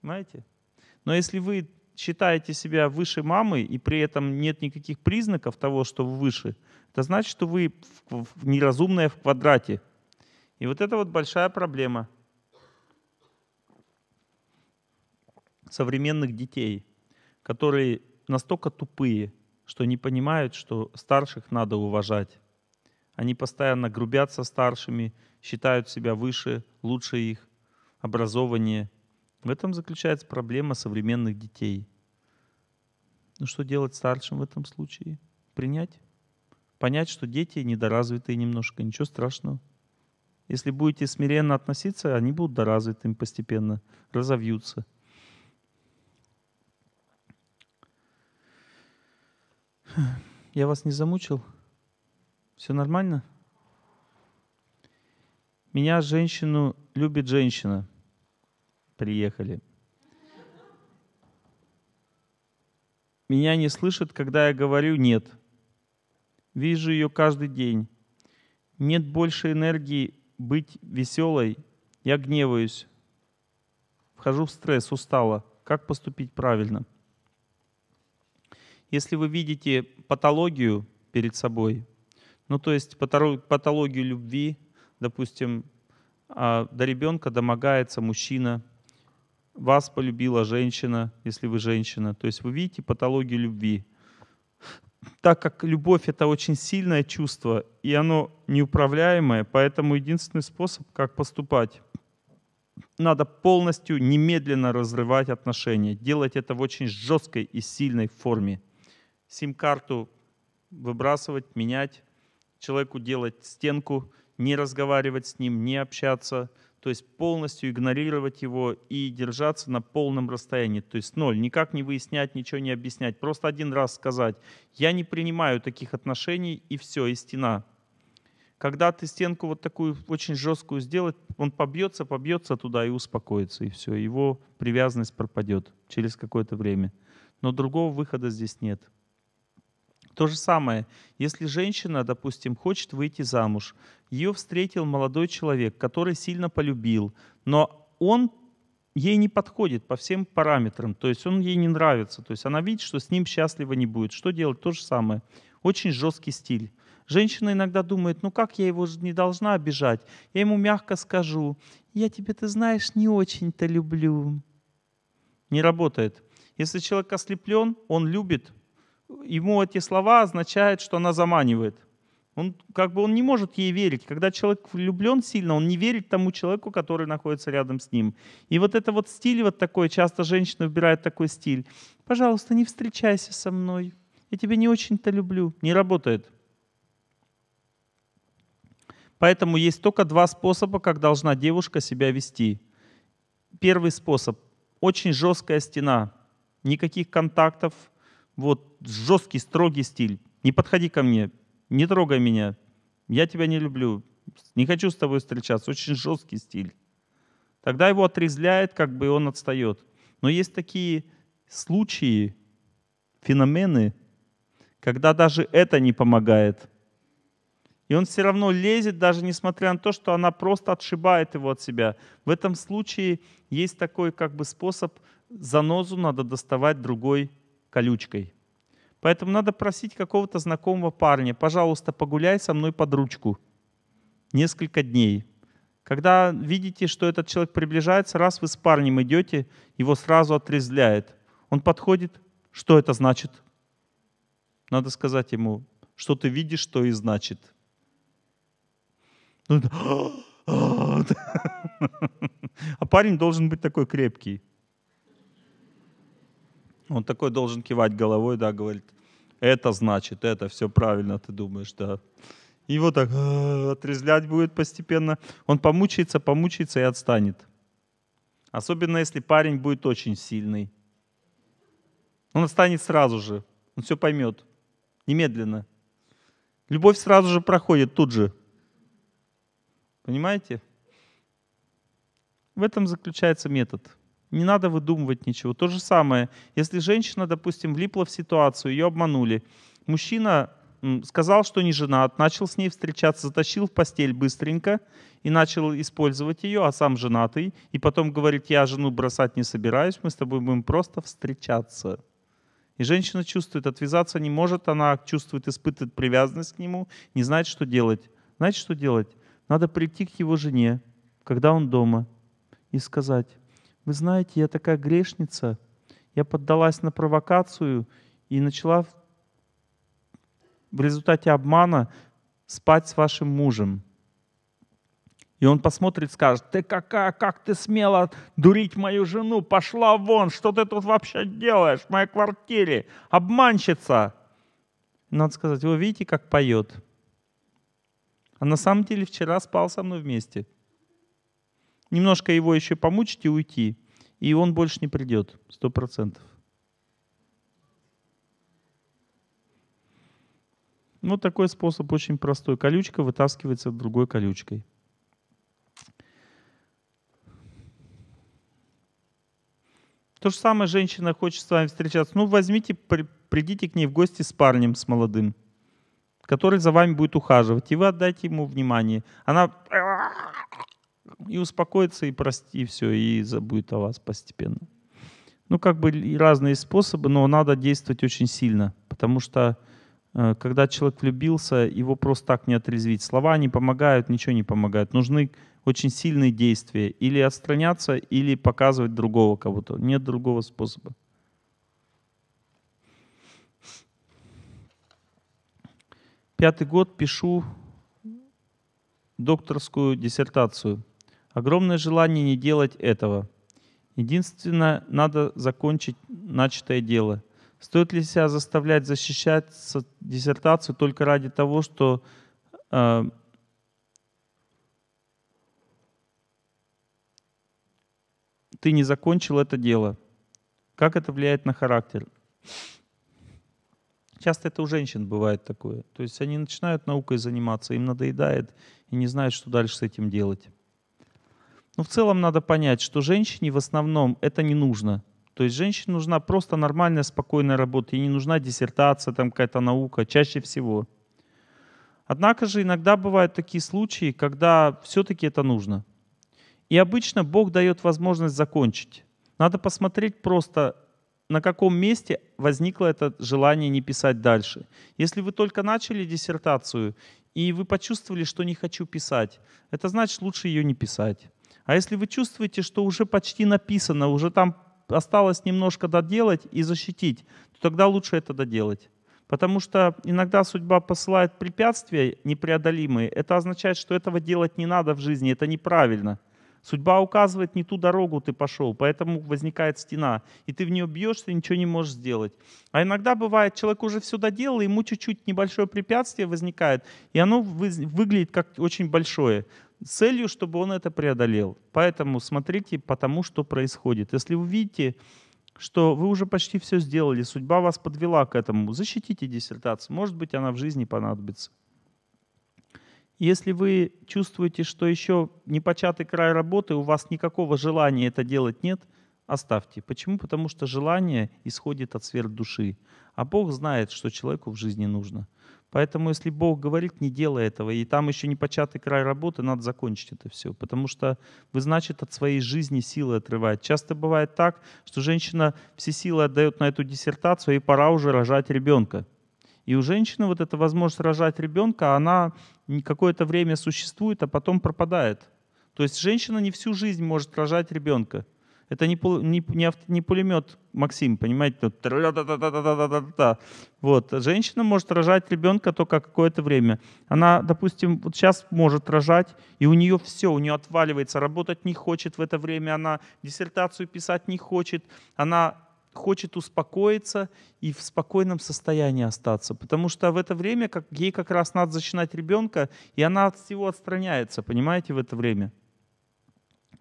Понимаете? Но если вы считаете себя выше мамы, и при этом нет никаких признаков того, что вы выше, это значит, что вы неразумная в квадрате. И вот это вот большая проблема – современных детей, которые настолько тупые, что не понимают, что старших надо уважать. Они постоянно грубят со старшими, считают себя выше, лучше их, образование. В этом заключается проблема современных детей. Ну что делать старшим в этом случае? Принять? Понять, что дети недоразвитые немножко, ничего страшного. Если будете смиренно относиться, они будут доразвитыми постепенно, разовьются – [SIGHS] Я вас не замучил? Все нормально? Меня женщину любит женщина. Приехали. Меня не слышит, когда я говорю «нет». Вижу ее каждый день. Нет больше энергии быть веселой. Я гневаюсь. Вхожу в стресс, устала. Как поступить правильно?» Если вы видите патологию перед собой, ну то есть патологию любви, допустим, а, до ребенка домогается мужчина, вас полюбила женщина, если вы женщина. То есть вы видите патологию любви. Так как любовь — это очень сильное чувство, и оно неуправляемое, поэтому единственный способ, как поступать, надо полностью немедленно разрывать отношения, делать это в очень жесткой и сильной форме сим-карту выбрасывать, менять, человеку делать стенку, не разговаривать с ним, не общаться, то есть полностью игнорировать его и держаться на полном расстоянии, то есть ноль, никак не выяснять, ничего не объяснять, просто один раз сказать, я не принимаю таких отношений и все, и стена. Когда ты стенку вот такую очень жесткую сделать, он побьется, побьется туда и успокоится, и все, его привязанность пропадет через какое-то время. Но другого выхода здесь нет. То же самое, если женщина, допустим, хочет выйти замуж, ее встретил молодой человек, который сильно полюбил, но он ей не подходит по всем параметрам, то есть он ей не нравится, то есть она видит, что с ним счастлива не будет. Что делать? То же самое. Очень жесткий стиль. Женщина иногда думает, ну как я его не должна обижать? Я ему мягко скажу, я тебе, ты знаешь, не очень-то люблю. Не работает. Если человек ослеплен, он любит, ему эти слова означают, что она заманивает. Он как бы он не может ей верить. Когда человек влюблен сильно, он не верит тому человеку, который находится рядом с ним. И вот это вот стиль вот такой, часто женщины выбирают такой стиль. Пожалуйста, не встречайся со мной. Я тебя не очень-то люблю. Не работает. Поэтому есть только два способа, как должна девушка себя вести. Первый способ. Очень жесткая стена. Никаких контактов – вот жесткий, строгий стиль. Не подходи ко мне, не трогай меня, я тебя не люблю, не хочу с тобой встречаться. Очень жесткий стиль. Тогда его отрезляет, как бы он отстает. Но есть такие случаи, феномены, когда даже это не помогает. И он все равно лезет, даже несмотря на то, что она просто отшибает его от себя. В этом случае есть такой как бы способ, занозу надо доставать другой колючкой. Поэтому надо просить какого-то знакомого парня, пожалуйста, погуляй со мной под ручку несколько дней. Когда видите, что этот человек приближается, раз вы с парнем идете, его сразу отрезвляет. Он подходит, что это значит? Надо сказать ему, что ты видишь, что и значит. Ну, [LAUGHS] а парень должен быть такой крепкий. Он такой должен кивать головой, да, говорит, это значит, это все правильно, ты думаешь, да. И вот так а, отрезлять будет постепенно. Он помучается, помучается и отстанет. Особенно если парень будет очень сильный. Он отстанет сразу же. Он все поймет. Немедленно. Любовь сразу же проходит, тут же. Понимаете? В этом заключается метод. Не надо выдумывать ничего. То же самое, если женщина, допустим, влипла в ситуацию, ее обманули. Мужчина сказал, что не женат, начал с ней встречаться, затащил в постель быстренько и начал использовать ее, а сам женатый, и потом говорит, я жену бросать не собираюсь, мы с тобой будем просто встречаться. И женщина чувствует, отвязаться не может, она чувствует, испытывает привязанность к нему, не знает, что делать. Знаете, что делать? Надо прийти к его жене, когда он дома, и сказать, вы знаете, я такая грешница, я поддалась на провокацию и начала в результате обмана спать с вашим мужем. И он посмотрит, скажет, ты какая, как ты смела дурить мою жену, пошла вон, что ты тут вообще делаешь в моей квартире, обманщица. Надо сказать, вы видите, как поет. А на самом деле вчера спал со мной вместе – немножко его еще помучить и уйти. И он больше не придет, сто процентов. Ну, такой способ очень простой. Колючка вытаскивается другой колючкой. То же самое женщина хочет с вами встречаться. Ну, возьмите, при, придите к ней в гости с парнем, с молодым, который за вами будет ухаживать, и вы отдайте ему внимание. Она и успокоится, и прости, все, и забудет о вас постепенно. Ну, как бы разные способы, но надо действовать очень сильно, потому что э, когда человек влюбился, его просто так не отрезвить. Слова не помогают, ничего не помогает. Нужны очень сильные действия. Или отстраняться, или показывать другого кого-то. Нет другого способа. Пятый год пишу докторскую диссертацию – Огромное желание не делать этого. Единственное, надо закончить начатое дело. Стоит ли себя заставлять защищать диссертацию только ради того, что э, ты не закончил это дело? Как это влияет на характер? Часто это у женщин бывает такое. То есть они начинают наукой заниматься, им надоедает и не знают, что дальше с этим делать. Но ну, в целом надо понять, что женщине в основном это не нужно. То есть женщине нужна просто нормальная, спокойная работа. Ей не нужна диссертация, там какая-то наука, чаще всего. Однако же иногда бывают такие случаи, когда все-таки это нужно. И обычно Бог дает возможность закончить. Надо посмотреть просто, на каком месте возникло это желание не писать дальше. Если вы только начали диссертацию, и вы почувствовали, что не хочу писать, это значит лучше ее не писать. А если вы чувствуете, что уже почти написано, уже там осталось немножко доделать и защитить, то тогда лучше это доделать. Потому что иногда судьба посылает препятствия непреодолимые. Это означает, что этого делать не надо в жизни, это неправильно. Судьба указывает, не ту дорогу ты пошел, поэтому возникает стена. И ты в нее бьешься и ничего не можешь сделать. А иногда бывает, человек уже все доделал, ему чуть-чуть небольшое препятствие возникает, и оно выглядит как очень большое целью, чтобы он это преодолел. Поэтому смотрите по тому, что происходит. Если вы видите, что вы уже почти все сделали, судьба вас подвела к этому, защитите диссертацию, может быть, она в жизни понадобится. Если вы чувствуете, что еще не початый край работы, у вас никакого желания это делать нет, оставьте. Почему? Потому что желание исходит от сфер души. А Бог знает, что человеку в жизни нужно. Поэтому, если Бог говорит, не делай этого, и там еще не початый край работы, надо закончить это все, потому что вы, значит, от своей жизни силы отрывает. Часто бывает так, что женщина все силы отдает на эту диссертацию, и пора уже рожать ребенка. И у женщины вот эта возможность рожать ребенка, она какое-то время существует, а потом пропадает. То есть женщина не всю жизнь может рожать ребенка. Это не, не, не, авто, не пулемет Максим, понимаете? Вот. Женщина может рожать ребенка только какое-то время. Она, допустим, вот сейчас может рожать, и у нее все, у нее отваливается, работать не хочет в это время, она диссертацию писать не хочет, она хочет успокоиться и в спокойном состоянии остаться, потому что в это время как, ей как раз надо зачинать ребенка, и она от всего отстраняется, понимаете, в это время.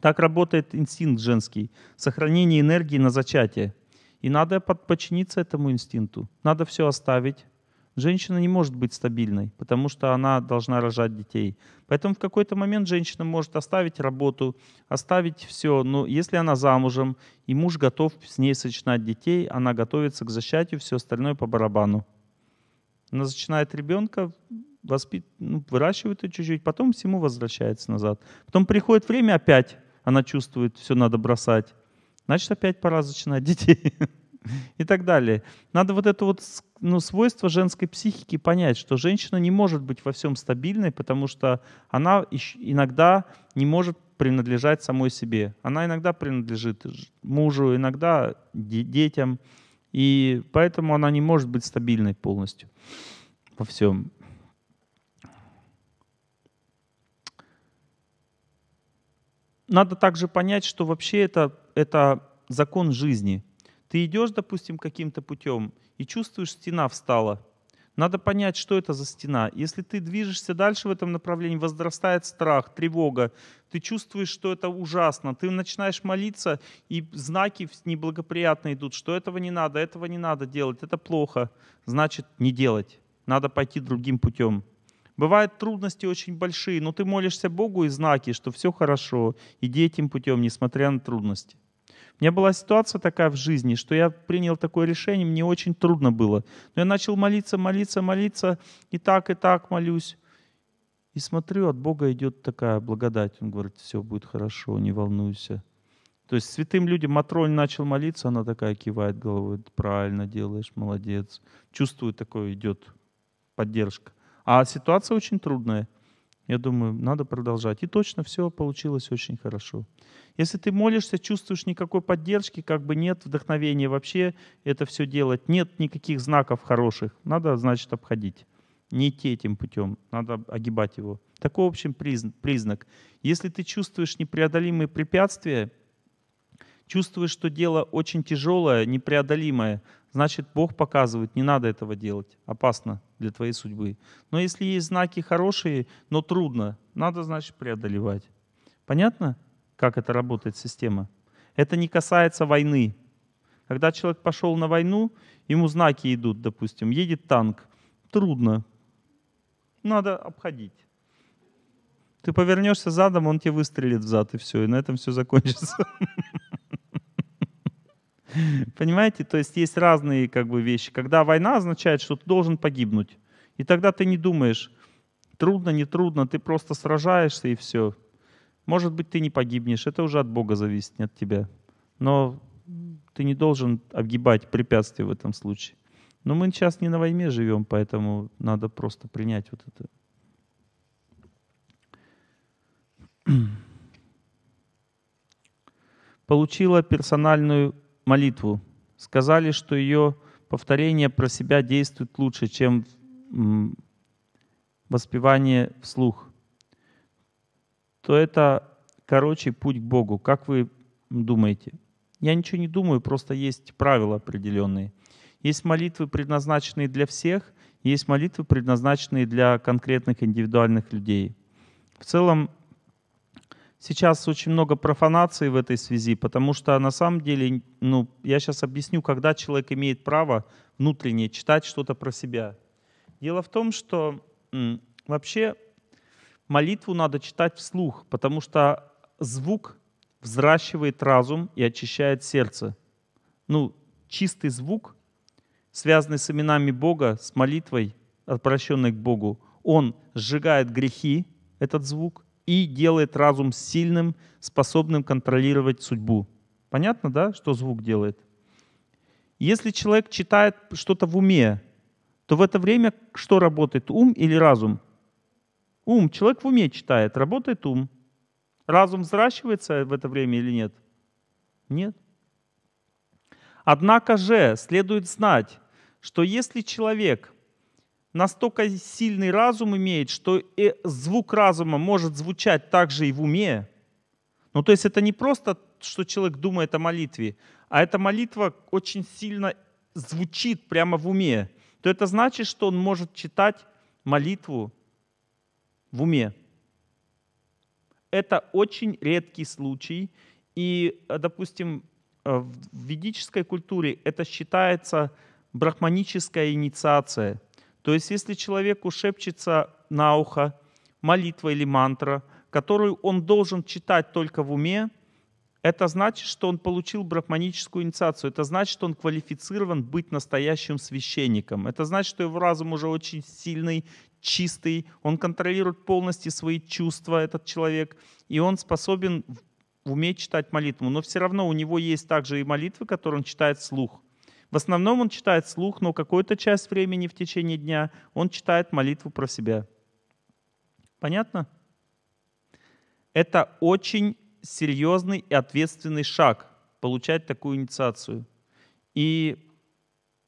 Так работает инстинкт женский. Сохранение энергии на зачатие. И надо подчиниться этому инстинкту. Надо все оставить. Женщина не может быть стабильной, потому что она должна рожать детей. Поэтому в какой-то момент женщина может оставить работу, оставить все. Но если она замужем, и муж готов с ней сочинать детей, она готовится к зачатию, все остальное по барабану. Она зачинает ребенка, воспит... ну, выращивает ее чуть-чуть, потом всему возвращается назад. Потом приходит время опять она чувствует, все надо бросать. Значит, опять пора зачинать детей [LAUGHS] и так далее. Надо вот это вот ну, свойство женской психики понять, что женщина не может быть во всем стабильной, потому что она иногда не может принадлежать самой себе. Она иногда принадлежит мужу, иногда детям, и поэтому она не может быть стабильной полностью во всем. надо также понять, что вообще это, это закон жизни. Ты идешь, допустим, каким-то путем и чувствуешь, стена встала. Надо понять, что это за стена. Если ты движешься дальше в этом направлении, возрастает страх, тревога, ты чувствуешь, что это ужасно, ты начинаешь молиться, и знаки неблагоприятные идут, что этого не надо, этого не надо делать, это плохо, значит, не делать. Надо пойти другим путем. Бывают трудности очень большие, но ты молишься Богу и знаки, что все хорошо, иди этим путем, несмотря на трудности. У меня была ситуация такая в жизни, что я принял такое решение, мне очень трудно было. Но я начал молиться, молиться, молиться, и так, и так молюсь. И смотрю, от Бога идет такая благодать. Он говорит, все будет хорошо, не волнуйся. То есть святым людям Матронь начал молиться, она такая кивает головой, правильно делаешь, молодец. Чувствую, такое идет поддержка. А ситуация очень трудная. Я думаю, надо продолжать. И точно все получилось очень хорошо. Если ты молишься, чувствуешь никакой поддержки, как бы нет вдохновения вообще это все делать, нет никаких знаков хороших, надо, значит, обходить. Не идти этим путем, надо огибать его. Такой общий признак. Если ты чувствуешь непреодолимые препятствия, чувствуешь, что дело очень тяжелое, непреодолимое, значит, Бог показывает, не надо этого делать, опасно для твоей судьбы. Но если есть знаки хорошие, но трудно, надо, значит, преодолевать. Понятно, как это работает система? Это не касается войны. Когда человек пошел на войну, ему знаки идут, допустим, едет танк, трудно, надо обходить. Ты повернешься задом, он тебе выстрелит в зад, и все, и на этом все закончится. [LAUGHS] [LAUGHS] Понимаете, то есть есть разные как бы вещи. Когда война означает, что ты должен погибнуть, и тогда ты не думаешь, трудно, не трудно, ты просто сражаешься и все. Может быть, ты не погибнешь, это уже от Бога зависит, не от тебя. Но ты не должен обгибать препятствия в этом случае. Но мы сейчас не на войне живем, поэтому надо просто принять вот это. [CLEARS THROAT] Получила персональную молитву. Сказали, что ее повторение про себя действует лучше, чем воспевание вслух. То это короче путь к Богу. Как вы думаете? Я ничего не думаю, просто есть правила определенные. Есть молитвы, предназначенные для всех, есть молитвы, предназначенные для конкретных индивидуальных людей. В целом, сейчас очень много профанации в этой связи, потому что на самом деле, ну, я сейчас объясню, когда человек имеет право внутренне читать что-то про себя. Дело в том, что м, вообще молитву надо читать вслух, потому что звук взращивает разум и очищает сердце. Ну, чистый звук, связанный с именами Бога, с молитвой, обращенной к Богу, он сжигает грехи, этот звук – и делает разум сильным, способным контролировать судьбу. Понятно, да, что звук делает? Если человек читает что-то в уме, то в это время что работает, ум или разум? Ум. Человек в уме читает, работает ум. Разум взращивается в это время или нет? Нет. Однако же следует знать, что если человек – настолько сильный разум имеет, что и звук разума может звучать также и в уме. Ну, то есть это не просто, что человек думает о молитве, а эта молитва очень сильно звучит прямо в уме. То это значит, что он может читать молитву в уме. Это очень редкий случай. И, э, допустим, э, в ведической культуре это считается брахманическая инициация – то есть если человеку шепчется на ухо молитва или мантра, которую он должен читать только в уме, это значит, что он получил брахманическую инициацию. Это значит, что он квалифицирован быть настоящим священником. Это значит, что его разум уже очень сильный, чистый. Он контролирует полностью свои чувства, этот человек. И он способен уметь читать молитву. Но все равно у него есть также и молитвы, которые он читает вслух. В основном он читает слух, но какую-то часть времени в течение дня он читает молитву про себя. Понятно? Это очень серьезный и ответственный шаг получать такую инициацию. И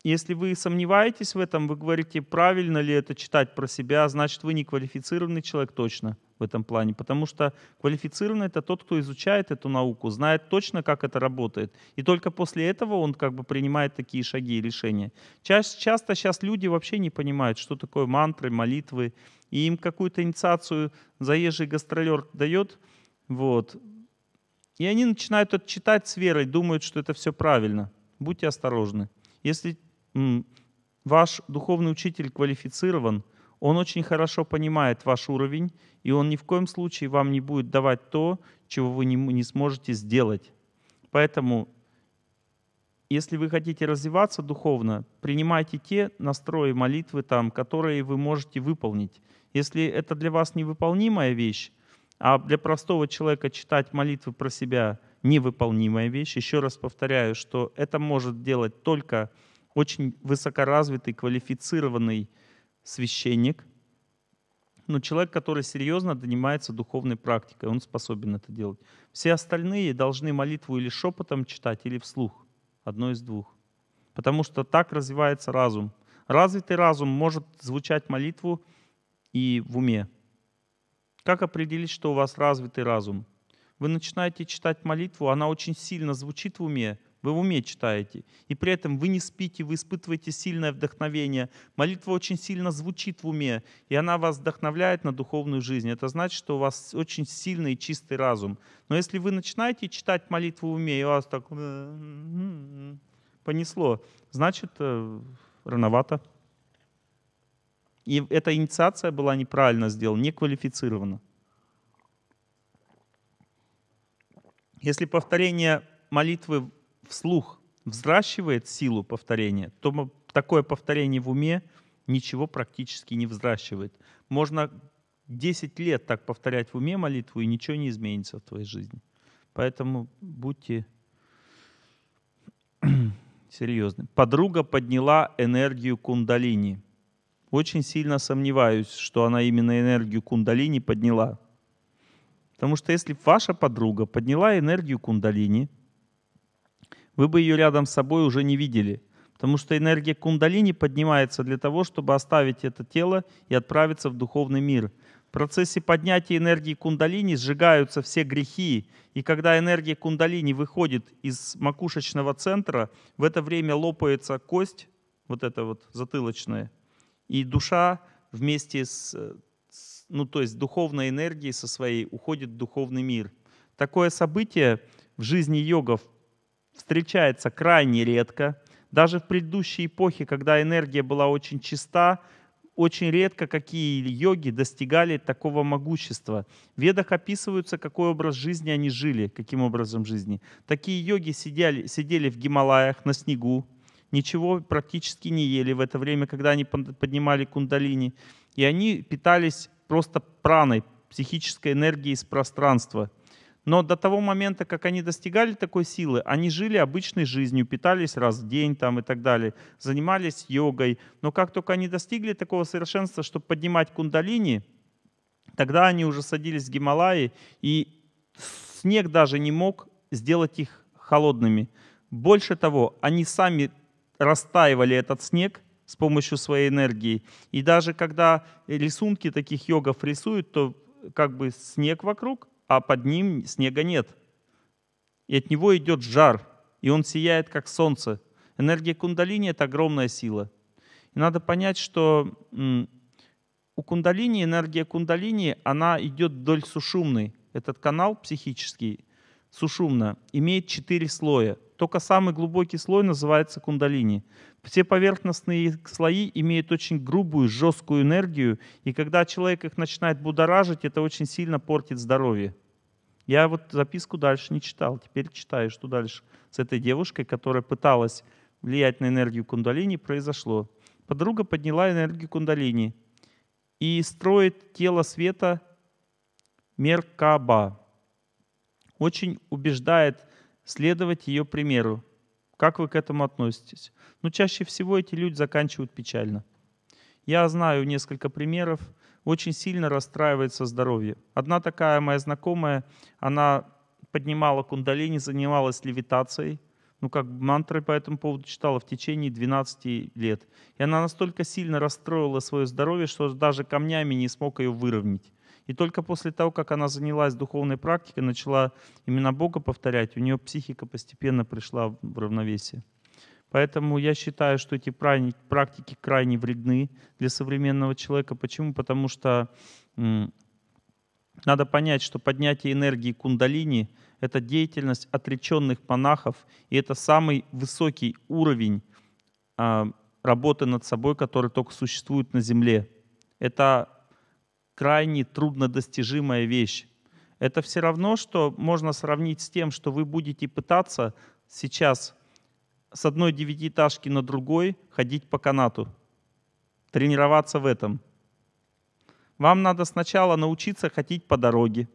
если вы сомневаетесь в этом, вы говорите, правильно ли это читать про себя, значит, вы не квалифицированный человек точно в этом плане, потому что квалифицированный это тот, кто изучает эту науку, знает точно, как это работает, и только после этого он как бы принимает такие шаги и решения. Часто, часто сейчас люди вообще не понимают, что такое мантры, молитвы, и им какую-то инициацию заезжий гастролер дает, вот, и они начинают это читать с верой, думают, что это все правильно. Будьте осторожны. Если ваш духовный учитель квалифицирован, он очень хорошо понимает ваш уровень, и он ни в коем случае вам не будет давать то, чего вы не, не сможете сделать. Поэтому, если вы хотите развиваться духовно, принимайте те настрои молитвы, там, которые вы можете выполнить. Если это для вас невыполнимая вещь, а для простого человека читать молитвы про себя невыполнимая вещь, еще раз повторяю, что это может делать только очень высокоразвитый, квалифицированный человек, священник, но человек, который серьезно занимается духовной практикой, он способен это делать. Все остальные должны молитву или шепотом читать, или вслух. Одно из двух. Потому что так развивается разум. Развитый разум может звучать молитву и в уме. Как определить, что у вас развитый разум? Вы начинаете читать молитву, она очень сильно звучит в уме, вы в уме читаете. И при этом вы не спите, вы испытываете сильное вдохновение. Молитва очень сильно звучит в уме, и она вас вдохновляет на духовную жизнь. Это значит, что у вас очень сильный и чистый разум. Но если вы начинаете читать молитву в уме, и вас так понесло, значит, э, рановато. И эта инициация была неправильно сделана, неквалифицирована. Если повторение молитвы вслух взращивает силу повторения, то такое повторение в уме ничего практически не взращивает. Можно 10 лет так повторять в уме молитву, и ничего не изменится в твоей жизни. Поэтому будьте [CLEARS THROAT] серьезны. Подруга подняла энергию кундалини. Очень сильно сомневаюсь, что она именно энергию кундалини подняла. Потому что если ваша подруга подняла энергию кундалини – вы бы ее рядом с собой уже не видели, потому что энергия кундалини поднимается для того, чтобы оставить это тело и отправиться в духовный мир. В процессе поднятия энергии кундалини сжигаются все грехи, и когда энергия кундалини выходит из макушечного центра, в это время лопается кость, вот эта вот затылочная, и душа вместе с, ну то есть духовной энергией со своей уходит в духовный мир. Такое событие в жизни йогов встречается крайне редко. Даже в предыдущей эпохе, когда энергия была очень чиста, очень редко какие йоги достигали такого могущества. В ведах описываются, какой образ жизни они жили, каким образом жизни. Такие йоги сидели, сидели в Гималаях на снегу, ничего практически не ели в это время, когда они поднимали кундалини. И они питались просто праной, психической энергией из пространства – но до того момента, как они достигали такой силы, они жили обычной жизнью, питались раз в день там, и так далее, занимались йогой. Но как только они достигли такого совершенства, чтобы поднимать кундалини, тогда они уже садились в Гималаи, и снег даже не мог сделать их холодными. Больше того, они сами растаивали этот снег с помощью своей энергии. И даже когда рисунки таких йогов рисуют, то как бы снег вокруг — а под ним снега нет. И от него идет жар, и он сияет, как солнце. Энергия кундалини — это огромная сила. И надо понять, что у кундалини, энергия кундалини, она идет вдоль сушумной. Этот канал психический, сушумно, имеет четыре слоя. Только самый глубокий слой называется кундалини. Все поверхностные слои имеют очень грубую, жесткую энергию, и когда человек их начинает будоражить, это очень сильно портит здоровье. Я вот записку дальше не читал, теперь читаю, что дальше с этой девушкой, которая пыталась влиять на энергию кундалини, произошло. Подруга подняла энергию кундалини и строит тело света Меркаба. Очень убеждает следовать ее примеру. Как вы к этому относитесь? Но ну, чаще всего эти люди заканчивают печально. Я знаю несколько примеров, очень сильно расстраивается здоровье. Одна такая моя знакомая, она поднимала кундалини, занималась левитацией, ну как мантры по этому поводу читала в течение 12 лет. И она настолько сильно расстроила свое здоровье, что даже камнями не смог ее выровнять. И только после того, как она занялась духовной практикой, начала именно Бога повторять, у нее психика постепенно пришла в равновесие. Поэтому я считаю, что эти практики крайне вредны для современного человека. Почему? Потому что надо понять, что поднятие энергии кундалини — это деятельность отреченных монахов, и это самый высокий уровень а, работы над собой, который только существует на Земле. Это крайне труднодостижимая вещь. Это все равно, что можно сравнить с тем, что вы будете пытаться сейчас с одной девятиэтажки на другой ходить по канату, тренироваться в этом. Вам надо сначала научиться ходить по дороге,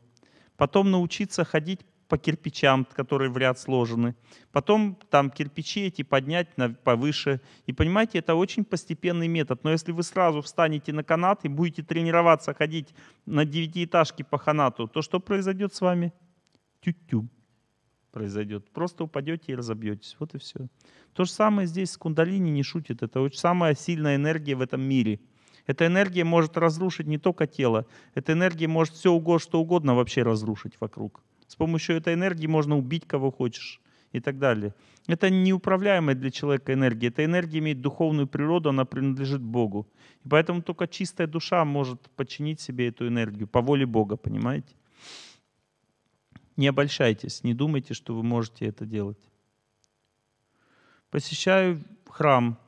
потом научиться ходить по кирпичам, которые в ряд сложены. Потом там кирпичи эти поднять на, повыше. И понимаете, это очень постепенный метод. Но если вы сразу встанете на канат и будете тренироваться ходить на девятиэтажке по канату, то что произойдет с вами? Тю-тю произойдет. Просто упадете и разобьетесь. Вот и все. То же самое здесь с кундалини не шутит. Это очень самая сильная энергия в этом мире. Эта энергия может разрушить не только тело. Эта энергия может все угодно, что угодно вообще разрушить вокруг. С помощью этой энергии можно убить кого хочешь и так далее. Это неуправляемая для человека энергия. Эта энергия имеет духовную природу, она принадлежит Богу. И поэтому только чистая душа может подчинить себе эту энергию по воле Бога, понимаете? Не обольщайтесь, не думайте, что вы можете это делать. Посещаю храм,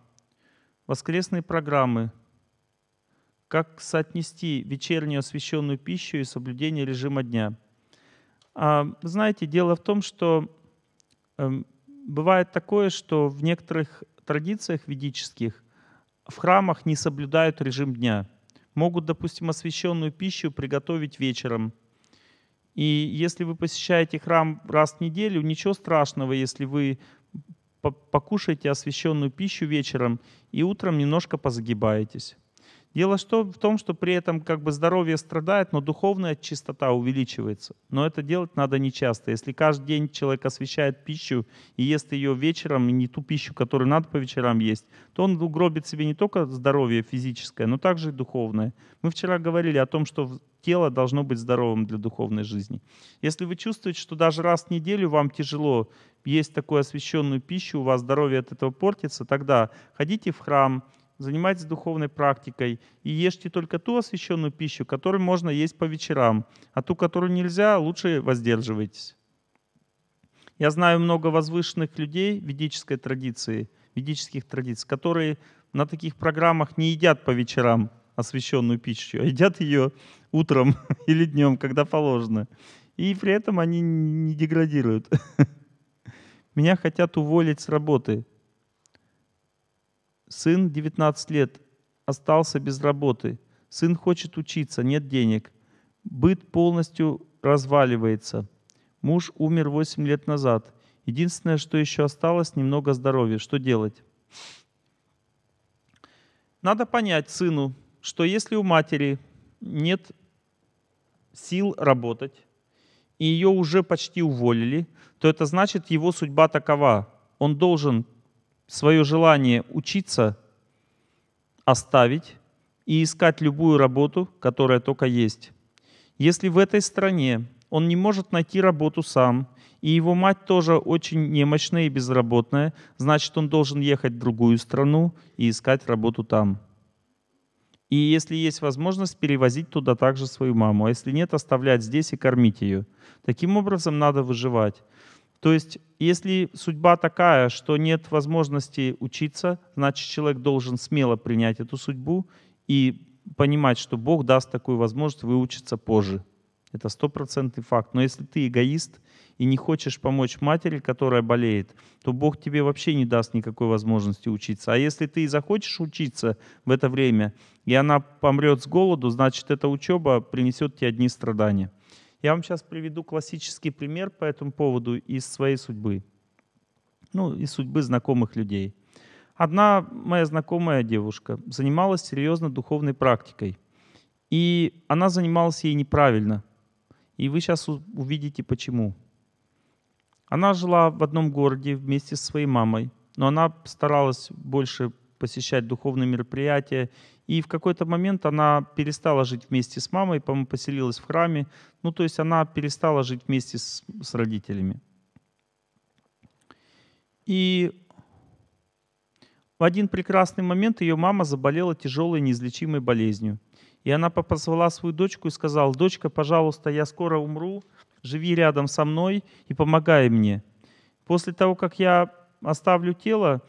воскресные программы. Как соотнести вечернюю освященную пищу и соблюдение режима дня? А, знаете, дело в том, что э, бывает такое, что в некоторых традициях ведических в храмах не соблюдают режим дня. Могут, допустим, освященную пищу приготовить вечером – и если вы посещаете храм раз в неделю, ничего страшного, если вы покушаете освященную пищу вечером и утром немножко позагибаетесь. Дело что в том, что при этом как бы здоровье страдает, но духовная чистота увеличивается. Но это делать надо нечасто. Если каждый день человек освещает пищу и ест ее вечером, и не ту пищу, которую надо по вечерам есть, то он угробит себе не только здоровье физическое, но также и духовное. Мы вчера говорили о том, что тело должно быть здоровым для духовной жизни. Если вы чувствуете, что даже раз в неделю вам тяжело есть такую освященную пищу, у вас здоровье от этого портится, тогда ходите в храм, занимайтесь духовной практикой и ешьте только ту освященную пищу, которую можно есть по вечерам, а ту, которую нельзя, лучше воздерживайтесь. Я знаю много возвышенных людей ведической традиции, ведических традиций, которые на таких программах не едят по вечерам освященную пищу, а едят ее утром [LAUGHS] или днем, когда положено. И при этом они не деградируют. [LAUGHS] Меня хотят уволить с работы. Сын 19 лет, остался без работы. Сын хочет учиться, нет денег. Быт полностью разваливается. Муж умер 8 лет назад. Единственное, что еще осталось, немного здоровья. Что делать? Надо понять сыну, что если у матери нет сил работать, и ее уже почти уволили, то это значит его судьба такова. Он должен свое желание учиться оставить и искать любую работу, которая только есть. Если в этой стране он не может найти работу сам, и его мать тоже очень немощная и безработная, значит, он должен ехать в другую страну и искать работу там. И если есть возможность, перевозить туда также свою маму, а если нет, оставлять здесь и кормить ее. Таким образом надо выживать. То есть, если судьба такая, что нет возможности учиться, значит, человек должен смело принять эту судьбу и понимать, что Бог даст такую возможность выучиться позже. Это стопроцентный факт. Но если ты эгоист и не хочешь помочь матери, которая болеет, то Бог тебе вообще не даст никакой возможности учиться. А если ты и захочешь учиться в это время, и она помрет с голоду, значит, эта учеба принесет тебе одни страдания. Я вам сейчас приведу классический пример по этому поводу из своей судьбы. Ну, из судьбы знакомых людей. Одна моя знакомая девушка занималась серьезно духовной практикой. И она занималась ей неправильно. И вы сейчас увидите почему. Она жила в одном городе вместе со своей мамой, но она старалась больше посещать духовные мероприятия. И в какой-то момент она перестала жить вместе с мамой, по-моему, поселилась в храме. Ну, то есть она перестала жить вместе с, с родителями. И в один прекрасный момент ее мама заболела тяжелой неизлечимой болезнью. И она позвала свою дочку и сказала, «Дочка, пожалуйста, я скоро умру, живи рядом со мной и помогай мне». После того, как я оставлю тело,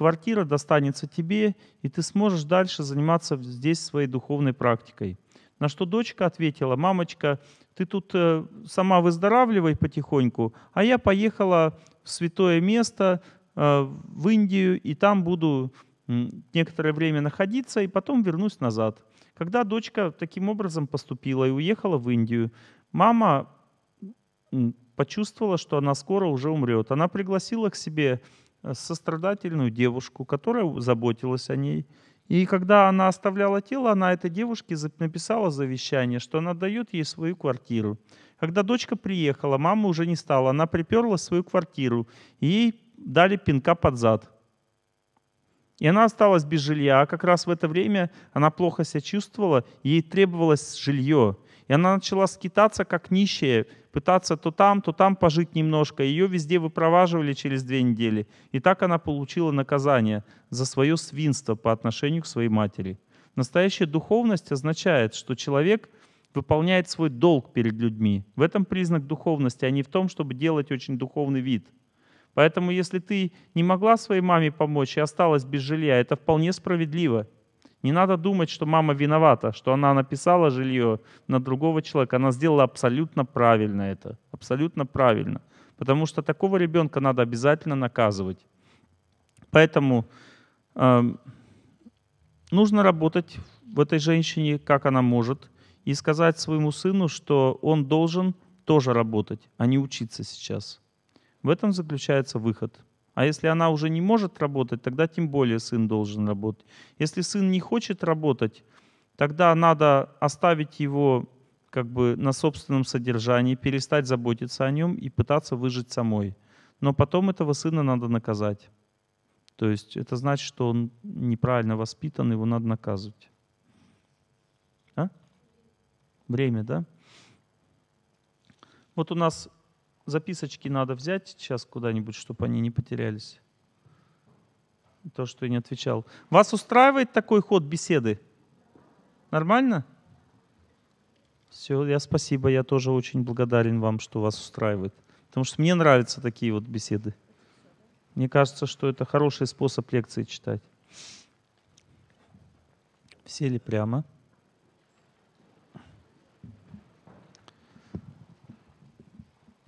квартира достанется тебе, и ты сможешь дальше заниматься здесь своей духовной практикой. На что дочка ответила, мамочка, ты тут э, сама выздоравливай потихоньку, а я поехала в святое место, э, в Индию, и там буду некоторое время находиться, и потом вернусь назад. Когда дочка таким образом поступила и уехала в Индию, мама почувствовала, что она скоро уже умрет. Она пригласила к себе Э, сострадательную девушку, которая заботилась о ней. И когда она оставляла тело, она этой девушке написала завещание, что она дает ей свою квартиру. Когда дочка приехала, мама уже не стала, она приперла свою квартиру, и ей дали пинка под зад. И она осталась без жилья, а как раз в это время она плохо себя чувствовала, ей требовалось жилье. И она начала скитаться, как нищая, пытаться то там, то там пожить немножко. Ее везде выпроваживали через две недели. И так она получила наказание за свое свинство по отношению к своей матери. Настоящая духовность означает, что человек выполняет свой долг перед людьми. В этом признак духовности, а не в том, чтобы делать очень духовный вид – Поэтому если ты не могла своей маме помочь и осталась без жилья, это вполне справедливо. Не надо думать, что мама виновата, что она написала жилье на другого человека. Она сделала абсолютно правильно это. Абсолютно правильно. Потому что такого ребенка надо обязательно наказывать. Поэтому э, нужно работать в этой женщине, как она может, и сказать своему сыну, что он должен тоже работать, а не учиться сейчас. В этом заключается выход. А если она уже не может работать, тогда тем более сын должен работать. Если сын не хочет работать, тогда надо оставить его как бы на собственном содержании, перестать заботиться о нем и пытаться выжить самой. Но потом этого сына надо наказать. То есть это значит, что он неправильно воспитан, его надо наказывать. А? Время, да? Вот у нас записочки надо взять сейчас куда-нибудь, чтобы они не потерялись. То, что я не отвечал. Вас устраивает такой ход беседы? Нормально? Все, я спасибо, я тоже очень благодарен вам, что вас устраивает. Потому что мне нравятся такие вот беседы. Мне кажется, что это хороший способ лекции читать. Сели прямо?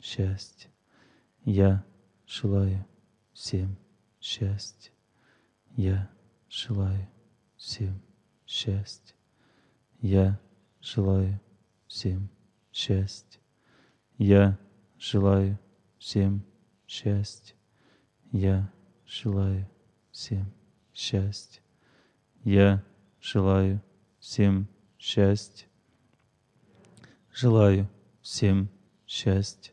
счастье, Я желаю всем счастье, Я желаю всем счастье, Я желаю всем счастье, Я желаю всем счастье, Я желаю всем счастье, Я желаю всем счастье Желаю всем счастья.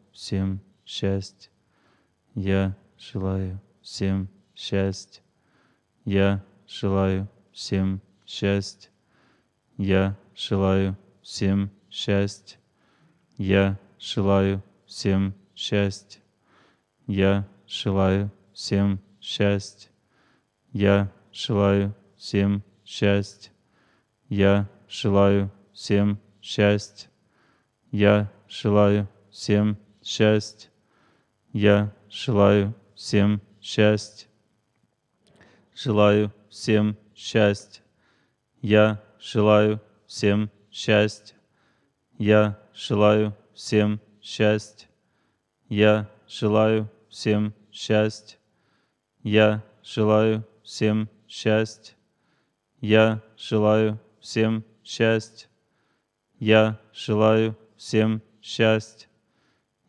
всем счастье. Я желаю всем счастье Я желаю всем счастье Я желаю всем счастье Я желаю всем счастье Я желаю всем счастье Я желаю всем счастье Я желаю всем счастье Я желаю всем счастья счастье. Я желаю всем счастье. Желаю всем счастье. Я желаю всем счастье. Я желаю всем счастье. Я желаю всем счастье. Я желаю всем счастье. Я желаю всем счастье. Я желаю всем счастье.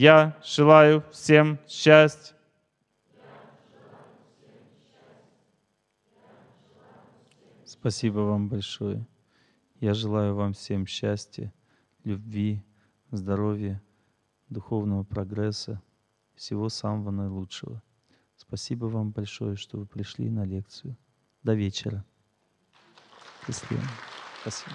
Я желаю всем счастья. Спасибо вам большое. Я желаю вам всем счастья, любви, здоровья, духовного прогресса, всего самого наилучшего. Спасибо вам большое, что вы пришли на лекцию. До вечера. Счастливо. Спасибо.